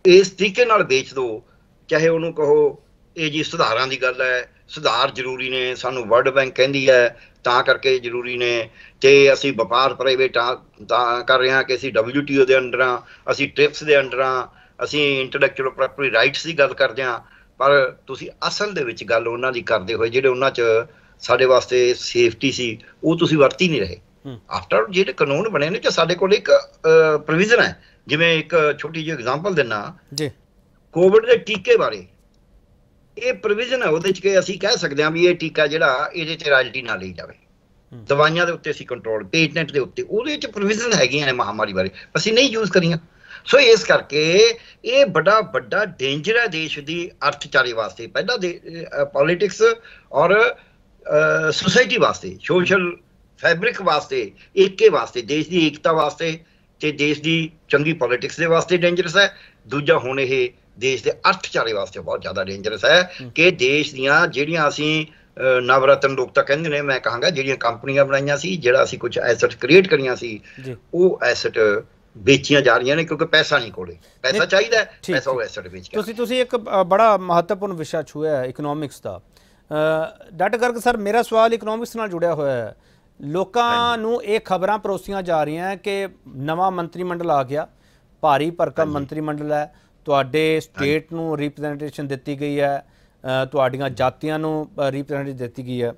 ਇਸ ਤਰੀਕੇ ਨਾਲ ਵੇਚ ਦਿਓ ਚਾਹੇ ਉਹਨੂੰ ਕਹੋ ਇਹ ਜੀ ਸੁਧਾਰਾਂ ਦੀ ਗੱਲ ਹੈ ਸੁਧਾਰ ਜ਼ਰੂਰੀ ਨੇ ਸਾਨੂੰ ਵਰਲਡ ਬੈਂਕ ਕਹਿੰਦੀ ਹੈ ਤਾਂ ਕਰਕੇ ਜ਼ਰੂਰੀ ਨੇ ਤੇ ਅਸੀਂ ਵਪਾਰ ਪ੍ਰਾਈਵੇਟ ਕਰ ਰਹੇ ਹਾਂ ਕਿ ਅਸੀਂ WTO ਦੇ ਆ ਅਸੀਂ ਟ੍ਰਿਪਸ ਦੇ ਆ ਅਸੀਂ ਇੰਟੈਲੈਕਚੁਅਲ ਪ੍ਰਾਪਰਟੀ ਰਾਈਟਸ ਦੀ ਗੱਲ ਕਰਦੇ ਹਾਂ ਪਰ ਤੁਸੀਂ ਅਸਲ ਦੇ ਵਿੱਚ ਗੱਲ ਉਹਨਾਂ ਦੀ ਕਰਦੇ ਹੋਏ ਜਿਹੜੇ ਉਹਨਾਂ 'ਚ ਸਾਡੇ ਵਾਸਤੇ ਸੇਫਟੀ ਸੀ ਉਹ ਤੁਸੀਂ ਵਰਤੀ ਨਹੀਂ ਰਹੇ ਆਫਟਰ ਜਿਹੜੇ ਕਾਨੂੰਨ ਬਣੇ ਨੇ ਕਿ ਸਾਡੇ ਕੋਲ ਇੱਕ ਪ੍ਰੋਵੀਜ਼ਨ ਹੈ ਜਿਵੇਂ ਇੱਕ ਛੋਟੀ ਜਿਹੀ ਐਗਜ਼ਾਮਪਲ ਦਿੰਨਾ ਜੀ ਕੋਵਿਡ ਦੇ ਟੀਕੇ ਬਾਰੇ ਇਹ ਪ੍ਰੋਵੀਜ਼ਨ ਹੈ ਉਹਦੇ ਚ ਕਿ ਅਸੀਂ ਕਹਿ ਸਕਦੇ ਹਾਂ ਵੀ ਇਹ ਟੀਕਾ ਜਿਹੜਾ ਇਹਦੇ ਚ ਰਾਇਲਟੀ ਨਾ ਲਈ ਜਾਵੇ ਦਵਾਈਆਂ ਦੇ ਉੱਤੇ ਅਸੀਂ ਕੰਟਰੋਲ ਪੇਟੈਂਟ ਦੇ ਉੱਤੇ ਉਹਦੇ ਚ ਪ੍ਰੋਵੀਜ਼ਨ ਹੈਗੀਆਂ ਨੇ ਮਹਾਮਾਰੀ ਬਾਰੇ ਅਸੀਂ ਨਹੀਂ ਯੂਜ਼ ਕਰੀਆਂ ਸੋ ਇਸ ਕਰਕੇ ਇਹ ਬੜਾ ਵੱਡਾ ਡੇਂਜਰ ਹੈ ਦੇਸ਼ ਦੀ ਅਰਥਚਾਰੇ ਵਾਸਤੇ ਪਹਿਲਾਂ ਪੋਲਿਟਿਕਸ ਔਰ ਸੋਸਾਇਟੀ ਵਾਸਤੇ ਸੋਸ਼ਲ ਫੈਬਰਿਕ ਵਾਸਤੇ ਏਕੇ ਵਾਸਤੇ ਦੇਸ਼ ਦੀ ਏਕਤਾ ਵਾਸਤੇ ਤੇ ਦੇਸ਼ ਦੀ ਚੰਗੀ ਪੋਲਿਟਿਕਸ ਦੇ ਵਾਸਤੇ ਡੇਂਜਰਸ ਹੈ ਦੂਜਾ ਹੁਣ ਇਹ ਦੇਸ਼ ਦੇ ਅਰਥਚਾਰੇ ਵਾਸਤੇ ਬਹੁਤ ਜ਼ਿਆਦਾ ਡੇਂਜਰਸ ਹੈ ਕਿ ਦੇਸ਼ ਦੀਆਂ ਜਿਹੜੀਆਂ ਅਸੀਂ ਨਵਰਤਨ ਲੋਕ ਤਾਂ ਕਹਿੰਦੇ ਨੇ ਮੈਂ ਕਹਾਂਗਾ ਜਿਹੜੀਆਂ ਕੰਪਨੀਆਂ ਬਣਾਈਆਂ ਸੀ ਜਿਹੜਾ ਅਸੀਂ ਕੁਝ ਐਸੈਟ ਕ੍ਰੀਏਟ ਕਰੀਆਂ ਸੀ ਉਹ ਐਸੈਟ ਵੇਚੀਆਂ ਜਾ ਰਹੀਆਂ ਨੇ ਕਿਉਂਕਿ ਪੈਸਾ ਨਹੀਂ ਕੋਲੇ ਪੈਸਾ ਚਾਹੀਦਾ ਪੈਸਾ ਉਹ ਐਸੈਟ ਵੇਚ ਕੇ
ਤੁਸੀਂ ਤੁਸੀਂ ਇੱਕ ਬੜਾ ਮਹੱਤਵਪੂਰਨ ਵਿਸ਼ਾ ਛੂਇਆ ਹੈ ਇਕਨੋਮਿਕਸ ਦਾ ਡਾਟ ਗਰਗ ਸਰ ਮੇਰਾ ਸਵਾਲ ਇਕਨੋਮਿਕਸ ਨਾਲ ਜੁੜਿਆ ਹੋਇਆ ਹੈ ਲੋਕਾਂ ਨੂੰ ਇਹ ਖਬਰਾਂ ਪਰੋਸੀਆਂ ਜਾ ਰਹੀਆਂ ਕਿ ਨਵਾਂ ਮੰਤਰੀ ਮੰਡਲ ਆ ਗਿਆ ਭਾਰੀ ਪਰਕਮ ਮੰਤਰੀ ਮੰਡਲ ਹੈ ਤੁਹਾਡੇ ਸਟੇਟ ਨੂੰ ਰਿਪਰੈਜ਼ੈਂਟੇਸ਼ਨ ਦਿੱਤੀ ਗਈ ਹੈ ਤੁਹਾਡੀਆਂ ਜਾਤੀਆਂ ਨੂੰ ਰਿਪਰੈਜ਼ੈਂਟੇਸ਼ਨ ਦਿੱਤੀ ਗਈ ਹੈ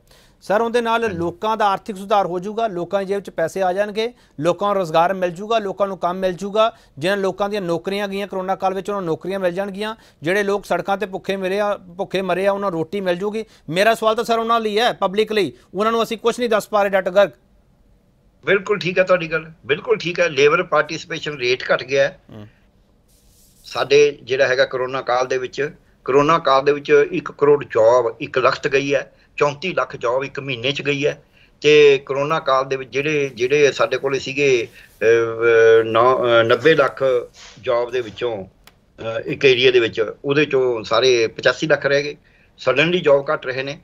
ਸਰ ਉਹਦੇ ਨਾਲ ਲੋਕਾਂ ਦਾ ਆਰਥਿਕ ਸੁਧਾਰ ਹੋ ਜਾਊਗਾ ਲੋਕਾਂ ਦੀ ਜੇਬ 'ਚ ਪੈਸੇ ਆ ਜਾਣਗੇ ਲੋਕਾਂ ਨੂੰ ਰੋਜ਼ਗਾਰ ਮਿਲ ਜਾਊਗਾ ਲੋਕਾਂ ਨੂੰ ਕੰਮ ਮਿਲ ਜਾਊਗਾ ਜਿਹਨਾਂ ਲੋਕਾਂ ਦੀਆਂ ਨੌਕਰੀਆਂ ਗਈਆਂ ਕਰੋਨਾ ਕਾਲ ਵਿੱਚ ਉਹਨਾਂ ਨੂੰ ਨੌਕਰੀਆਂ ਮਿਲ ਜਾਣਗੀਆਂ ਜਿਹੜੇ ਲੋਕ ਸੜਕਾਂ ਤੇ ਭੁੱਖੇ ਮਰੇ ਆ ਭੁੱਖੇ ਮਰੇ ਆ ਉਹਨਾਂ ਰੋਟੀ ਮਿਲ ਜਾਊਗੀ ਮੇਰਾ ਸਵਾਲ ਤਾਂ ਸਰ ਉਹਨਾਂ ਲਈ ਹੈ ਪਬਲਿਕ ਲਈ ਉਹਨਾਂ ਨੂੰ ਅਸੀਂ ਕੁਝ ਨਹੀਂ ਦੱਸ ਪਾ ਰਹੇ ਡਾਕਟਰ
ਗਰਗ ਬਿਲਕੁਲ ਠੀਕ ਹੈ ਤੁਹਾਡੀ ਗੱਲ ਬਿਲਕੁਲ ਠੀਕ ਹੈ ਲੇਬਰ ਪਾਰਟਿਸਪੇਸ਼ਨ ਰੇਟ ਘਟ ਗਿਆ ਹੈ ਸਾਡੇ ਜਿਹੜਾ ਹੈਗਾ ਕਰੋਨਾ ਕਾਲ ਦੇ ਵਿੱਚ ਕਰੋਨਾ ਕਾਲ ਦੇ ਵਿੱਚ 1 ਕਰੋੜ ਜੌਬ 1 ਲੱਖ ਗਈ ਹੈ 34 ਲੱਖ ਜੌਬ 1 ਮਹੀਨੇ 'ਚ ਗਈ ਹੈ ਤੇ ਕਰੋਨਾ ਕਾਲ ਦੇ ਵਿੱਚ ਜਿਹੜੇ ਜਿਹੜੇ ਸਾਡੇ ਕੋਲੇ ਸੀਗੇ 90 ਲੱਖ ਜੌਬ ਦੇ ਵਿੱਚੋਂ ਇੱਕ ਏਰੀਆ ਦੇ ਵਿੱਚ ਉਹਦੇ ਚੋਂ ਸਾਰੇ 85 ਲੱਖ ਰਹਿ ਗਏ ਸਡਨਲੀ ਜੌਬ ਘਟ ਰਹੇ ਨੇ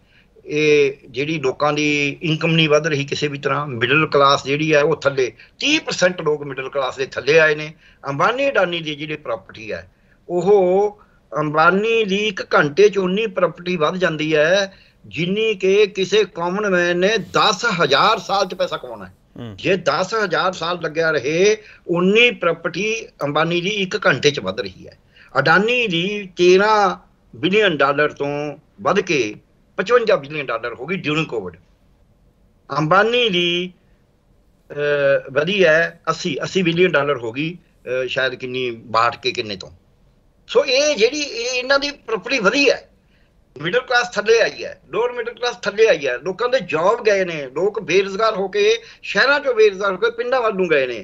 ਇਹ ਜਿਹੜੀ ਲੋਕਾਂ ਦੀ ਇਨਕਮ ਨਹੀਂ ਵੱਧ ਰਹੀ ਕਿਸੇ ਵੀ ਤਰ੍ਹਾਂ ਮਿਡਲ ਕਲਾਸ ਜਿਹੜੀ ਹੈ ਉਹ ਥੱਲੇ 30% ਲੋਕ ਮਿਡਲ ਕਲਾਸ ਦੇ ਥੱਲੇ ਆਏ ਨੇ ਅੰਬਾਨੀ ਅਡਾਨੀ ਦੀ ਜਿਹੜੀ ਪ੍ਰਾਪਰਟੀ ਹੈ ਉਹ ਅੰਬਾਨੀ ਦੀ ਇੱਕ ਘੰਟੇ 'ਚ ਉਨੀ ਪ੍ਰਾਪਰਟੀ ਵੱਧ ਜਾਂਦੀ ਹੈ ਜਿੰਨੀ ਕਿ ਕਿਸੇ ਕਾਮਨ ਮੈਨ ਨੇ 10000 ਸਾਲ 'ਚ ਪੈਸਾ ਕਮਾਉਣਾ ਜੇ 10000 ਸਾਲ ਲੱਗਿਆ ਰਹੇ ਉਨੀ ਪ੍ਰਾਪਰਟੀ ਅੰਬਾਨੀ ਦੀ ਇੱਕ ਘੰਟੇ 'ਚ ਵੱਧ ਰਹੀ ਹੈ ਅਡਾਨੀ ਦੀ 13 ਬਿਲੀਅਨ ਡਾਲਰ ਤੋਂ ਵੱਧ ਕੇ 55 ਬਿਲੀਅਨ ਡਾਲਰ ਹੋ ਗਈ ਡਿਊਰਿੰਗ ਕੋਵਿਡ ਅੰਬਾਨੀ ਦੀ ਵਧੀ ਹੈ 80 80 ਬਿਲੀਅਨ ਡਾਲਰ ਹੋ ਗਈ ਸ਼ਾਇਦ ਕਿੰਨੀ ਬਾਟ ਕੇ ਕਿੰਨੇ ਤੋਂ ਸੋ ਇਹ ਜਿਹੜੀ ਇਹਨਾਂ ਦੀ ਪ੍ਰੋਪਰਟੀ ਵਧੀ ਹੈ ਮਿਡਲ ਕਲਾਸ ਥੱਲੇ ਆਈ ਹੈ ਲੋਅਰ ਮਿਡਲ ਕਲਾਸ ਥੱਲੇ ਆਈ ਹੈ ਲੋਕਾਂ ਦੇ ਜੌਬ ਗਏ ਨੇ ਲੋਕ ਬੇਰੋਜ਼ਗਾਰ ਹੋ ਕੇ ਸ਼ਹਿਰਾਂ ਚੋਂ ਬੇਰੋਜ਼ਗਾਰ ਹੋ ਕੇ ਪਿੰਡਾਂ ਵੱਲ ਨੂੰ ਗਏ ਨੇ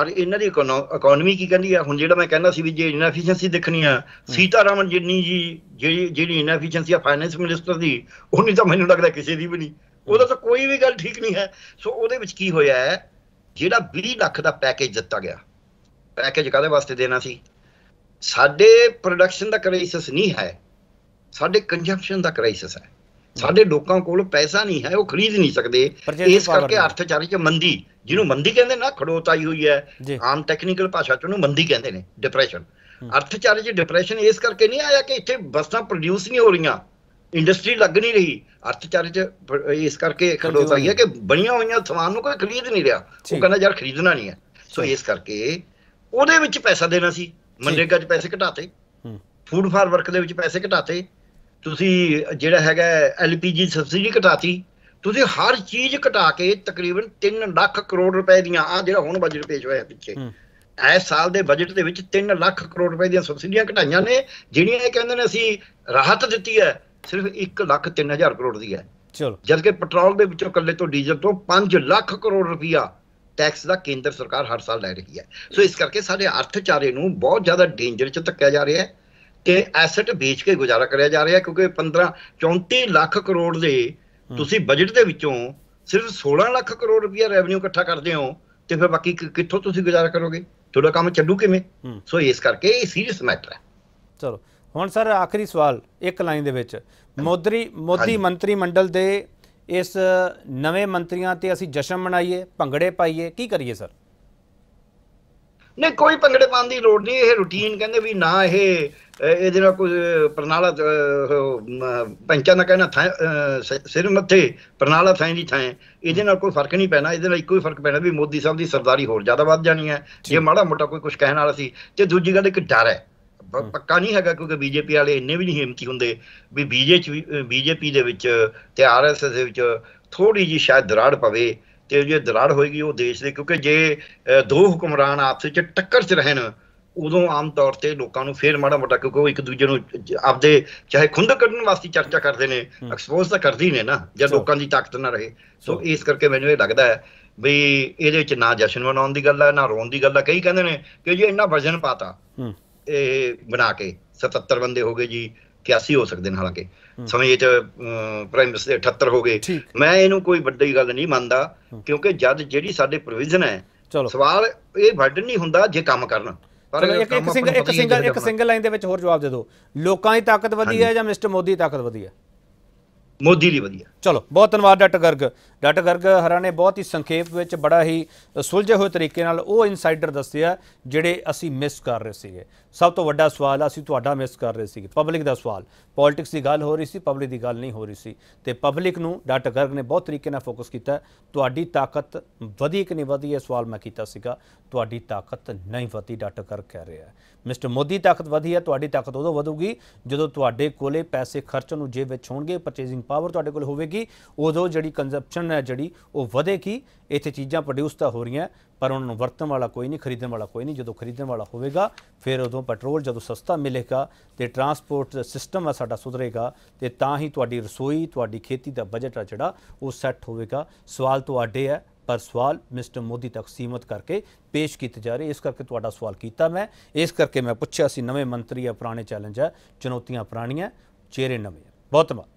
ਔਰ ਇਹਨਾਂ ਦੀ ਇਕਨੋਮੀ ਕੀ ਕਹਿੰਦੀ ਆ ਹੁਣ ਜਿਹੜਾ ਮੈਂ ਕਹਿੰਦਾ ਸੀ ਵੀ ਜੇ ਇਨਫੀਸ਼ੀਐਂਸੀ ਦੇਖਣੀ ਆ ਸੀਤਾਰਾਮਨ ਜਿੰਨੀ ਜੀ ਜਿਹੜੀ ਜਿਹੜੀ ਆ ਫਾਈਨੈਂਸ ਮਿਨਿਸਟਰ ਦੀ ਉਹਨੇ ਤਾਂ ਮੈਨੂੰ ਲੱਗਦਾ ਕਿਸੇ ਦੀ ਵੀ ਨਹੀਂ ਉਹਦਾ ਤਾਂ ਕੋਈ ਵੀ ਗੱਲ ਠੀਕ ਨਹੀਂ ਹੈ ਸੋ ਉਹਦੇ ਵਿੱਚ ਕੀ ਹੋਇਆ ਹੈ ਜਿਹੜਾ 20 ਲੱਖ ਦਾ ਪੈਕੇਜ ਦਿੱਤਾ ਗਿਆ ਪੈਕੇਜ ਕਾਦੇ ਵਾਸਤੇ ਦੇਣਾ ਸੀ ਸਾਡੇ ਪ੍ਰੋਡਕਸ਼ਨ ਦਾ ਕ੍ਰਾਈਸਿਸ ਨਹੀਂ ਹੈ ਸਾਡੇ ਕੰਜ਼ੰਪਸ਼ਨ ਦਾ ਕ੍ਰਾਈਸਿਸ ਹੈ ਸਾਡੇ ਲੋਕਾਂ ਕੋਲ ਪੈਸਾ ਨਹੀਂ ਹੈ ਉਹ ਖਰੀਦ ਨਹੀਂ ਸਕਦੇ ਇਸ ਕਰਕੇ ਅਰਥਚਾਰੇ 'ਚ ਮੰਦੀ ਜਿਹਨੂੰ ਮੰਦੀ ਕਹਿੰਦੇ ਨਾ ਖੜੋਤਾਈ ਹੋਈ ਹੈ ਆਮ ਟੈਕਨੀਕਲ ਭਾਸ਼ਾ 'ਚ ਉਹਨੂੰ ਮੰਦੀ ਕਹਿੰਦੇ ਨੇ ਡਿਪਰੈਸ਼ਨ ਅਰਥਚਾਰੇ 'ਚ ਡਿਪਰੈਸ਼ਨ ਇਸ ਕਰਕੇ ਨਹੀਂ ਆਇਆ ਕਿ ਇੱਥੇ ਵਸਤਾਂ ਪ੍ਰੋਡਿਊਸ ਨਹੀਂ ਹੋ ਰਹੀਆਂ ਇੰਡਸਟਰੀ ਲੱਗ ਨਹੀਂ ਰਹੀ ਅਰਥਚਾਰੇ 'ਚ ਇਸ ਕਰਕੇ ਖੜੋਤਾਈ ਹੈ ਕਿ ਬਣੀਆਂ ਹੋਈਆਂ ਸਮਾਨ ਨੂੰ ਕੋਈ ਖਰੀਦ ਨਹੀਂ ਰਿਹਾ ਉਹ ਕਹਿੰਦਾ ਯਾਰ ਖਰੀਦਣਾ ਨਹੀਂ ਹੈ ਸੋ ਇਸ ਕਰਕੇ ਉਹਦੇ ਵਿੱਚ ਪੈਸਾ ਦੇਣਾ ਸੀ ਮੰਡੇਗਾ 'ਚ ਪੈਸੇ ਘਟਾਤੇ ਫੂਡ ਫਾਰ ਵਰਕ ਦੇ ਵਿੱਚ ਪੈਸੇ ਘਟਾਤੇ ਤੁਸੀਂ ਜਿਹੜਾ ਹੈਗਾ ਐਲਪੀਜੀ ਸਬਸਿਡੀ ਘਟਾਤੀ ਤੁਸੀਂ ਹਰ ਚੀਜ਼ ਘਟਾ ਕੇ ਤਕਰੀਬਨ 3 ਲੱਖ ਕਰੋੜ ਰੁਪਏ ਦੀਆਂ ਆ ਜਿਹੜਾ ਹੁਣ ਬਜਟ ਪੇਸ਼ ਹੋਇਆ ਪਿੱਛੇ ਇਸ ਸਾਲ ਦੇ ਬਜਟ ਦੇ ਵਿੱਚ 3 ਲੱਖ ਕਰੋੜ ਰੁਪਏ ਦੀਆਂ ਸਬਸਿਡੀਆਂ ਘਟਾਈਆਂ ਨੇ ਜਿਹੜੀਆਂ ਇਹ ਕਹਿੰਦੇ ਨੇ ਅਸੀਂ ਰਾਹਤ ਦਿੱਤੀ ਹੈ ਸਿਰਫ 1 ਲੱਖ 3000 ਕਰੋੜ ਦੀ ਹੈ ਚਲੋ ਜਦ ਕਿ ਪੈਟਰੋਲ ਦੇ ਵਿੱਚੋਂ ਇਕੱਲੇ ਤੋਂ ਡੀਜ਼ਲ ਤੋਂ 5 ਲੱਖ ਕਰੋੜ ਰੁਪਇਆ ਟੈਕਸ ਦਾ ਕੇਂਦਰ ਸਰਕਾਰ ਹਰ ਸਾਲ ਲੈ ਰਹੀ ਹੈ ਸੋ ਇਸ ਕਰਕੇ ਸਾਡੇ ਅਰਥਚਾਰੇ ਨੂੰ ਬਹੁਤ ਜ਼ਿਆਦਾ ਡੇਂਜਰ 'ਚ ਧੱਕਿਆ ਜਾ ਰਿਹਾ ਹੈ ਕਿ ਐਸੈਟ ਵੇਚ ਕੇ ਗੁਜ਼ਾਰਾ ਕਰਿਆ ਜਾ ਰਿਹਾ ਕਿਉਂਕਿ 15 34 ਲੱਖ ਕਰੋੜ ਦੇ ਤੁਸੀਂ ਬਜਟ ਦੇ ਵਿੱਚੋਂ ਸਿਰਫ 16 ਲੱਖ ਕਰੋੜ ਰੁਪਇਆ ਰੈਵਨਿਊ ਇਕੱਠਾ ਕਰਦੇ ਹੋ ਤੇ ਫਿਰ ਬਾਕੀ ਕਿੱਥੋਂ ਤੁਸੀਂ ਗੁਜ਼ਾਰਾ ਕਰੋਗੇ ਤੁਹਾਡਾ ਕੰਮ ਚੱਲੂ ਕਿਵੇਂ ਸੋ ਇਸ ਕਰਕੇ ਇਹ ਸੀਰੀਅਸ ਮੈਟਰ ਹੈ ਚਲੋ ਹੁਣ ਸਰ ਆਖਰੀ ਸਵਾਲ
ਇੱਕ ਲਾਈਨ ਦੇ ਵਿੱਚ ਮੋਦਰੀ ਮੋਦੀ ਮੰਤਰੀ ਮੰਡਲ ਦੇ ਇਸ ਨਵੇਂ ਮੰਤਰੀਆਂ ਤੇ ਅਸੀਂ ਜਸ਼ਨ ਮਨਾਈਏ ਭੰਗੜੇ ਪਾਈਏ ਕੀ ਕਰੀਏ ਸਰ
ਨਹੀਂ ਕੋਈ ਭੰਗੜੇ ਪਾਉਣ ਦੀ ਲੋੜ ਨਹੀਂ ਇਹ ਰੁਟੀਨ ਕਹਿੰਦੇ ਵੀ ਨਾ ਇਹ ਇਹਦੇ ਨਾਲ ਕੋਈ ਪ੍ਰਣਾਲਾ ਪੰਚਾਂ ਦਾ ਕਹਿਣਾ ਥਾਂ ਸਿਰ ਮੱਥੇ ਪ੍ਰਣਾਲਾ ਥਾਂ ਦੀ ਥਾਂ ਇਹਦੇ ਨਾਲ ਕੋਈ ਫਰਕ ਨਹੀਂ ਪੈਣਾ ਇਹਦੇ ਨਾਲ ਇੱਕੋ ਹੀ ਫਰਕ ਪੈਣਾ ਵੀ ਮੋਦੀ ਸਾਹਿਬ ਦੀ ਸਰਦਾਰੀ ਹੋਰ ਜ਼ਿਆਦਾ ਵੱਧ ਜਾਣੀ ਹੈ ਜੇ ਮਾੜਾ ਮੋਟਾ ਕੋਈ ਕੁਝ ਕਹਿਣ ਵਾਲਾ ਸੀ ਤੇ ਦੂਜੀ ਗੱਲ ਇੱਕ ਡਰ ਹੈ ਪੱਕਾ ਨਹੀਂ ਹੈਗਾ ਕਿਉਂਕਿ ਬੀਜੇਪੀ ਵਾਲੇ ਇੰਨੇ ਵੀ ਨਹੀਂ ਹਿੰਮਤੀ ਹੁੰਦੇ ਵੀ ਬੀਜੇ ਚ ਬੀਜੇਪੀ ਦੇ ਵਿੱਚ ਤੇ ਆਰਐਸਐਸ ਦੇ ਵਿੱਚ ਥੋੜੀ ਜੀ ਸ਼ਾਇਦ ਦਰਾੜ ਪਵੇ ਤੇ ਜੇ ਦਰਾੜ ਹੋਏਗੀ ਉਹ ਦੇਸ਼ ਦੇ ਕਿਉਂਕਿ ਜੇ ਦੋ ਹੁਕਮਰਾਨ ਆਪਸ ਵਿੱਚ ਟੱਕਰ 'ਚ ਰਹਿਣ ਉਦੋਂ ਆਮ ਤੌਰ ਤੇ ਲੋਕਾਂ ਨੂੰ ਫੇਰ ਮਾੜਾ ਮੋਟਾ ਕਿਉਂਕਿ ਉਹ ਇੱਕ ਦੂਜੇ ਨੂੰ ਆਪਦੇ ਚਾਹੇ ਖੁੰਦ ਕੱਢਣ ਵਾਸਤੇ ਚਰਚਾ ਕਰਦੇ ਨੇ ਐਕਸਪੋਜ਼ ਤਾਂ ਕਰਦੀ ਨੇ ਨਾ ਜਦ ਲੋਕਾਂ ਦੀ ਤਾਕਤ ਨਾ ਰਹੇ ਸੋ ਇਸ ਕਰਕੇ ਮੈਨੂੰ ਇਹ ਲੱਗਦਾ ਹੈ ਵੀ ਇਹਦੇ ਵਿੱਚ ਨਾ ਜਸ਼ਨ ਮਨਾਉਣ ਦੀ ਗੱਲ ਹੈ ਨਾ ਰੋਣ ਦੀ ਗੱਲ ਹੈ ਕਈ ਕਹਿੰਦੇ ਨੇ ਕਿ ਜੀ ਇੰਨਾ ਵਜਨ ਪਾਤਾ ਇਹ ਬਣਾ ਕੇ 77 ਬੰਦੇ ਹੋ ਗਏ ਜੀ 81 ਹੋ ਸਕਦੇ ਨੇ ਹਾਲਾਂਕਿ ਸਮੇਂ ਚ ਪ੍ਰਾਈਮ ਮਿਨਿਸਟਰ 78 ਹੋ ਗਏ ਮੈਂ ਇਹਨੂੰ ਕੋਈ ਵੱਡੀ ਗੱਲ ਨਹੀਂ ਮੰਨਦਾ ਕਿਉਂਕਿ ਜਦ ਜਿਹੜੀ ਸਾਡੇ ਪ੍ਰੋਵੀਜ਼ਨ ਹੈ ਸਵਾਲ ਇਹ ਵੱਡ ਨਹੀਂ ਹੁੰਦਾ ਜੇ ਕੰਮ ਕਰਨ ਚਲੋ ਇੱਕ ਇੱਕ ਸਿੰਗਲ ਇੱਕ ਸਿੰਗਲ ਇੱਕ ਸਿੰਗਲ
ਲਾਈਨ ਦੇ ਵਿੱਚ ਹੋਰ ਜਵਾਬ ਦੇ ਦਿਓ ਲੋਕਾਂ ਦੀ ਤਾਕਤ ਵਧੀ ਹੈ ਜਾਂ ਮਿਸਟਰ ਮੋਦੀ ਦੀ ਤਾਕਤ ਵਧੀ ਹੈ ਮੋਦੀ ਲਈ ਵਧੀਆ ਚਲੋ ਬਹੁਤ ਧੰਨਵਾਦ ਡਾਕਟਰ ਗਰਗ ਡਾਕਟਰ ਗਰਗ ਹਰਾ ਨੇ ਬਹੁਤ ਹੀ ਸੰਖੇਪ ਵਿੱਚ ਬੜਾ ਹੀ ਸੁਲਝੇ ਹੋਏ ਤਰੀਕੇ ਨਾਲ ਉਹ ਇਨਸਾਈਡਰ ਦੱਸਿਆ ਜਿਹੜੇ ਅਸੀਂ ਮਿਸ ਕਰ ਰਹੇ ਸੀਗੇ ਸਭ ਤੋਂ ਵੱਡਾ ਸਵਾਲ ਅਸੀਂ ਤੁਹਾਡਾ ਮਿਸ ਕਰ ਰਹੇ ਸੀਗੇ ਪਬਲਿਕ ਦਾ ਸਵਾਲ ਪੋਲਿਟਿਕਸ ਦੀ ਗੱਲ ਹੋ ਰਹੀ ਸੀ ਪਬਲਿਕ ਦੀ ਗੱਲ ਨਹੀਂ ਹੋ ਰਹੀ ਸੀ ਤੇ ਪਬਲਿਕ ਨੂੰ ਡਾਕਟਰ ਗਰਗ ਨੇ ਬਹੁਤ ਤਰੀਕੇ ਨਾਲ ਫੋਕਸ ਕੀਤਾ ਤੁਹਾਡੀ ਤਾਕਤ ਵਧੀ ਕਿ ਨਹੀਂ ਵਧੀ ਇਹ ਸਵਾਲ ਮੈਂ ਕੀਤਾ ਸੀਗਾ ਤੁਹਾਡੀ ਤਾਕਤ ਨਹੀਂ ਵਧੀ ਡਾਕਟਰ ਗਰਗ ਕਹਿ ਰਿਹਾ ਮਿਸਟਰ ਮੋਦੀ ਤਾਕਤ ਵਧੀ ਹੈ ਤੁਹਾਡੀ ਤਾਕਤ ਉਦੋਂ ਵਧੂਗੀ ਜਦੋਂ ਤੁਹਾਡੇ ਕੋਲੇ ਪੈਸੇ ਖਰਚਣ ਨੂੰ ਜੇਬ ਵਿੱਚ ਹੋਣਗੇ ਪਰਚੇਜ਼ਿੰਗ ਪਾਵਰ ਤੁਹਾਡੇ ਕੋਲ ਹੋਵੇਗੀ ਉਦੋਂ ਜਿਹੜੀ ਕੰਜ਼ਮਪਸ਼ਨ ਹੈ ਜਿਹੜੀ ਉਹ ਵਧੇਗੀ ਇੱਥੇ ਚੀਜ਼ਾਂ ਪ੍ਰੋਡਿਊਸ ਤਾਂ ਹੋ ਰਹੀਆਂ ਪਰ ਉਹਨਾਂ ਨੂੰ ਵਰਤਣ ਵਾਲਾ ਕੋਈ ਨਹੀਂ ਖਰੀਦਣ ਵਾਲਾ ਕੋਈ ਨਹੀਂ ਜਦੋਂ ਖਰੀਦਣ ਵਾਲਾ ਹੋਵੇਗਾ ਫਿਰ ਉਦੋਂ ਪੈਟਰੋਲ ਜਦੋਂ ਸਸਤਾ ਮਿਲੇਗਾ ਤੇ ਟਰਾਂਸਪੋਰਟ ਸਿਸਟਮ ਆ ਸਾਡਾ ਸੁਧਰੇਗਾ ਤੇ ਤਾਂ ਹੀ ਤੁਹਾਡੀ ਰਸੋਈ ਤੁਹਾਡੀ ਖੇਤੀ ਦਾ ਬਜਟ ਆ ਜਿਹੜਾ ਉਹ ਸੈੱਟ ਹੋਵੇਗਾ ਸਵਾਲ ਤੁਹਾਡੇ ਹੈ ਪਰ ਸਵਾਲ ਮਿਸਟਰ ਮੋਦੀ ਤੱਕ ਸੀਮਤ ਕਰਕੇ ਪੇਸ਼ ਕੀਤੇ ਜਾ ਰਹੇ ਇਸ ਕਰਕੇ ਤੁਹਾਡਾ ਸਵਾਲ ਕੀਤਾ ਮੈਂ ਇਸ ਕਰਕੇ ਮੈਂ ਪੁੱਛਿਆ ਸੀ ਨਵੇਂ ਮੰਤਰੀ ਆ ਪੁਰਾਣੇ ਚੈਲੰਜ ਆ ਚੁਣੌਤੀਆਂ ਪੁਰਾਣੀਆਂ
ਚਿਹਰੇ ਨਵੇਂ ਬਹੁਤ ਧੰਨਵਾਦ